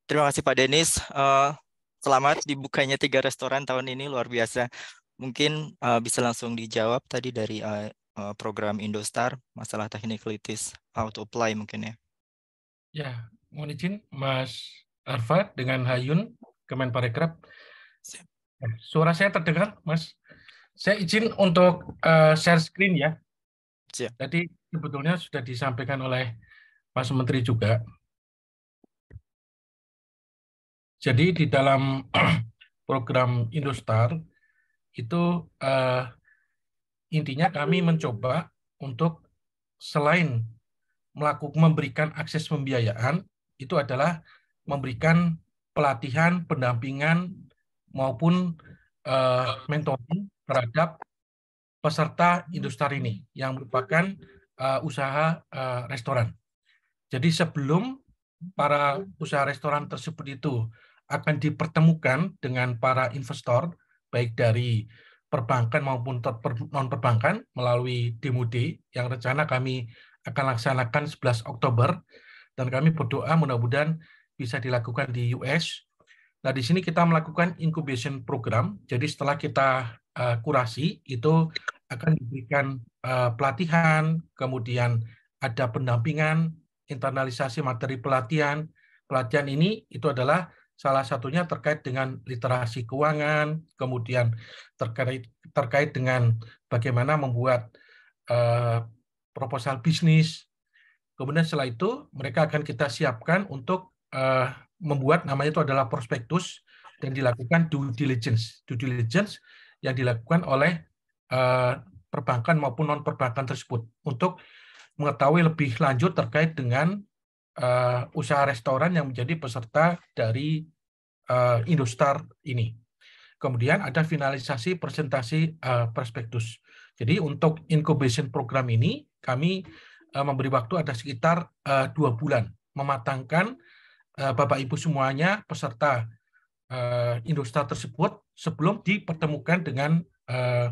Terima kasih Pak Denis. Uh, selamat dibukanya tiga restoran tahun ini luar biasa. Mungkin uh, bisa langsung dijawab tadi dari uh, eh, Indo program Indostar masalah teknik how to apply mungkin ya. Ya, mohon izin Mas Arfad dengan Hayun Kemenparekraf. Suara saya terdengar, Mas. Saya izin untuk uh, share screen ya. Siap. Jadi sebetulnya sudah disampaikan oleh Mas Menteri juga jadi di dalam program Indostar itu uh, intinya kami mencoba untuk selain melakukan memberikan akses pembiayaan itu adalah memberikan pelatihan, pendampingan maupun uh, mentoring terhadap peserta industri ini yang merupakan uh, usaha uh, restoran. Jadi sebelum para usaha restoran tersebut itu akan dipertemukan dengan para investor baik dari perbankan maupun non perbankan melalui demo day yang rencana kami akan laksanakan 11 Oktober dan kami berdoa mudah-mudahan bisa dilakukan di US. Nah di sini kita melakukan incubation program. Jadi setelah kita uh, kurasi itu akan diberikan uh, pelatihan, kemudian ada pendampingan, internalisasi materi pelatihan. Pelatihan ini itu adalah Salah satunya terkait dengan literasi keuangan, kemudian terkait terkait dengan bagaimana membuat uh, proposal bisnis. Kemudian setelah itu mereka akan kita siapkan untuk uh, membuat namanya itu adalah prospektus dan dilakukan due diligence. Due diligence yang dilakukan oleh uh, perbankan maupun non perbankan tersebut untuk mengetahui lebih lanjut terkait dengan uh, usaha restoran yang menjadi peserta dari uh, Indostar ini. Kemudian ada finalisasi presentasi uh, prospektus. Jadi untuk incubation program ini kami uh, memberi waktu ada sekitar uh, dua bulan mematangkan uh, Bapak Ibu semuanya peserta uh, Indostar tersebut sebelum dipertemukan dengan uh,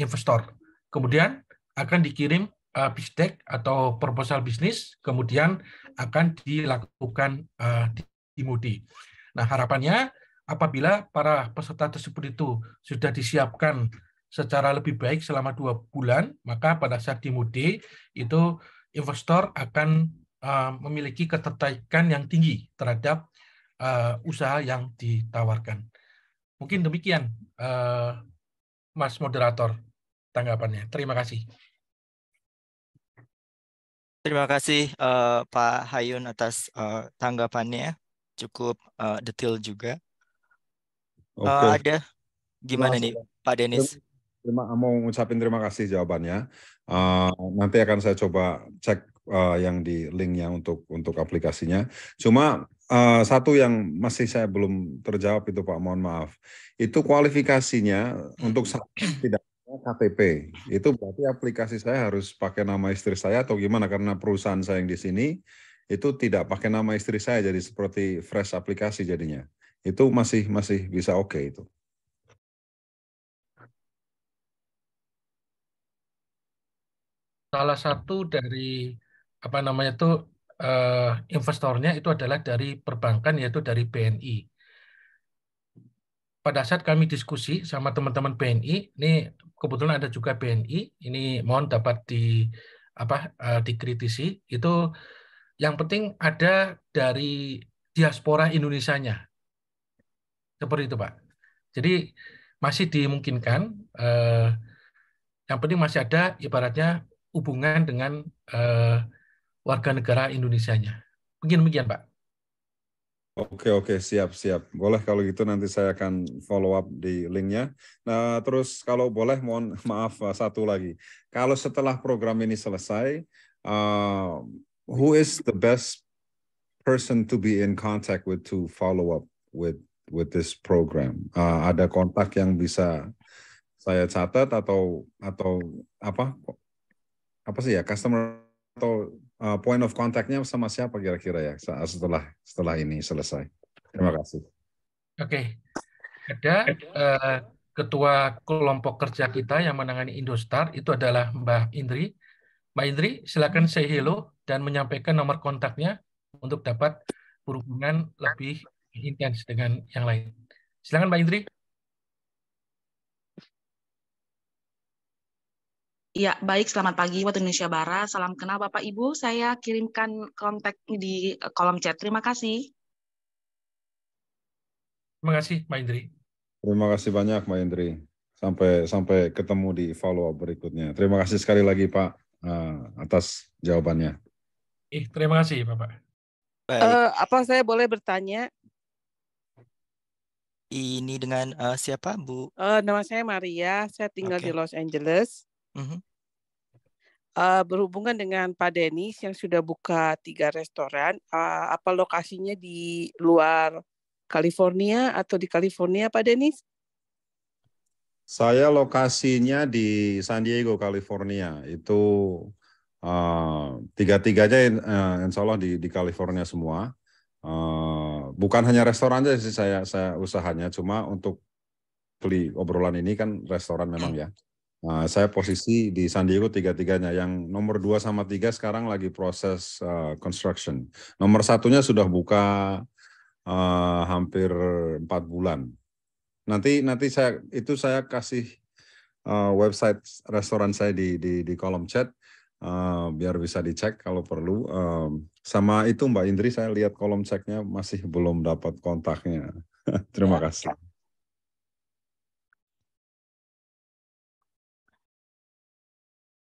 investor. Kemudian akan dikirim uh, bisdek atau proposal bisnis, kemudian akan dilakukan uh, di Moody. Nah, harapannya apabila para peserta tersebut itu sudah disiapkan secara lebih baik selama dua bulan, maka pada saat di Moody itu investor akan uh, memiliki ketertarikan yang tinggi terhadap uh, usaha yang ditawarkan. Mungkin demikian, uh, Mas Moderator, tanggapannya. Terima kasih. Terima kasih uh, Pak Hayun atas uh, tanggapannya, cukup uh, detail juga. Okay. Uh, ada gimana nih Pak Denis? Terima, mau ngucapin terima kasih jawabannya. Uh, nanti akan saya coba cek uh, yang di linknya untuk untuk aplikasinya. Cuma uh, satu yang masih saya belum terjawab itu Pak, mohon maaf. Itu kualifikasinya untuk hmm. tidak KTP. Itu berarti aplikasi saya harus pakai nama istri saya atau gimana? Karena perusahaan saya yang di sini itu tidak pakai nama istri saya, jadi seperti fresh aplikasi jadinya. Itu masih masih bisa oke okay itu. Salah satu dari apa namanya itu eh, investornya itu adalah dari perbankan yaitu dari BNI pada saat kami diskusi sama teman-teman BNI, ini kebetulan ada juga BNI ini mohon dapat di apa eh, dikritisi itu yang penting ada dari diaspora Indonesianya seperti itu Pak jadi masih dimungkinkan eh, yang penting masih ada ibaratnya hubungan dengan eh, warga negara Indonesianya mungkin demikian Pak Oke oke siap siap boleh kalau gitu nanti saya akan follow up di linknya. Nah terus kalau boleh mohon maaf eh, satu lagi kalau setelah program ini selesai, uh, who is the best person to be in contact with to follow up with with this program? Uh, ada kontak yang bisa saya catat atau atau apa apa sih ya customer atau Eh, point of contactnya sama siapa kira-kira ya setelah setelah ini selesai. Terima kasih. Oke, okay. ada uh, ketua kelompok kerja kita yang menangani Indostar itu adalah Mbak Indri. Mbak Indri, silakan say hello dan menyampaikan nomor kontaknya untuk dapat berhubungan lebih intens dengan yang lain. Silakan Mbak Indri. Ya, baik. Selamat pagi waktu Indonesia Barat. Salam kenal Bapak Ibu. Saya kirimkan kontak di eh, kolom chat. Terima kasih. Terima kasih, Mbak Indri. Terima kasih banyak, Mbak Indri. Sampai sampai ketemu di follow up berikutnya. Terima kasih sekali lagi, Pak, eh, atas jawabannya. Eh, terima kasih, Bapak. Uh, apa saya boleh bertanya? Ini dengan uh, siapa, Bu? Uh, nama saya Maria. Saya tinggal okay. di Los Angeles. Uh, berhubungan dengan Pak Denis yang sudah buka tiga restoran, uh, apa lokasinya di luar California atau di California, Pak Denis? Saya lokasinya di San Diego, California. Itu uh, tiga-tiganya uh, insya Allah di, di California semua. Uh, bukan hanya restoran aja sih saya saya usahanya, cuma untuk beli obrolan ini kan restoran memang ya. Nah, saya posisi di San Diego tiga-tiganya. Yang nomor dua sama tiga sekarang lagi proses uh, construction. Nomor satunya sudah buka uh, hampir empat bulan. Nanti nanti saya itu saya kasih uh, website restoran saya di di, di kolom chat uh, biar bisa dicek kalau perlu. Uh, sama itu Mbak Indri saya lihat kolom ceknya masih belum dapat kontaknya. Terima ya. kasih.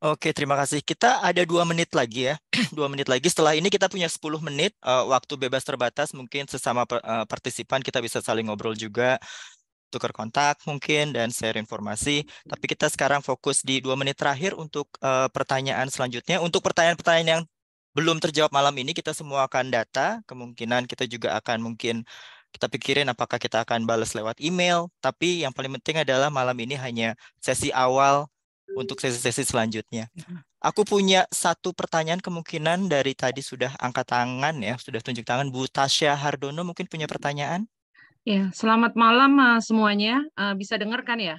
Oke, terima kasih. Kita ada dua menit lagi ya. Dua menit lagi. Setelah ini kita punya 10 menit uh, waktu bebas terbatas. Mungkin sesama per, uh, eh, partisipan kita bisa saling ngobrol juga, tukar kontak mungkin dan share informasi. Tapi kita sekarang fokus di dua menit terakhir untuk uh, pertanyaan selanjutnya. Untuk pertanyaan-pertanyaan yang belum terjawab malam ini, kita semua akan data. Kemungkinan kita juga akan mungkin kita pikirin apakah kita akan balas lewat email. Tapi yang paling penting adalah malam ini hanya sesi awal untuk sesi-sesi selanjutnya. Iya. Aku punya satu pertanyaan kemungkinan dari tadi sudah angkat tangan ya, sudah tunjuk tangan. Bu Tasya Hardono mungkin punya pertanyaan? Ya, selamat malam eh, semuanya. Eh, bisa dengarkan ya?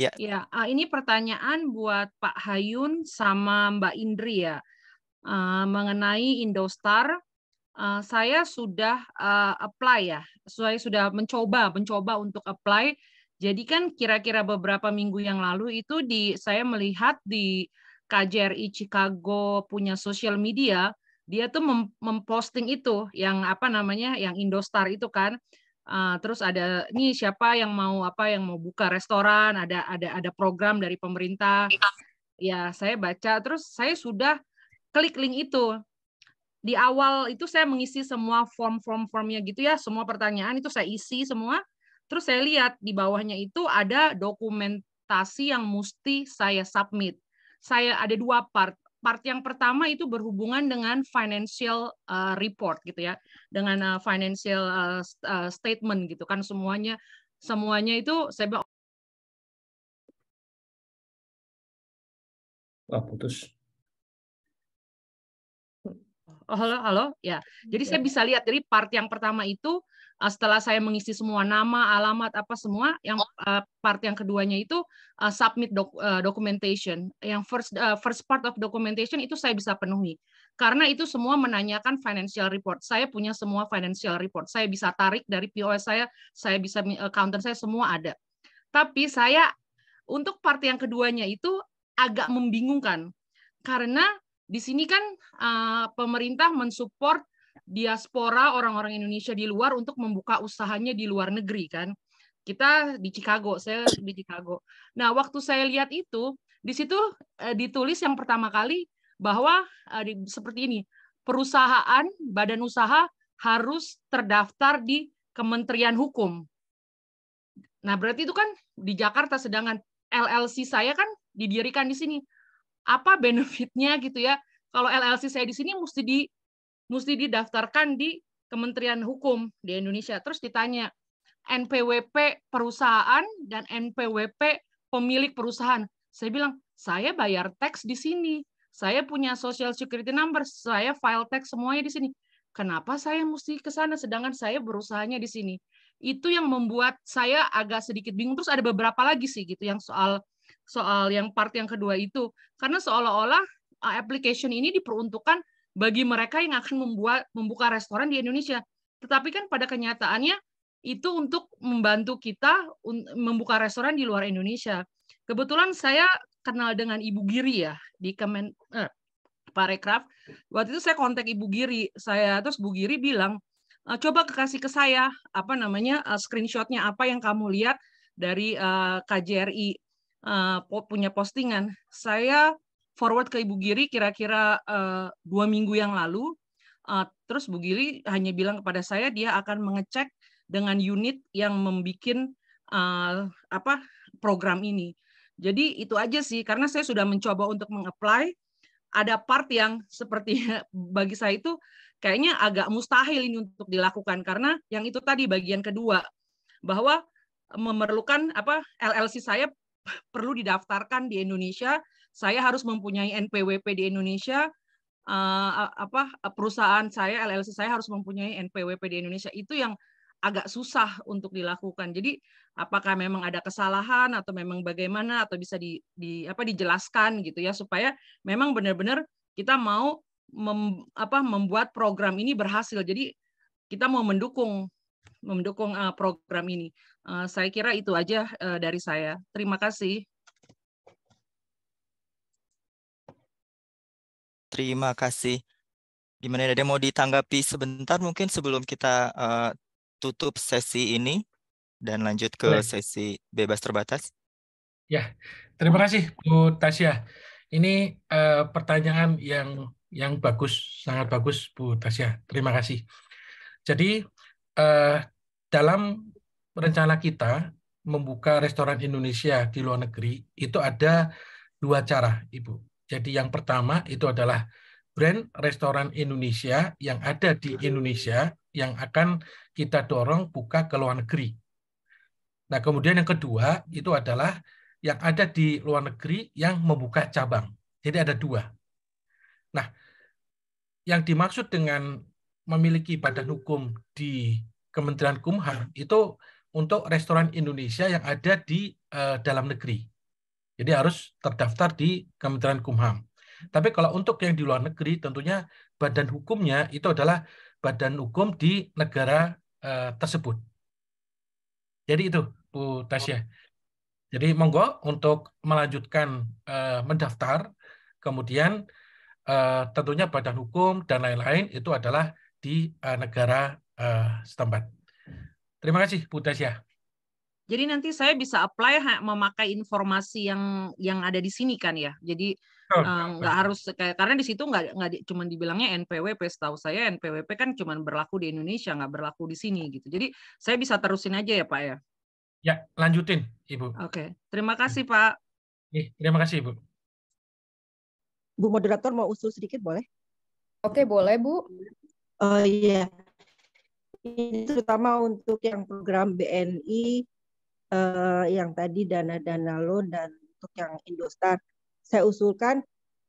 Ya. Ya, eh, ini pertanyaan buat Pak Hayun sama Mbak Indri ya. mengenai Indostar, saya sudah apply ya. Saya sudah mencoba, mencoba untuk apply jadi kan kira-kira beberapa minggu yang lalu itu di saya melihat di KJRI Chicago punya social media, dia tuh mem memposting itu yang apa namanya yang Indostar itu kan. Uh, terus ada nih siapa yang mau apa yang mau buka restoran, ada ada ada program dari pemerintah. Ya, saya baca terus saya sudah klik link itu. Di awal itu saya mengisi semua form-form formnya gitu ya, semua pertanyaan itu saya isi semua Terus saya lihat di bawahnya itu ada dokumentasi yang mesti saya submit. Saya ada dua part. Part yang pertama itu berhubungan dengan financial eh, report gitu ya, dengan eh, financial eh, statement gitu kan semuanya semuanya itu saya bilang Wah, putus. Oh, halo, halo. Ya. Jadi saya iya. bisa lihat dari part yang pertama itu uh, setelah saya mengisi semua nama, alamat apa semua, yang uh, part yang keduanya itu uh, submit doc, uh, documentation. Yang first uh, first part of documentation itu saya bisa penuhi. Karena itu semua menanyakan financial report. Saya punya semua financial report. Saya bisa tarik dari POS saya, saya bisa counter saya semua ada. Tapi saya untuk part yang keduanya itu agak membingungkan karena di sini kan uh, pemerintah mensupport diaspora orang-orang Indonesia di luar untuk membuka usahanya di luar negeri kan. Kita di Chicago, saya di Chicago. Nah, waktu saya lihat itu, di situ eh, ditulis yang pertama kali bahwa eh, seperti ini, perusahaan, badan usaha harus terdaftar di Kementerian Hukum. Nah, berarti itu kan di Jakarta sedangkan LLC saya kan didirikan di sini. Apa benefitnya gitu ya? Kalau LLC saya di sini mesti di mesti didaftarkan di Kementerian Hukum di Indonesia. Terus ditanya NPWP perusahaan dan NPWP pemilik perusahaan. Saya bilang, saya bayar tax di sini. Saya punya social security number, saya file tax semuanya di sini. Kenapa saya mesti ke sana sedangkan saya berusahanya di sini? Itu yang membuat saya agak sedikit bingung. Terus ada beberapa lagi sih gitu yang soal soal yang part yang kedua itu karena seolah-olah uh, application ini diperuntukkan bagi mereka yang akan membuat membuka restoran di Indonesia. Tetapi kan pada kenyataannya itu untuk membantu kita membuka restoran di luar Indonesia. Kebetulan saya kenal dengan Ibu Giri ya di Kemen eh, Parekraf. Waktu itu saya kontak Ibu Giri, saya terus Bu Giri bilang, eh, coba kasih ke saya apa namanya eh, screenshotnya apa yang kamu lihat dari uh, eh, KJRI uh, punya postingan. Saya forward ke Ibu Giri kira-kira uh, dua minggu yang lalu. Uh, terus Bu Giri hanya bilang kepada saya dia akan mengecek dengan unit yang membuat uh, eh, apa program ini. Jadi itu aja sih karena saya sudah mencoba untuk mengapply ada part yang seperti bagi saya itu kayaknya agak mustahil ini untuk dilakukan karena yang itu tadi bagian kedua bahwa memerlukan apa LLC saya perlu didaftarkan di Indonesia saya harus mempunyai NPWP di Indonesia uh, apa eh, perusahaan saya LLC saya harus mempunyai NPWP di Indonesia itu yang agak susah untuk dilakukan. Jadi apakah memang ada kesalahan atau memang bagaimana atau bisa di, di apa dijelaskan gitu ya supaya memang benar-benar kita mau mem, apa membuat program ini berhasil. Jadi kita mau mendukung mendukung eh, program ini. saya kira itu aja dari saya. Terima kasih. Terima kasih. Gimana ada ya, mau ditanggapi sebentar mungkin sebelum kita uh, tutup sesi ini dan lanjut ke Boleh. sesi bebas terbatas. Ya, terima kasih Bu Tasya. Ini uh, pertanyaan yang yang bagus, sangat bagus Bu Tasya. Terima kasih. Jadi uh, dalam rencana kita membuka restoran Indonesia di luar negeri itu ada dua cara, Ibu. Jadi yang pertama itu adalah brand restoran Indonesia yang ada di Indonesia yang akan kita dorong buka ke luar negeri. Nah, kemudian yang kedua itu adalah yang ada di luar negeri yang membuka cabang. Jadi ada dua. Nah, yang dimaksud dengan memiliki badan hukum di Kementerian Kumham itu untuk restoran Indonesia yang ada di uh, dalam negeri. Jadi harus terdaftar di Kementerian Kumham. Tapi kalau untuk yang di luar negeri tentunya badan hukumnya itu adalah badan hukum di negara eh, tersebut. Jadi itu Bu Tasya. Oh. Jadi monggo untuk melanjutkan eh, mendaftar kemudian eh, tentunya badan hukum dan lain-lain itu adalah di eh, negara eh, setempat. Terima kasih Bu Tasya. Jadi nanti saya bisa apply memakai informasi yang yang ada di sini kan ya. Jadi eh, nggak oh, harus kayak karena di situ nggak nggak cuma dibilangnya NPWP setahu saya NPWP kan cuma berlaku di Indonesia nggak berlaku di sini gitu jadi saya bisa terusin aja ya pak ya ya lanjutin ibu oke okay. terima hmm. kasih pak eh, terima kasih ibu bu moderator mau usul sedikit boleh oke boleh bu oh iya ini terutama untuk yang program BNI uh, yang tadi dana-dana loan dan untuk yang Indostar. Saya usulkan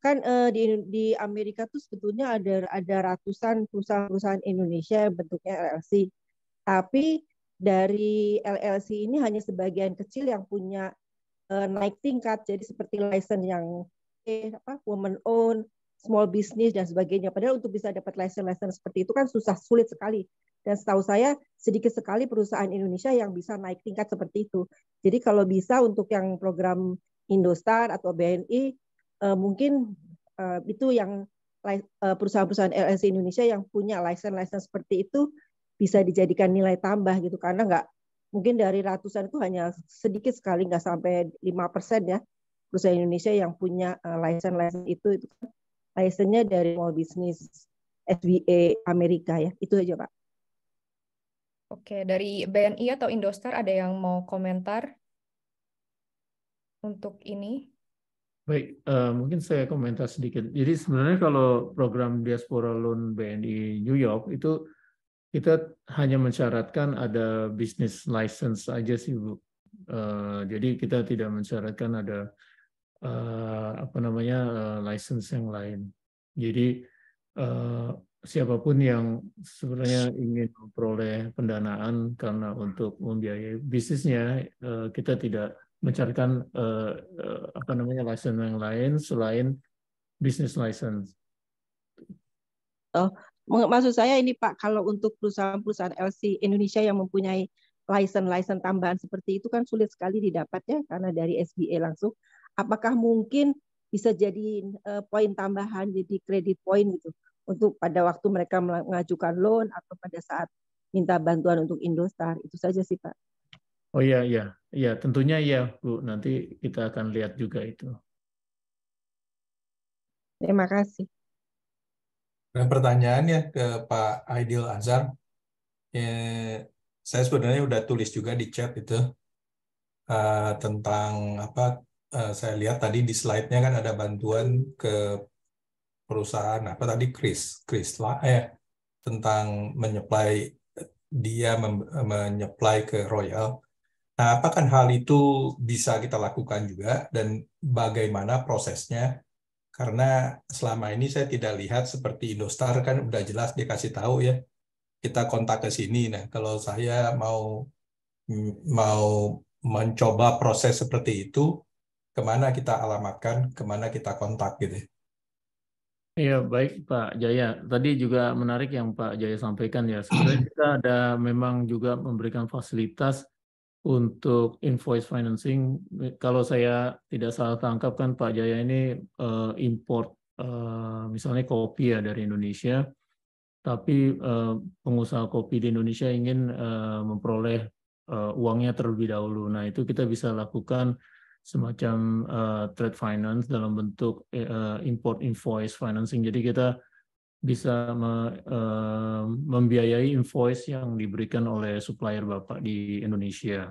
kan uh, di di Amerika tuh sebetulnya ada ada ratusan perusahaan-perusahaan Indonesia yang bentuknya LLC. Tapi dari LLC ini hanya sebagian kecil yang punya uh, naik tingkat jadi seperti license yang eh, apa woman own small business dan sebagainya. Padahal untuk bisa dapat license lesson seperti itu kan susah, sulit sekali. Dan setahu saya sedikit sekali perusahaan Indonesia yang bisa naik tingkat seperti itu. Jadi kalau bisa untuk yang program Indostar atau BNI eh, mungkin eh, itu yang eh, perusahaan-perusahaan LSI Indonesia yang punya license-license seperti itu bisa dijadikan nilai tambah gitu karena nggak mungkin dari ratusan itu hanya sedikit sekali nggak sampai lima persen ya perusahaan Indonesia yang punya license-license itu itu kan license-nya dari Small Business SBA Amerika ya. Itu aja Pak. Oke, dari BNI atau Indostar ada yang mau komentar untuk ini? Baik, uh, mungkin saya komentar sedikit. Jadi sebenarnya kalau program diaspora loan BNI New York itu kita hanya mensyaratkan ada business license aja sih Bu. Uh, jadi kita tidak mensyaratkan ada uh, apa namanya uh, license yang lain. Jadi uh, siapapun yang sebenarnya ingin memperoleh pendanaan karena untuk membiayai bisnisnya uh, kita tidak mencarikan uh, uh, apa namanya license yang lain selain business license. Oh, maksud saya ini Pak, kalau untuk perusahaan-perusahaan LC Indonesia yang mempunyai license-license tambahan seperti itu kan sulit sekali didapatnya karena dari SBA langsung apakah mungkin bisa jadi eh, poin tambahan jadi kredit poin itu untuk pada waktu mereka mengajukan loan atau pada saat minta bantuan untuk Indostar itu saja sih Pak. Oh iya iya iya tentunya iya Bu nanti kita akan lihat juga itu. Terima kasih. pertanyaan ya ke Pak Aidil Azhar, Ya, saya sebenarnya udah tulis juga di chat itu uh, tentang apa Eh, saya lihat tadi di slide-nya kan ada bantuan ke perusahaan apa tadi Chris Chris lah eh tentang menyuplai dia menyuplai ke Royal. Nah, apakah hal itu bisa kita lakukan juga dan bagaimana prosesnya? Karena selama ini saya tidak lihat seperti Indostar kan udah jelas dikasih tahu ya kita kontak ke sini. Nah, kalau saya mau mau mencoba proses seperti itu, kemana kita alamatkan, kemana kita kontak gitu. Iya baik Pak Jaya. Tadi juga menarik yang Pak Jaya sampaikan ya. Sebenarnya kita ada memang juga memberikan fasilitas untuk invoice financing. Kalau saya tidak salah tangkap kan Pak Jaya ini uh, import uh, misalnya kopi ya dari Indonesia, tapi uh, pengusaha kopi di Indonesia ingin uh, memperoleh uh, uangnya terlebih dahulu. Nah itu kita bisa lakukan semacam uh, trade finance dalam bentuk uh, import invoice financing. Jadi kita bisa me, uh, membiayai invoice yang diberikan oleh supplier Bapak di Indonesia.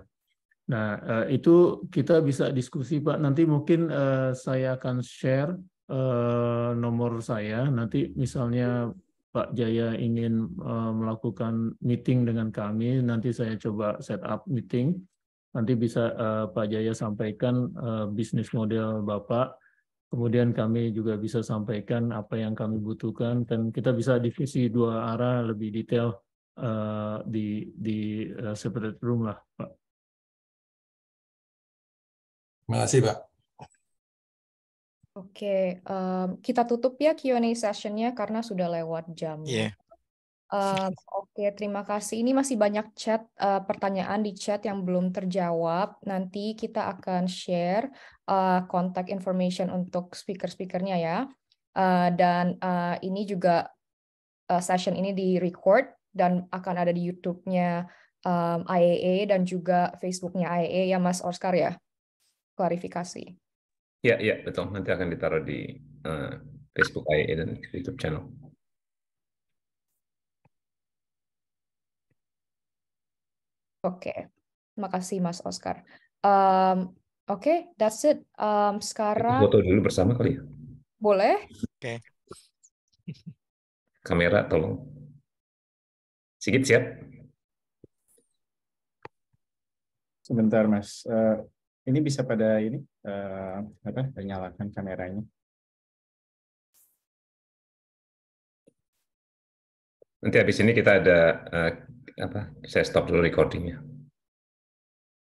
Nah, uh, itu kita bisa diskusi Pak. Nanti mungkin uh, saya akan share uh, nomor saya. Nanti misalnya Pak Jaya ingin uh, melakukan meeting dengan kami, nanti saya coba set up meeting Nanti bisa uh, Pak Jaya sampaikan uh, bisnis model Bapak. Kemudian kami juga bisa sampaikan apa yang kami butuhkan dan kita bisa divisi dua arah lebih detail uh, di di uh, separate room lah, Pak. Terima kasih, Pak. Oke, okay, um, kita tutup ya Q&A sessionnya karena sudah lewat jam. Yeah. Oke, terima kasih. Ini masih banyak chat uh, pertanyaan di chat yang belum terjawab. Nanti kita akan share eh, kontak uh, information untuk speaker-speakernya ya. Uh, dan uh, ini juga uh, session ini di record dan akan ada di YouTube-nya um, IAA dan juga Facebook-nya IAA ya Mas Oscar ya. Klarifikasi. Ya, ya betul. Nanti akan ditaruh di uh, Facebook IAA dan YouTube channel. Oke, okay. makasih Mas Oscar. Um, Oke, okay, that's it. Um, sekarang foto dulu bersama kali ya. Boleh. Oke. Okay. Kamera tolong. Sigit siap. Sebentar Mas. Uh, ini bisa pada ini uh, apa? Nyalakan kameranya. Nanti habis ini kita ada eh, apa saya stop dulu recordingnya